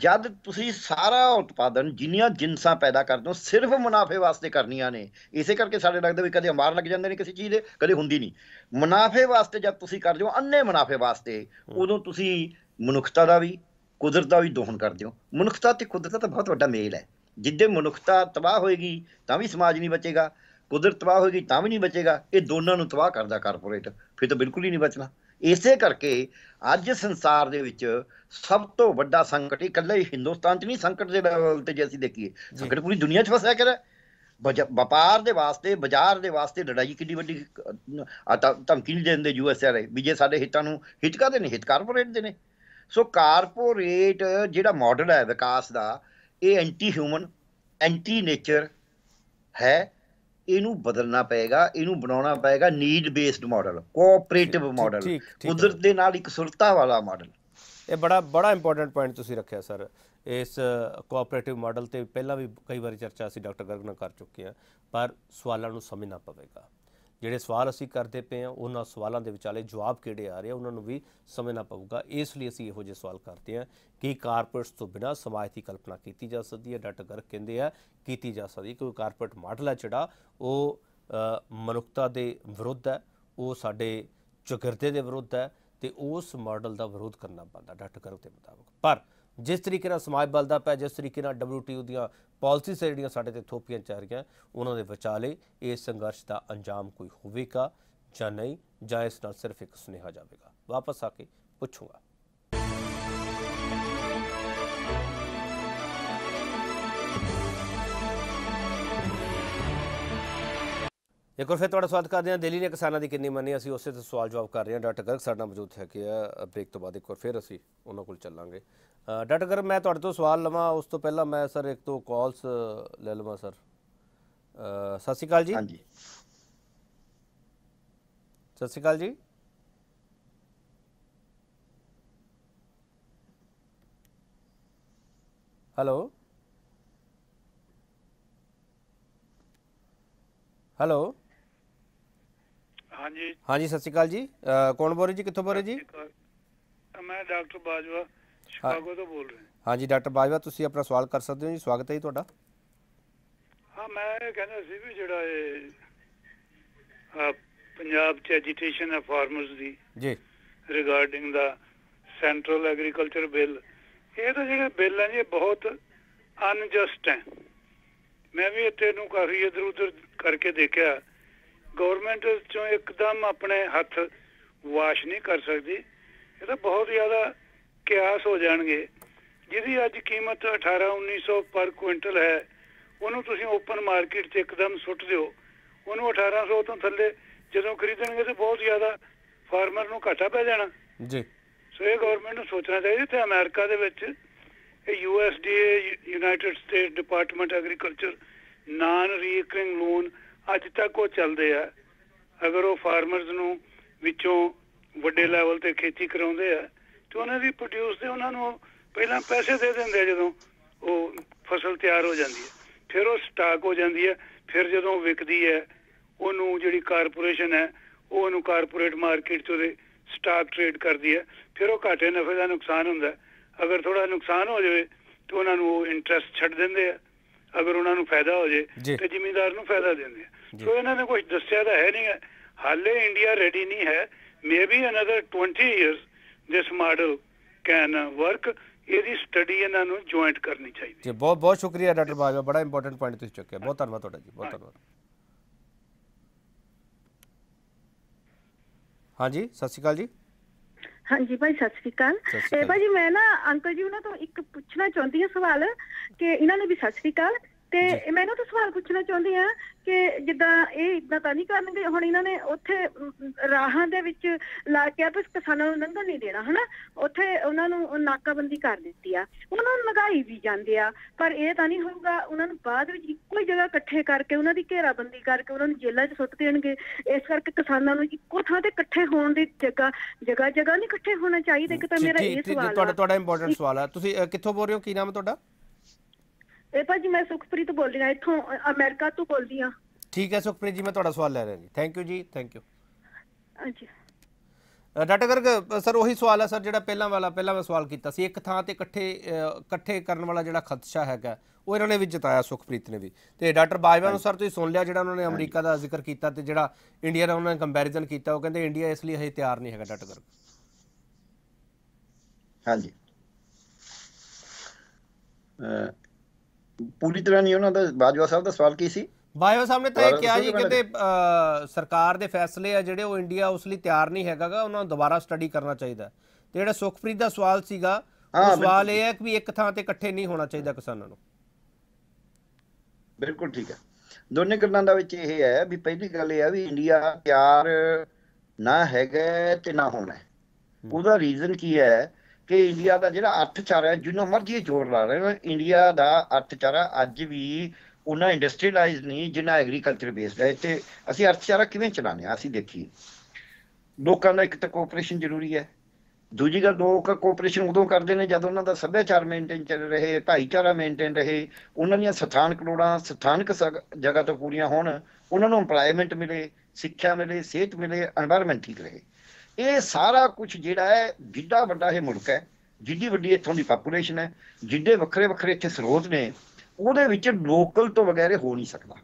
ਜਦ ਤੁਸੀਂ ਸਾਰਾ ਉਤਪਾਦਨ ਜਿੰਨੀਆਂ ਜਿੰਸਾਂ ਪੈਦਾ ਕਰਦੇ ਹੋ ਸਿਰਫ ਮੁਨਾਫੇ ਵਾਸਤੇ ਕਰਨੀਆਂ ਨੇ ਇਸੇ ਕਰਕੇ ਸਾਡੇ ਲੱਗਦਾ ਵੀ ਕਦੇ ਅਮਾਰ ਲੱਗ ਜਾਂਦੇ ਨੇ ਕਿਸੇ ਚੀਜ਼ ਦੇ ਕਦੇ ਹੁੰਦੀ ਨਹੀਂ ਮੁਨਾਫੇ ਵਾਸਤੇ ਜਦ ਤੁਸੀਂ ਕਰਦੇ ਹੋ ਅੰਨੇ ਮੁਨਾਫੇ ਵਾਸਤੇ ਉਦੋਂ ਤੁਸੀਂ ਮਨੁੱਖਤਾ ਦਾ ਵੀ ਕੁਦਰਤ ਦਾ ਵੀ ਦੋਹਨ ਕਰਦੇ ਹੋ ਮਨੁੱਖਤਾ ਤੇ ਕੁਦਰਤ ਦਾ ਬਹੁਤ ਵੱਡਾ ਮੇਲ ਹੈ ਜਿੱਦੇ ਮਨੁੱਖਤਾ ਤਬਾਹ ਹੋਏਗੀ ਤਾਂ ਵੀ ਸਮਾਜ ਨਹੀਂ ਬਚੇਗਾ ਕੁਦਰਤ ਤਬਾਹ ਹੋਏਗੀ ਤਾਂ ਵੀ ਨਹੀਂ ਬਚੇਗਾ ਇਹ ਦੋਨਾਂ ਨੂੰ ਤਬਾਹ ਕਰਦਾ ਕਾਰਪੋਰੇਟ ਫਿਰ ਤਾਂ ਬਿਲਕੁਲ ਹੀ ਨਹੀਂ ਬਚਣਾ ਇਸੇ ਕਰਕੇ ਅੱਜ ਸੰਸਾਰ ਦੇ ਵਿੱਚ ਸਭ ਤੋਂ ਵੱਡਾ ਸੰਕਟ ਇਕੱਲੇ ਹਿੰਦੁਸਤਾਨ 'ਚ ਨਹੀਂ ਸੰਕਟ ਦੇ ਲੈਵਲ ਤੇ ਜੇ ਅਸੀਂ ਦੇਖੀਏ ਸੰਕਟ ਪੂਰੀ ਦੁਨੀਆ 'ਚ ਫਸਿਆ ਕਰ ਵਪਾਰ ਦੇ ਵਾਸਤੇ ਬਾਜ਼ਾਰ ਦੇ ਵਾਸਤੇ ਲੜਾਈ ਕਿੰਨੀ ਵੱਡੀ ਧਮਕੀ ਨਹੀਂ ਦਿੰਦੇ ਯੂਐਸਆਰ ਵੀ ਜੇ ਸਾਡੇ ਹਿੱਤਾਂ ਨੂੰ ਹਿੱਤ ਦੇ ਨੇ ਹਿੱਤ ਕਾਰਪੋਰੇਟ ਦੇ ਨੇ ਸੋ ਕਾਰਪੋਰੇਟ ਜਿਹੜਾ ਮਾਡਲ ਹੈ ਵਿਕਾਸ ਦਾ ਇਹ ਐਂਟੀ ਹਿਊਮਨ ਐਂਟੀ ਨੇਚਰ ਹੈ ਇਹਨੂੰ ਬਦਲਣਾ ਪਏਗਾ ਇਹਨੂੰ ਬਣਾਉਣਾ ਪਏਗਾ need based model cooperative model ਕੁਦਰਤ ਦੇ ਨਾਲ ਇੱਕ ਸੁਰਤਾ ਵਾਲਾ ਮਾਡਲ ਇਹ ਬੜਾ ਬੜਾ ਇੰਪੋਰਟੈਂਟ ਪੁਆਇੰਟ ਤੁਸੀਂ ਰੱਖਿਆ ਸਰ ਇਸ ਕੋਆਪਰੇਟਿਵ ਮਾਡਲ ਤੇ ਪਹਿਲਾਂ ਵੀ ਕਈ ਵਾਰੀ ਚਰਚਾ ਅਸੀਂ ਡਾਕਟਰ ਗਰਗ ਨਾਲ ਕਰ ਚੁੱਕੇ ਹਾਂ ਪਰ ਸਵਾਲਾਂ ਨੂੰ ਸਮਝਣਾ ਪਵੇਗਾ ਜਿਹੜੇ ਸਵਾਲ ਅਸੀਂ ਕਰਦੇ ਪਏ ਆ ਉਹਨਾਂ ਸਵਾਲਾਂ ਦੇ ਵਿਚਾਲੇ ਜਵਾਬ ਕਿਹੜੇ ਆ ਰਹੇ ਆ ਉਹਨਾਂ ਨੂੰ ਵੀ ਸਮਝਣਾ ਪਊਗਾ ਇਸ ਲਈ ਅਸੀਂ ਇਹੋ ਜਿਹੇ ਸਵਾਲ ਕਰਦੇ ਆ ਕਿ ਕਾਰਪੋਰੇਟਸ ਤੋਂ ਬਿਨਾ ਸਮਾਜ ਦੀ ਕਲਪਨਾ ਕੀਤੀ ਜਾ ਸਕਦੀ ਹੈ ਡਾਟਾ ਗਰਗ ਕਹਿੰਦੇ ਆ ਕੀਤੀ ਜਾ ਸਕਦੀ ਕਿਉਂਕਿ ਕਾਰਪੋਰੇਟ ਮਾਡਲ ਆ ਜਿਹੜਾ ਉਹ ਮਨੁੱਖਤਾ ਦੇ ਵਿਰੁੱਧ ਹੈ ਉਹ ਸਾਡੇ ਚੁਗਰਦੇ ਦੇ ਵਿਰੁੱਧ ਹੈ ਤੇ ਉਸ ਮਾਡਲ ਦਾ ਵਿਰੋਧ ਕਰਨਾ ਪੈਂਦਾ ਡਾਟਾ ਗਰਗ ਦੇ ਮੁਤਾਬਕ ਪਰ ਜਿਸ ਤਰੀਕੇ ਨਾਲ ਸਮਾਜ ਬਲਦਾ ਪਿਆ ਜਿਸ ਤਰੀਕੇ ਨਾਲ ਡਬਲਯੂਟੀਓ ਦੀਆਂ ਪਾਲਿਸੀਜ਼ ਜਿਹੜੀਆਂ ਸਾਡੇ ਤੇ ਥੋਪੀਆਂ ਜਾ ਰਹੀਆਂ ਉਹਨਾਂ ਦੇ ਵਿਚਾਲੇ ਇਸ ਸੰਘਰਸ਼ ਦਾ ਅੰਜਾਮ ਕੋਈ ਹੋਵੇਗਾ ਜਾਂ ਨਹੀਂ ਜਾਂ ਇਸ ਨਾਲ ਸਿਰਫ ਇੱਕ ਸੁਨੇਹਾ ਜਾਵੇਗਾ ਵਾਪਸ ਆ ਕੇ ਪੁੱਛੂਗਾ ਇੱਕ ਵਾਰ ਫਿਰ ਤੁਹਾਡਾ ਸਵਾਗਤ ਕਰਦੇ ਹਾਂ ਦਿੱਲੀ ਨੇ ਕਿਸਾਨਾਂ ਦੀ ਕਿੰਨੀ ਮੰਨੀ ਅਸੀਂ ਉਸੇ ਤੇ ਸਵਾਲ ਜਵਾਬ ਕਰ ਰਹੇ ਹਾਂ ਡਾਕਟਰ ਗਰਗ ਸਾਡੇ ਨਾਲ ਮੌਜੂਦ ਹੈ ਕਿ ਬ੍ਰੇਕ ਤੋਂ ਬਾਅਦ ਇੱਕ ਵਾਰ ਫਿਰ ਅਸੀਂ ਉਹਨਾਂ ਕੋਲ ਚੱਲਾਂਗੇ ਡਾਕਟਰ ਗਰਗ ਮੈਂ ਤੁਹਾਡੇ ਤੋਂ ਸਵਾਲ ਲਵਾਂ ਉਸ ਤੋਂ ਪਹਿਲਾਂ ਮੈਂ ਸਰ ਇੱਕ ਤੋਂ ਕਾਲਸ ਲੈ ਲਵਾਂ ਸਰ ਸਤਿ ਸ਼੍ਰੀ ਅਕਾਲ ਜੀ ਹਾਂਜੀ ਸਤਿ ਸ਼੍ਰੀ ਅਕਾਲ ਜੀ ਹੈਲੋ ਹੈਲੋ ਹਾਂਜੀ ਹਾਂਜੀ ਸਤਿ ਸ਼੍ਰੀ ਅਕਾਲ ਜੀ ਕੌਣ ਬੋਲ ਰਹੇ ਜੀ ਕਿੱਥੋਂ ਬੋਲ ਰਹੇ ਜੀ ਮੈਂ ਡਾਕਟਰ ਬਾਜਵਾ ਸ਼ਿਕਾਗੋ ਤੋਂ ਬੋਲ ਰਿਹਾ ਹਾਂਜੀ ਡਾਕਟਰ ਬਾਜਵਾ ਤੁਸੀਂ ਆਪਣਾ ਸਵਾਲ ਕਰ ਸਕਦੇ ਹੋ ਜੀ ਸਵਾਗਤ ਹੈ ਜੀ ਤੁਹਾਡਾ ਹਾਂ ਮੈਂ ਇਹ ਕਹਿੰਦਾ ਸੀ ਵੀ ਜਿਹੜਾ ਇਹ ਪੰਜਾਬ ਚ ਐਜੀਟੇਸ਼ਨ ਆ ਫਾਰਮਰਸ ਦੀ ਜੀ ਰਿਗਾਰਡਿੰਗ ਦਾ ਸੈਂਟਰਲ ਐਗਰੀਕਲਚਰ ਬਿੱਲ ਇਹ ਤਾਂ ਜਿਹੜੇ ਬਿੱਲ ਹੈ ਜੀ ਬਹੁਤ ਅਨਜਸਟ ਹੈ ਮੈਂ ਵੀ ਇੱਥੇ ਨੂੰ ਕਾਫੀ ਇਧਰ ਉਧਰ ਕਰਕੇ ਦੇਖਿਆ ਗਵਰਨਮੈਂਟ ਚੋਂ ਇੱਕਦਮ ਆਪਣੇ ਹੱਥ ਵਾਸ਼ ਨਹੀਂ ਕਰ ਸਕਦੀ ਇਹ ਤਾਂ ਬਹੁਤ ਜ਼ਿਆਦਾ ਕਿਆਸ ਹੋ ਜਾਣਗੇ ਜਿਹਦੀ ਅੱਜ ਕੀਮਤ 18 1900 ਪਰ ਕੁਇੰਟਲ ਹੈ ਉਹਨੂੰ ਤੁਸੀਂ ਓਪਨ ਮਾਰਕੀਟ 'ਚ ਇੱਕਦਮ ਸੁੱਟ ਦਿਓ ਉਹਨੂੰ 1800 ਤੋਂ ਥੱਲੇ ਜਦੋਂ ਖਰੀਦਣਗੇ ਤੇ ਬਹੁਤ ਜ਼ਿਆਦਾ ਫਾਰਮਰ ਨੂੰ ਘਾਟਾ ਪੈ ਜਾਣਾ ਜੀ ਸੋ ਇਹ ਗਵਰਨਮੈਂਟ ਨੂੰ ਸੋਚਣਾ ਚਾਹੀਦਾ ਤੇ ਅਮਰੀਕਾ ਦੇ ਵਿੱਚ ਇਹ USDA United State Department Agriculture non recurring loan ਅੱਜ ਤੱਕ ਉਹ ਚੱਲਦੇ ਆ ਅਗਰ ਉਹ ਫਾਰਮਰਸ ਨੂੰ ਵਿੱਚੋਂ ਵੱਡੇ ਲੈਵਲ ਤੇ ਖੇਤੀ ਕਰਾਉਂਦੇ ਆ ਤੇ ਉਹਨਾਂ ਦੀ ਪ੍ਰੋਡਿਊਸ ਦੇ ਉਹਨਾਂ ਨੂੰ ਪਹਿਲਾਂ ਪੈਸੇ ਦੇ ਦਿੰਦੇ ਜਦੋਂ ਉਹ ਫਸਲ ਤਿਆਰ ਹੋ ਜਾਂਦੀ ਹੈ ਫਿਰ ਉਹ ਸਟਾਕ ਹੋ ਜਾਂਦੀ ਹੈ ਫਿਰ ਜਦੋਂ ਵਿਕਦੀ ਹੈ ਉਹਨੂੰ ਜਿਹੜੀ ਕਾਰਪੋਰੇਸ਼ਨ ਹੈ ਉਹ ਉਹਨੂੰ ਕਾਰਪੋਰੇਟ ਮਾਰਕੀਟ 'ਚ ਉਹਦੇ ਸਟਾਕ ਟ੍ਰੇਡ ਕਰਦੀ ਹੈ ਫਿਰ ਉਹ ਘਾਟੇ ਨਫੇ ਦਾ ਨੁਕਸਾਨ ਹੁੰਦਾ ਅਗਰ ਥੋੜਾ ਨੁਕਸਾਨ ਹੋ ਜਾਵੇ ਤੇ ਉਹਨਾਂ ਨੂੰ ਉਹ ਇੰਟਰਸਟ ਛੱਡ ਦਿੰਦੇ ਆ ਅਗਰ ਉਹਨਾਂ ਨੂੰ ਫਾਇਦਾ ਹੋ ਜੇ ਤੇ ਜ਼ਿਮੀਂਦਾਰ ਨੂੰ ਫਾਇਦਾ ਦਿੰਦੇ ਸੋ ਇਹਨਾਂ ਨੇ ਕੁਝ ਦੱਸਿਆ ਤਾਂ ਹੈ ਨਹੀਂ ਹਾਲੇ ਇੰਡੀਆ ਰੈਡੀ ਨਹੀਂ ਹੈ maybe another 20 years this model can work ਇਹਦੀ ਸਟੱਡੀ ਇਹਨਾਂ ਨੂੰ ਜੁਆਇੰਟ ਕਰਨੀ ਚਾਹੀਦੀ ਜੀ ਬਹੁਤ ਬਹੁਤ ਸ਼ੁਕਰੀਆ ਡਾਕਟਰ ਬਾਜਵਾ ਬੜਾ ਇੰਪੋਰਟੈਂਟ ਪੁਆਇੰਟ ਤੁਸੀਂ ਚੁੱਕਿਆ ਬਹੁਤ ਧੰਨਵਾਦ ਤੁਹਾਡਾ ਜੀ ਬਹੁਤ ਧੰਨਵਾਦ ਹਾਂਜੀ ਸਤਿ ਸ਼੍ਰੀ ਅਕਾਲ ਜੀ ਹਾਂਜੀ ਭਾਈ ਸਤਿ ਸ੍ਰੀ ਅਕਾਲ ਇਹ ਭਾਈ ਮੈਂ ਨਾ ਅੰਕਲ ਜੀ ਉਹਨਾਂ ਤੋਂ ਇੱਕ ਪੁੱਛਣਾ ਚਾਹੁੰਦੀ ਹਾਂ ਸਵਾਲ ਕਿ ਇਹਨਾਂ ਨੇ ਵੀ ਸਤਿ ਸ੍ਰੀ ਅਕਾਲ ਤੇ ਮੈਂ ਨਾ ਤਾਂ ਸਵਾਲ ਪੁੱਛਣਾ ਚਾਹੁੰਦੀ ਆ ਕਿ ਜਿੱਦਾਂ ਇਹ ਇਦਾਂ ਤਾਂ ਨਹੀਂ ਕਰਨਗੇ ਹੁਣ ਇਹਨਾਂ ਨੇ ਉੱਥੇ ਰਾਹਾਂ ਦੇ ਵਿੱਚ ਲਾ ਕੇ ਆ ਕਿਸਾਨਾਂ ਨੂੰ ਲੰਘਣ ਨਹੀਂ ਦੇਣਾ ਹਨਾ ਉੱਥੇ ਉਹਨਾਂ ਨੂੰ ਨਾਕਾਬੰਦੀ ਕਰ ਦਿੱਤੀ ਆ ਉਹਨਾਂ ਨੂੰ ਲਗਾਈ ਵੀ ਜਾਂਦੇ ਆ ਪਰ ਇਹ ਤਾਂ ਨਹੀਂ ਹੋਊਗਾ ਉਹਨਾਂ ਨੂੰ ਬਾਅਦ ਵਿੱਚ ਇੱਕੋ ਹੀ ਜਗ੍ਹਾ ਇਕੱਠੇ ਕਰਕੇ ਉਹਨਾਂ ਦੀ ਘੇਰਾਬੰਦੀ ਕਰਕੇ ਉਹਨਾਂ ਨੂੰ ਜੇਲ੍ਹਾਂ 'ਚ ਸੁੱਟ ਦੇਣਗੇ ਇਸ ਕਰਕੇ ਕਿਸਾਨਾਂ ਨੂੰ ਇੱਕੋ ਥਾਂ ਤੇ ਇਕੱਠੇ ਹੋਣ ਦੀ ਜਗ੍ਹਾ ਜਗ੍ਹਾ ਜਗ੍ਹਾ ਨਹੀਂ ਇਕੱਠੇ ਹੋਣਾ ਚਾਹੀਦਾ ਇੱਕ ਤਾਂ ਮੇਰਾ ਇਹ ਸਵਾਲ ਹੈ ਤੁਹਾਡਾ ਤੁਹਾਡਾ ਇੰਪੋਰਟੈਂਟ ਸਵਾਲ ਹੈ ਤੁਸੀਂ ਕਿੱਥੋਂ ਬੋਲ ਰਹੇ ਹੋ ਕੀ ਨਾਮ ਹੈ ਤੁਹਾਡਾ ਇਹ ਭਾਜੀ ਮੈਂ ਸੁਖਪ੍ਰੀਤ ਬੋਲ ਰਹੀ ਆ ਇੱਥੋਂ ਅਮਰੀਕਾ ਤੋਂ ਬੋਲਦੀ ਆ ਠੀਕ ਹੈ ਸੁਖਪ੍ਰੀਤ ਜੀ ਮੈਂ ਤੁਹਾਡਾ ਸਵਾਲ ਲੈ ਰਿਹਾ ਜੀ ਥੈਂਕ ਯੂ ਜੀ ਥੈਂਕ ਯੂ ਹਾਂਜੀ ਡਾਟਾ ਕਰਕ ਸਰ ਉਹੀ ਸਵਾਲ ਹੈ ਸਰ ਜਿਹੜਾ ਪਹਿਲਾਂ ਵਾਲਾ ਪਹਿਲਾਂ ਮੈਂ ਸਵਾਲ ਕੀਤਾ ਸੀ ਇੱਕ ਥਾਂ ਤੇ ਇਕੱਠੇ ਇਕੱਠੇ ਕਰਨ ਵਾਲਾ ਜਿਹੜਾ ਖਦਸ਼ਾ ਹੈਗਾ ਉਹ ਇਹਨਾਂ ਨੇ ਵੀ ਜਤਾਇਆ ਸੁਖਪ੍ਰੀਤ ਨੇ ਵੀ ਤੇ ਡਾਕਟਰ ਬਾਜਵਾ ਨੂੰ ਸਰ ਤੁਸੀਂ ਸੁਣ ਲਿਆ ਜਿਹੜਾ ਉਹਨਾਂ ਨੇ ਅਮਰੀਕਾ ਦਾ ਜ਼ਿਕਰ ਕੀਤਾ ਤੇ ਜਿਹੜਾ ਇੰਡੀਆ ਦਾ ਉਹਨਾਂ ਨੇ ਕੰਪੈਰੀਜ਼ਨ ਕੀਤਾ ਉਹ ਕਹਿੰਦੇ ਇੰਡੀਆ ਇਸ ਲਈ ਹਜੇ ਤਿਆਰ ਨਹੀਂ ਹੈਗਾ ਡਾਕਟਰ ਕਰਕ ਹਾਂਜੀ ਪੂਰੀ ਤਰ੍ਹਾਂ ਨਹੀਂ ਉਹਨਾਂ ਦਾ ਬਾਜਵਾ ਸਾਹਿਬ ਦਾ ਸਵਾਲ ਕੀ ਸੀ ਬਾਜਵਾ ਸਾਹਿਬ ਨੇ ਤਾਂ ਇਹ ਕਿਹਾ ਜੀ ਕਿਤੇ ਸਰਕਾਰ ਦੇ ਫੈਸਲੇ ਆ ਜਿਹੜੇ ਉਹ ਇੰਡੀਆ ਉਸ ਲਈ ਤਿਆਰ ਨਹੀਂ ਹੈਗਾਗਾ ਉਹਨਾਂ ਨੂੰ ਦੁਬਾਰਾ ਸਟੱਡੀ ਕਰਨਾ ਚਾਹੀਦਾ ਤੇ ਜਿਹੜਾ ਸੁਖਪ੍ਰੀਤ ਦਾ ਸਵਾਲ ਸੀਗਾ ਉਹ ਸਵਾਲ ਇਹ ਹੈ ਕਿ ਵੀ ਇੱਕ ਥਾਂ ਤੇ ਇਕੱਠੇ ਨਹੀਂ ਹੋਣਾ ਚਾਹੀਦਾ ਕਿਸਾਨਾਂ ਨੂੰ ਬਿਲਕੁਲ ਠੀਕ ਹੈ ਦੋਨੇ ਗੱਲਾਂ ਦਾ ਵਿੱਚ ਇਹ ਹੈ ਵੀ ਪਹਿਲੀ ਗੱਲ ਇਹ ਆ ਵੀ ਇੰਡੀਆ ਤਿਆਰ ਨਾ ਹੈਗਾ ਤੇ ਨਾ ਹੋਣਾ ਉਹਦਾ ਰੀਜ਼ਨ ਕੀ ਹੈ ਕਿ ਇੰਡੀਆ ਦਾ ਜਿਹੜਾ ਅਰਥਚਾਰਾ ਜਿੰਨਾ ਮਰਜ਼ੀ ਜ਼ੋਰ ਲਾ ਰਹੇ ਨੇ ਇੰਡੀਆ ਦਾ ਅਰਥਚਾਰਾ ਅੱਜ ਵੀ ਉਹਨਾਂ ਇੰਡਸਟਰੀਅਲਾਈਜ਼ ਨਹੀਂ ਜਿੰਨਾ ਐਗਰੀਕਲਚਰ ਬੇਸਡ ਹੈ ਤੇ ਅਸੀਂ ਅਰਥਚਾਰਾ ਕਿਵੇਂ ਚਲਾਣੇ ਆ ਅਸੀਂ ਦੇਖੀਏ ਲੋਕਾਂ ਦਾ ਇੱਕ ਤਾਂ ਕੋਆਪਰੇਸ਼ਨ ਜ਼ਰੂਰੀ ਹੈ ਦੂਜੀ ਗੱਲ ਲੋਕ ਕੋਆਪਰੇਸ਼ਨ ਉਦੋਂ ਕਰਦੇ ਨੇ ਜਦੋਂ ਉਹਨਾਂ ਦਾ ਸੱਭਿਆਚਾਰ ਮੇਨਟੇਨ ਚੱਲ ਰਹੇ ਭਾਈਚਾਰਾ ਮੇਨਟੇਨ ਰਹੇ ਉਹਨਾਂ ਦੀਆਂ ਸਥਾਨਕ ਲੋੜਾਂ ਸਥਾਨਕ ਜਗ੍ਹਾ ਤੋਂ ਪੂਰੀਆਂ ਹੋਣ ਉਹਨਾਂ ਨੂੰ ਏਮਪਲੋਇਮੈਂਟ ਮਿਲੇ ਸਿੱਖਿਆ ਮਿਲੇ ਸਿਹਤ ਮਿਲੇ এনवायरमेंट ਠੀਕ ਰਹੇ ਇਹ ਸਾਰਾ ਕੁਝ ਜਿਹੜਾ ਹੈ ਜਿੱਡਾ ਵੱਡਾ ਇਹ ਮੁਲਕ ਹੈ ਜਿੱਡੀ ਵੱਡੀ ਇੱਥੋਂ ਦੀ ਪਾਪੂਲੇਸ਼ਨ ਹੈ ਜਿੱਡੇ ਵੱਖਰੇ ਵੱਖਰੇ ਇੱਥੇ ਸਰੋਤ ਨੇ ਉਹਦੇ ਵਿੱਚ ਲੋਕਲ ਤੋਂ ਬਗੈਰ ਹੋ ਨਹੀਂ ਸਕਦਾ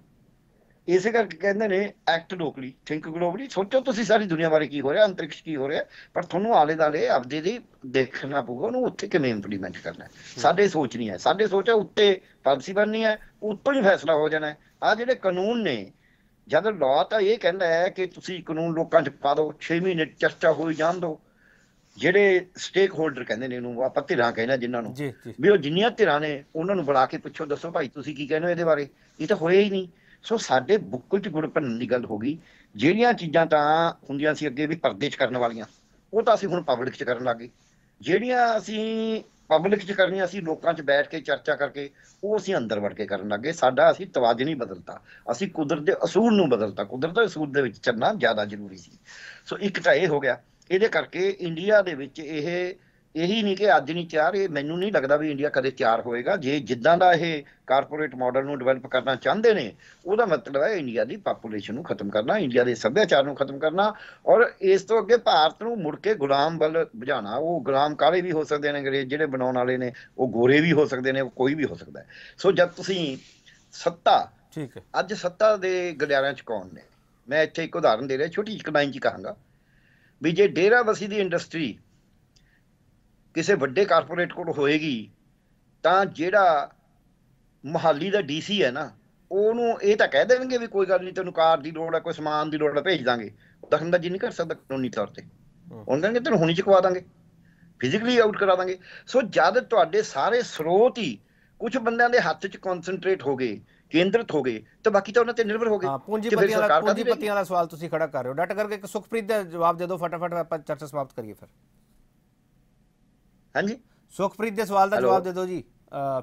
ਇਸੇ ਕਰਕੇ ਕਹਿੰਦੇ ਨੇ ਐਕਟ ਲੋਕਲੀ ਥਿੰਕ ਗਲੋਬਲੀ ਸੋਚੋ ਤੁਸੀਂ ਸਾਰੀ ਦੁਨੀਆ ਬਾਰੇ ਕੀ ਹੋ ਰਿਹਾ ਅੰਤਰਿਕਸ਼ ਕੀ ਹੋ ਰਿਹਾ ਪਰ ਤੁਹਾਨੂੰ ਆਲੇ ਦਾਲੇ ਆਪਦੇ ਦੀ ਦੇਖਣਾ ਪਊਗਾ ਉਹਨੂੰ ਉੱਥੇ ਕਿਵੇਂ ਇੰਪਲੀਮੈਂਟ ਕਰਨਾ ਸਾਡੇ ਸੋਚ ਨਹੀਂ ਹੈ ਸਾਡੇ ਸੋਚ ਹੈ ਉੱਤੇ ਪਾਲਿਸੀ ਬਣਨੀ ਹੈ ਉੱਤੋਂ ਹੀ ਫੈਸਲਾ ਹੋ ਜਾਣਾ ਹੈ ਆ ਜਿਹੜੇ ਕਾਨੂੰਨ ਨੇ ਜਦ ਲਾ ਤਾਂ ਇਹ ਕਹਿੰਦਾ ਹੈ ਕਿ ਤੁਸੀਂ ਕਾਨੂੰਨ ਲੋਕਾਂ 'ਚ ਪਾ ਦਿਓ 6 ਮਹੀਨੇ ਚਰਚਾ ਹੋਈ ਜਾਣ ਦਿਓ ਜਿਹੜੇ ਸਟੇਕ ਹੋਲਡਰ ਕਹਿੰਦੇ ਨੇ ਇਹਨੂੰ ਆਪਾਂ ਧਿਰਾਂ ਕਹਿੰਦਾ ਜਿਨ੍ਹਾਂ ਨੂੰ ਵੀ ਉਹ ਜਿੰਨੀਆਂ ਧਿਰਾਂ ਨੇ ਉਹਨਾਂ ਨੂੰ ਬੁਲਾ ਕੇ ਪੁੱਛੋ ਦੱਸੋ ਭਾਈ ਤੁਸੀਂ ਕੀ ਕਹਿੰਦੇ ਹੋ ਇਹਦੇ ਬਾਰੇ ਇਹ ਤਾਂ ਹੋਇਆ ਹੀ ਨਹੀਂ ਸੋ ਸਾਡੇ ਬੁੱਕਲ 'ਚ ਗੁੜ ਭੰਨਣ ਦੀ ਗੱਲ ਹੋ ਗਈ ਜਿਹੜੀਆਂ ਚੀਜ਼ਾਂ ਤਾਂ ਹੁੰਦੀਆਂ ਸੀ ਅੱਗੇ ਵੀ ਪਰਦੇ 'ਚ ਕਰਨ ਵਾਲੀਆਂ ਉਹ ਤਾਂ ਅਸੀਂ ਹੁਣ ਪਬਲਿਕ 'ਚ ਕਰਨ ਲੱਗੇ ਜਿਹੜੀਆਂ ਅਸੀਂ ਪਬਲਿਕ 'ਚ ਕਰਨੀ ਅਸੀਂ ਲੋਕਾਂ 'ਚ ਬੈਠ ਕੇ ਚਰਚਾ ਕਰਕੇ ਉਹ ਅਸੀਂ ਅੰਦਰ ਵੜ ਕੇ ਕਰਨ ਲੱਗੇ ਸਾਡਾ ਅਸੀਂ ਤਵਾਜ ਨਹੀਂ ਬਦਲਤਾ ਅਸੀਂ ਕੁਦਰਤ ਦੇ ਅਸੂਲ ਨੂੰ ਬਦਲਤਾ ਕੁਦਰਤ ਦੇ ਅਸੂਲ ਦੇ ਵਿੱਚ ਚੱਲਣਾ ਜ਼ਿਆਦਾ ਜ਼ਰੂਰੀ ਸੀ ਸੋ ਇੱਕ ਤਾਂ ਇਹ ਹੋ ਗਿਆ ਇਹਦੇ ਕਰਕੇ ਇੰਡੀਆ ਦੇ ਵਿੱਚ ਇਹ ਇਹੀ ਨਹੀਂ ਕਿ ਅੱਜ ਨਹੀਂ ਤਿਆਰ ਇਹ ਮੈਨੂੰ ਨਹੀਂ ਲੱਗਦਾ ਵੀ ਇੰਡੀਆ ਕਦੇ ਤਿਆਰ ਹੋਏਗਾ ਜੇ ਜਿੱਦਾਂ ਦਾ ਇਹ ਕਾਰਪੋਰੇਟ ਮਾਡਲ ਨੂੰ ਡਿਵੈਲਪ ਕਰਨਾ ਚਾਹੁੰਦੇ ਨੇ ਉਹਦਾ ਮਤਲਬ ਹੈ ਇੰਡੀਆ ਦੀ ਪਾਪੂਲੇਸ਼ਨ ਨੂੰ ਖਤਮ ਕਰਨਾ ਇੰਡੀਆ ਦੇ ਸੱਭਿਆਚਾਰ ਨੂੰ ਖਤਮ ਕਰਨਾ ਔਰ ਇਸ ਤੋਂ ਅੱਗੇ ਭਾਰਤ ਨੂੰ ਮੁੜ ਕੇ ਗੁਲਾਮ ਵੱਲ ਭਜਾਣਾ ਉਹ ਗੁਲਾਮ ਕਾਲੇ ਵੀ ਹੋ ਸਕਦੇ ਨੇ ਅੰਗਰੇਜ਼ ਜਿਹੜੇ ਬਣਾਉਣ ਵਾਲੇ ਨੇ ਉਹ ਗੋਰੇ ਵੀ ਹੋ ਸਕਦੇ ਨੇ ਕੋਈ ਵੀ ਹੋ ਸਕਦਾ ਸੋ ਜਦ ਤੁਸੀਂ ਸੱਤਾ ਠੀਕ ਹੈ ਅੱਜ ਸੱਤਾ ਦੇ ਗਲਿਆਰਿਆਂ ਚ ਕੌਣ ਨੇ ਮੈਂ ਇੱਥੇ ਇੱਕ ਉਦਾਹਰਨ ਦੇ ਰਿਹਾ ਛੋਟੀ ਜਿਹੀ ਕਲਾਈਨ ਚ ਕਹਾਂਗਾ ਵੀ ਜੇ ਡੇਰਾ ਵਸੀ ਦੀ ਇੰਡਸਟਰੀ ਕਿਸੇ ਵੱਡੇ ਕਾਰਪੋਰੇਟ ਕੋਲ ਹੋਏਗੀ ਤਾਂ ਜਿਹੜਾ ਮਹਾਲੀ ਦਾ ਡੀਸੀ ਹੈ ਨਾ ਉਹਨੂੰ ਇਹ ਤਾਂ ਕਹਿ ਦੇਣਗੇ ਵੀ ਕੋਈ ਗੱਲ ਨਹੀਂ ਤੈਨੂੰ ਕਾਰ ਦੀ ਲੋੜ ਹੈ ਕੋਈ ਸਮਾਨ ਦੀ ਲੋੜ ਹੈ ਭੇਜ ਦਾਂਗੇ ਦਖਲ ਜੀ ਨਹੀਂ ਕਰ ਸਕਦਾ ਕਾਨੂੰਨੀ ਤੌਰ ਤੇ ਉਹਨਾਂ ਨੇ ਤੈਨੂੰ ਹੁਣੀ ਚਕਵਾ ਦਾਂਗੇ ਫਿਜ਼ੀਕਲੀ ਆਊਟ ਕਰਾ ਦਾਂਗੇ ਸੋ ਜਦ ਤੁਹਾਡੇ ਸਾਰੇ ਸਰੋਤ ਹੀ ਕੁਝ ਬੰਦਿਆਂ ਦੇ ਹੱਥ 'ਚ ਕਨਸੈਂਟਰੇਟ ਹੋ ਗਏ ਕੇਂਦਰਿਤ ਹੋ ਗਏ ਤੇ ਬਾਕੀ ਤਾਂ ਉਹਨਾਂ ਤੇ ਨਿਰਭਰ ਹੋ ਗਏ ਹਾਂ ਪੂੰਜੀਪਤੀਆਂ ਦਾ ਪੂੰਜੀਪਤੀਆਂ ਦਾ ਸਵਾਲ ਤੁਸੀਂ ਖੜਾ ਕਰ ਰਹੇ ਹੋ ਡਟ ਕਰਕੇ ਇੱਕ ਸੁਖਪ੍ਰੀਤ ਦਾ ਜਵਾਬ ਦੇ ਦਿਓ ਫਟਾਫਟ ਆਪਾਂ ਚਰਚਾ ਸਮਾਪਤ ਕਰੀਏ ਫਿਰ ਹਾਂਜੀ ਸੁਖਪ੍ਰੀਤ ਦੇ ਸਵਾਲ ਦਾ ਜਵਾਬ ਦੇ ਦਿਓ ਜੀ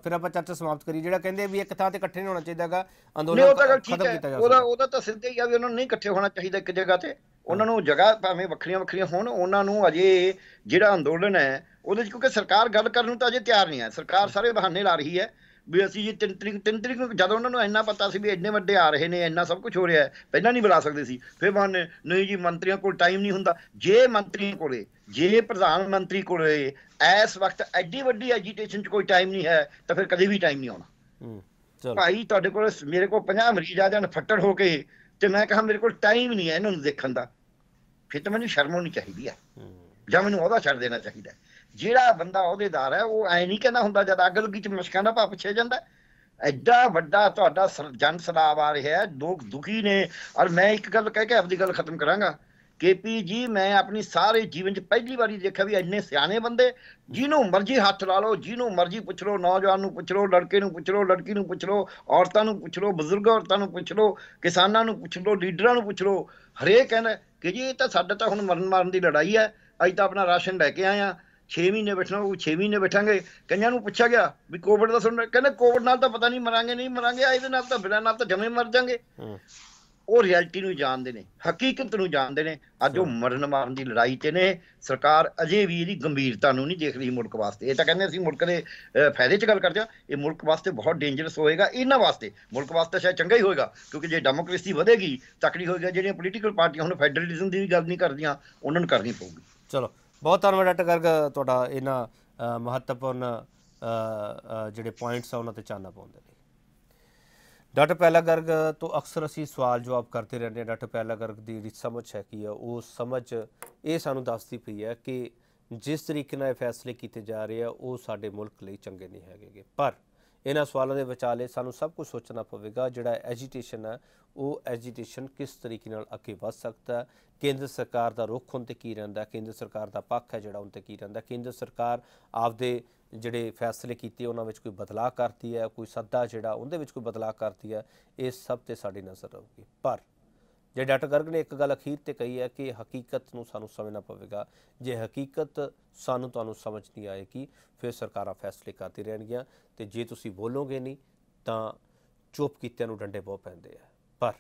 ਫਿਰ ਆਪਾਂ ਚਰਚਾ ਸਮਾਪਤ ਕਰੀ ਜਿਹੜਾ ਕਹਿੰਦੇ ਵੀ ਇੱਕ ਥਾਂ ਤੇ ਇਕੱਠੇ ਨਹੀਂ ਹੋਣਾ ਚਾਹੀਦਾਗਾ ਅੰਦੋਲਨ ਖਤਮ ਕੀਤਾ ਜਾਵੇ ਉਹਦਾ ਉਹਦਾ ਤਾਂ ਸਿੱਧਾ ਹੀ ਆ ਵੀ ਉਹਨਾਂ ਨੂੰ ਨਹੀਂ ਇਕੱਠੇ ਹੋਣਾ ਚਾਹੀਦਾ ਇੱਕ ਜਗ੍ਹਾ ਤੇ ਉਹਨਾਂ ਨੂੰ ਜਗ੍ਹਾ ਭਾਵੇਂ ਵੱਖਰੀਆਂ ਵੱਖਰੀਆਂ ਹੋਣ ਉਹਨਾਂ ਨੂੰ ਅਜੇ ਜਿਹੜਾ ਅੰਦੋਲਨ ਹੈ ਉਹਦੇ ਵਿੱਚ ਕਿਉਂਕਿ ਸਰਕਾਰ ਗੱਲ ਕਰਨ ਨੂੰ ਤਾਂ ਅਜੇ ਤਿਆਰ ਨਹੀਂ ਹੈ ਸਰਕਾਰ ਸਾਰੇ ਬਹਾਨੇ ਲਾ ਰਹੀ ਹੈ ਵੀ ਅਸੀਂ ਜੀ ਤਿੰਨ ਤਰੀਕ ਤਿੰਨ ਤਰੀਕ ਜਦੋਂ ਉਹਨਾਂ ਨੂੰ ਇੰਨਾ ਪਤਾ ਸੀ ਵੀ ਇੰਨੇ ਵੱਡੇ ਆ ਰਹੇ ਨੇ ਇੰਨਾ ਸਭ ਕੁਝ ਹੋ ਰਿਹਾ ਹੈ ਪਹਿਲਾਂ ਨਹੀਂ ਬੁਲਾ ਸਕਦੇ ਸੀ ਫਿਰ ਮਨ ਨਹੀਂ ਜੀ ਮੰਤਰੀਆਂ ਕੋਲ ਟਾਈਮ ਨਹੀਂ ਹੁੰਦਾ ਜੇ ਮੰਤਰੀਆਂ ਕੋਲੇ ਜੇ ਪ੍ਰਧਾਨ ਮੰਤਰੀ ਕੋਲੇ ਇਸ ਵਕਤ ਐਡੀ ਵੱਡੀ ਐਜੀਟੇਸ਼ਨ 'ਚ ਕੋਈ ਟਾਈਮ ਨਹੀਂ ਹੈ ਤਾਂ ਫਿਰ ਕਦੇ ਵੀ ਟਾਈਮ ਨਹੀਂ ਆਉਣਾ ਚਲੋ ਭਾਈ ਤੁਹਾਡੇ ਕੋਲ ਮੇਰੇ ਕੋਲ 50 ਮਰੀਜ਼ ਆ ਜਾਣ ਫੱਟੜ ਹੋ ਕੇ ਤੇ ਮੈਂ ਕਹਾਂ ਮੇਰੇ ਕੋਲ ਟਾਈਮ ਨਹੀਂ ਹੈ ਇਹਨਾਂ ਨੂੰ ਦੇਖਣ ਦਾ ਫਿਰ ਤਾਂ ਮੈਨੂੰ ਸ਼ਰਮ ਹੋਣੀ ਚਾਹੀਦੀ ਆ ਜਾਂ ਮੈਨੂੰ ਉਹਦਾ ਛੱਡ ਦੇਣਾ ਚਾਹੀਦਾ ਜਿਹੜਾ ਬੰਦਾ ਅਹੁਦੇਦਾਰ ਹੈ ਉਹ ਐ ਨਹੀਂ ਕਹਿੰਦਾ ਹੁੰਦਾ ਜਦ ਅੱਗ ਲੱਗੀ ਚ ਮਸ਼ਕਾਂ ਦਾ ਭਾਪ ਪਿੱਛੇ ਜਾਂਦਾ ਐਡਾ ਵੱਡਾ ਤੁਹਾਡਾ ਜਨ ਸਲਾਬ ਆ ਰਿਹਾ ਹੈ ਲੋਕ ਦੁਖੀ ਨੇ ਔਰ ਮੈਂ ਇੱਕ ਗੱਲ ਕਹਿ ਕੇ ਆਪਣੀ ਗੱਲ ਖਤਮ ਕਰਾਂਗਾ ਕੇਪੀ ਜੀ ਮੈਂ ਆਪਣੀ ਸਾਰੇ ਜੀਵਨ 'ਚ ਪਹਿਲੀ ਵਾਰੀ ਦੇਖਿਆ ਵੀ ਇੰਨੇ ਸਿਆਣੇ ਬੰਦੇ ਜਿਹਨੂੰ ਮਰਜ਼ੀ ਹੱਥ ਲਾ ਲਓ ਜਿਹਨੂੰ ਮਰਜ਼ੀ ਪੁੱਛ ਲਓ ਨੌਜਵਾਨ ਨੂੰ ਪੁੱਛ ਲਓ ਲੜਕੇ ਨੂੰ ਪੁੱਛ ਲਓ ਲੜਕੀ ਨੂੰ ਪੁੱਛ ਲਓ ਔਰਤਾਂ ਨੂੰ ਪੁੱਛ ਲਓ ਬਜ਼ੁਰਗ ਔਰਤਾਂ ਨੂੰ ਪੁੱਛ ਲਓ ਕਿਸਾਨਾਂ ਨੂੰ ਪੁੱਛ ਲਓ ਲੀਡਰਾਂ ਨੂੰ ਪੁੱਛ ਲਓ ਹਰੇਕ ਕਹਿੰਦਾ ਕਿ ਜੀ ਇਹ ਤਾਂ ਸਾਡਾ ਤਾਂ ਹੁਣ ਮਰਨ ਮਾਰਨ ਦੀ ਲੜਾਈ ਹੈ ਅੱਜ ਤਾਂ ਆਪਣਾ ਰਾਸ਼ਨ ਲੈ ਕੇ ਆਏ ਆ 6 ਮਹੀਨੇ ਬੈਠਣਾ ਉਹ 6 ਮਹੀਨੇ ਬੈਠਾਂਗੇ ਕਈਆਂ ਨੂੰ ਪੁੱਛਿਆ ਗਿਆ ਵੀ ਕੋਵਿਡ ਦਾ ਸੁਣਨਾ ਕਹਿੰਦੇ ਕੋਵਿਡ ਨਾਲ ਤਾਂ ਪਤਾ ਨਹੀਂ ਮਰਾਂਗੇ ਨਹੀਂ ਮਰਾਂਗੇ ਇਹਦੇ ਨਾਲ ਤਾਂ ਬਿਨਾਂ ਨਾਲ ਤਾਂ ਜਮੇ ਮਰ ਜਾਾਂਗੇ ਉਹ ਰਿਐਲਿਟੀ ਨੂੰ ਜਾਣਦੇ ਨੇ ਹਕੀਕਤ ਨੂੰ ਜਾਣਦੇ ਨੇ ਅੱਜ ਉਹ ਮਰਨ ਮਾਰਨ ਦੀ ਲੜਾਈ 'ਚ ਨੇ ਸਰਕਾਰ ਅਜੇ ਵੀ ਇਹਦੀ ਗੰਭੀਰਤਾ ਨੂੰ ਨਹੀਂ ਦੇਖ ਰਹੀ ਮੁਲਕ ਵਾਸਤੇ ਇਹ ਤਾਂ ਕਹਿੰਦੇ ਅਸੀਂ ਮੁਲਕ ਦੇ ਫਾਇਦੇ 'ਚ ਗੱਲ ਕਰਦੇ ਆ ਇਹ ਮੁਲਕ ਵਾਸਤੇ ਬਹੁਤ ਡੇਂਜਰਸ ਹੋਏਗਾ ਇਹਨਾਂ ਵਾਸਤੇ ਮੁਲਕ ਵਾਸਤੇ ਸ਼ਾਇਦ ਚੰਗਾ ਹੀ ਹੋਏਗਾ ਕਿਉਂਕਿ ਜੇ ਡੈਮੋਕ੍ਰੇਸੀ ਵਧੇਗੀ ਤਕੜੀ ਹੋਏਗਾ ਜਿਹੜੀਆਂ ਪੋਲੀਟੀਕਲ ਪਾਰਟੀਆਂ ਹੁਣ ਫੈਡਰਲਿਜ਼ਮ ਦੀ ਵੀ ਗੱਲ ਨਹੀਂ ਕਰਦੀਆਂ ਉਹਨਾਂ ਨੂੰ ਕਰਨੀ ਪਊਗੀ ਚਲੋ ਬਹੁਤ ਧੰਨਵਾਦ ਡਾਕਟਰ ਗਰਗ ਤੁਹਾਡਾ ਇਹਨਾਂ ਮਹੱਤਵਪੂਰਨ ਜਿਹੜੇ ਪੁਆਇੰਟਸ ਆ ਉਹਨਾਂ ਤੇ ਚਾਨਣਾ ਪਾਉਂਦੇ ਨੇ ਡਾਕਟਰ ਪਹਿਲਾ ਗਰਗ ਤੋਂ ਅਕਸਰ ਅਸੀਂ ਸਵਾਲ ਜਵਾਬ ਕਰਦੇ ਰਹਿੰਦੇ ਹਾਂ ਡਾਕਟਰ ਪਹਿਲਾ ਗਰਗ ਦੀ ਜਿਹੜੀ ਸਮਝ ਹੈ ਕੀ ਆ ਉਹ ਸਮਝ ਇਹ ਸਾਨੂੰ ਦੱਸਦੀ ਪਈ ਹੈ ਕਿ ਜਿਸ ਤਰੀਕੇ ਨਾਲ ਇਹ ਫੈਸਲੇ ਕੀਤੇ ਜਾ ਰਹੇ ਆ ਉਹ ਸਾਡੇ ਮੁਲਕ ਲਈ ਚੰਗੇ ਨਹੀਂ ਹੈਗੇ ਪਰ ਇਹਨਾਂ ਸਵਾਲਾਂ ਦੇ ਵਿਚਾਲੇ ਸਾਨੂੰ ਸਭ ਕੁਝ ਸੋਚਣਾ ਪਵੇਗਾ ਜਿਹੜਾ ਐਜੀਟੇਸ਼ਨ ਹੈ ਉਹ ਐਜੀਟੇਸ਼ਨ ਕਿਸ ਤਰੀਕੇ ਨਾਲ ਅੱਗੇ ਵਧ ਸਕਦਾ ਹੈ ਕੇਂਦਰ ਸਰਕਾਰ ਦਾ ਰੁਖ ਹੁੰਦੇ ਤੇ ਕੀ ਰਹਿੰਦਾ ਕੇਂਦਰ ਸਰਕਾਰ ਦਾ ਪੱਖ ਹੈ ਜਿਹੜਾ ਉਹਨਤੇ ਤੇ ਕੀ ਰਹਿੰਦਾ ਕੇਂਦਰ ਸਰਕਾਰ ਆਪਦੇ ਜਿਹੜੇ ਫੈਸਲੇ ਕੀਤੇ ਉਹਨਾਂ ਵਿੱਚ ਕੋਈ ਬਦਲਾਅ ਕਰਦੀ ਹੈ ਕੋਈ ਸੱਦਾ ਜਿਹੜਾ ਉਹਦੇ ਵਿੱਚ ਕੋਈ ਬਦਲਾਅ ਕਰਦੀ ਹੈ ਇਹ ਸਭ ਤੇ ਸਾਡੀ ਨਜ਼ਰ ਰਹੂਗੀ ਪਰ ਜੇ ਡਾਕਟਰ ਗਰਗ ਨੇ ਇੱਕ ਗੱਲ ਅਖੀਰ ਤੇ ਕਹੀ ਹੈ ਕਿ ਹਕੀਕਤ ਨੂੰ ਸਾਨੂੰ ਸਮਝਣਾ ਪਵੇਗਾ ਜੇ ਹਕੀਕਤ ਸਾਨੂੰ ਤੁਹਾਨੂੰ ਸਮਝ ਨਹੀਂ ਆਏਗੀ ਫਿਰ ਸਰਕਾਰਾਂ ਫੈਸਲੇ ਕਰਦੀ ਰਹਿਣਗੀਆਂ ਤੇ ਜੇ ਤੁਸੀਂ ਬੋਲੋਗੇ ਨਹੀਂ ਤਾਂ ਚੁੱਪ ਕੀਤਿਆਂ ਨੂੰ ਡੰਡੇ ਬਹੁਤ ਪੈਂਦੇ ਆ ਪਰ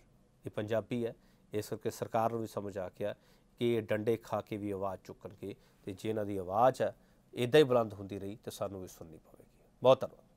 ਇਹ ਪੰਜਾਬੀ ਹੈ ਇਸ ਕਰਕੇ ਸਰਕਾਰ ਨੂੰ ਵੀ ਸਮਝ ਆ ਗਿਆ ਕਿ ਇਹ ਡੰਡੇ ਖਾ ਕੇ ਵੀ ਆਵਾਜ਼ ਚੁੱਕਣਗੇ ਤੇ ਜੇ ਇਹਨਾਂ ਦੀ ਆਵਾਜ਼ ਐਦਾਂ ਇਦਾਂ ਹੀ ਬੁਲੰਦ ਹੁੰਦੀ ਰਹੀ ਤੇ ਸਾਨੂੰ ਵੀ ਸੁਣਨੀ ਪਵੇਗੀ ਬਹੁਤ ਧੰਨਵਾਦ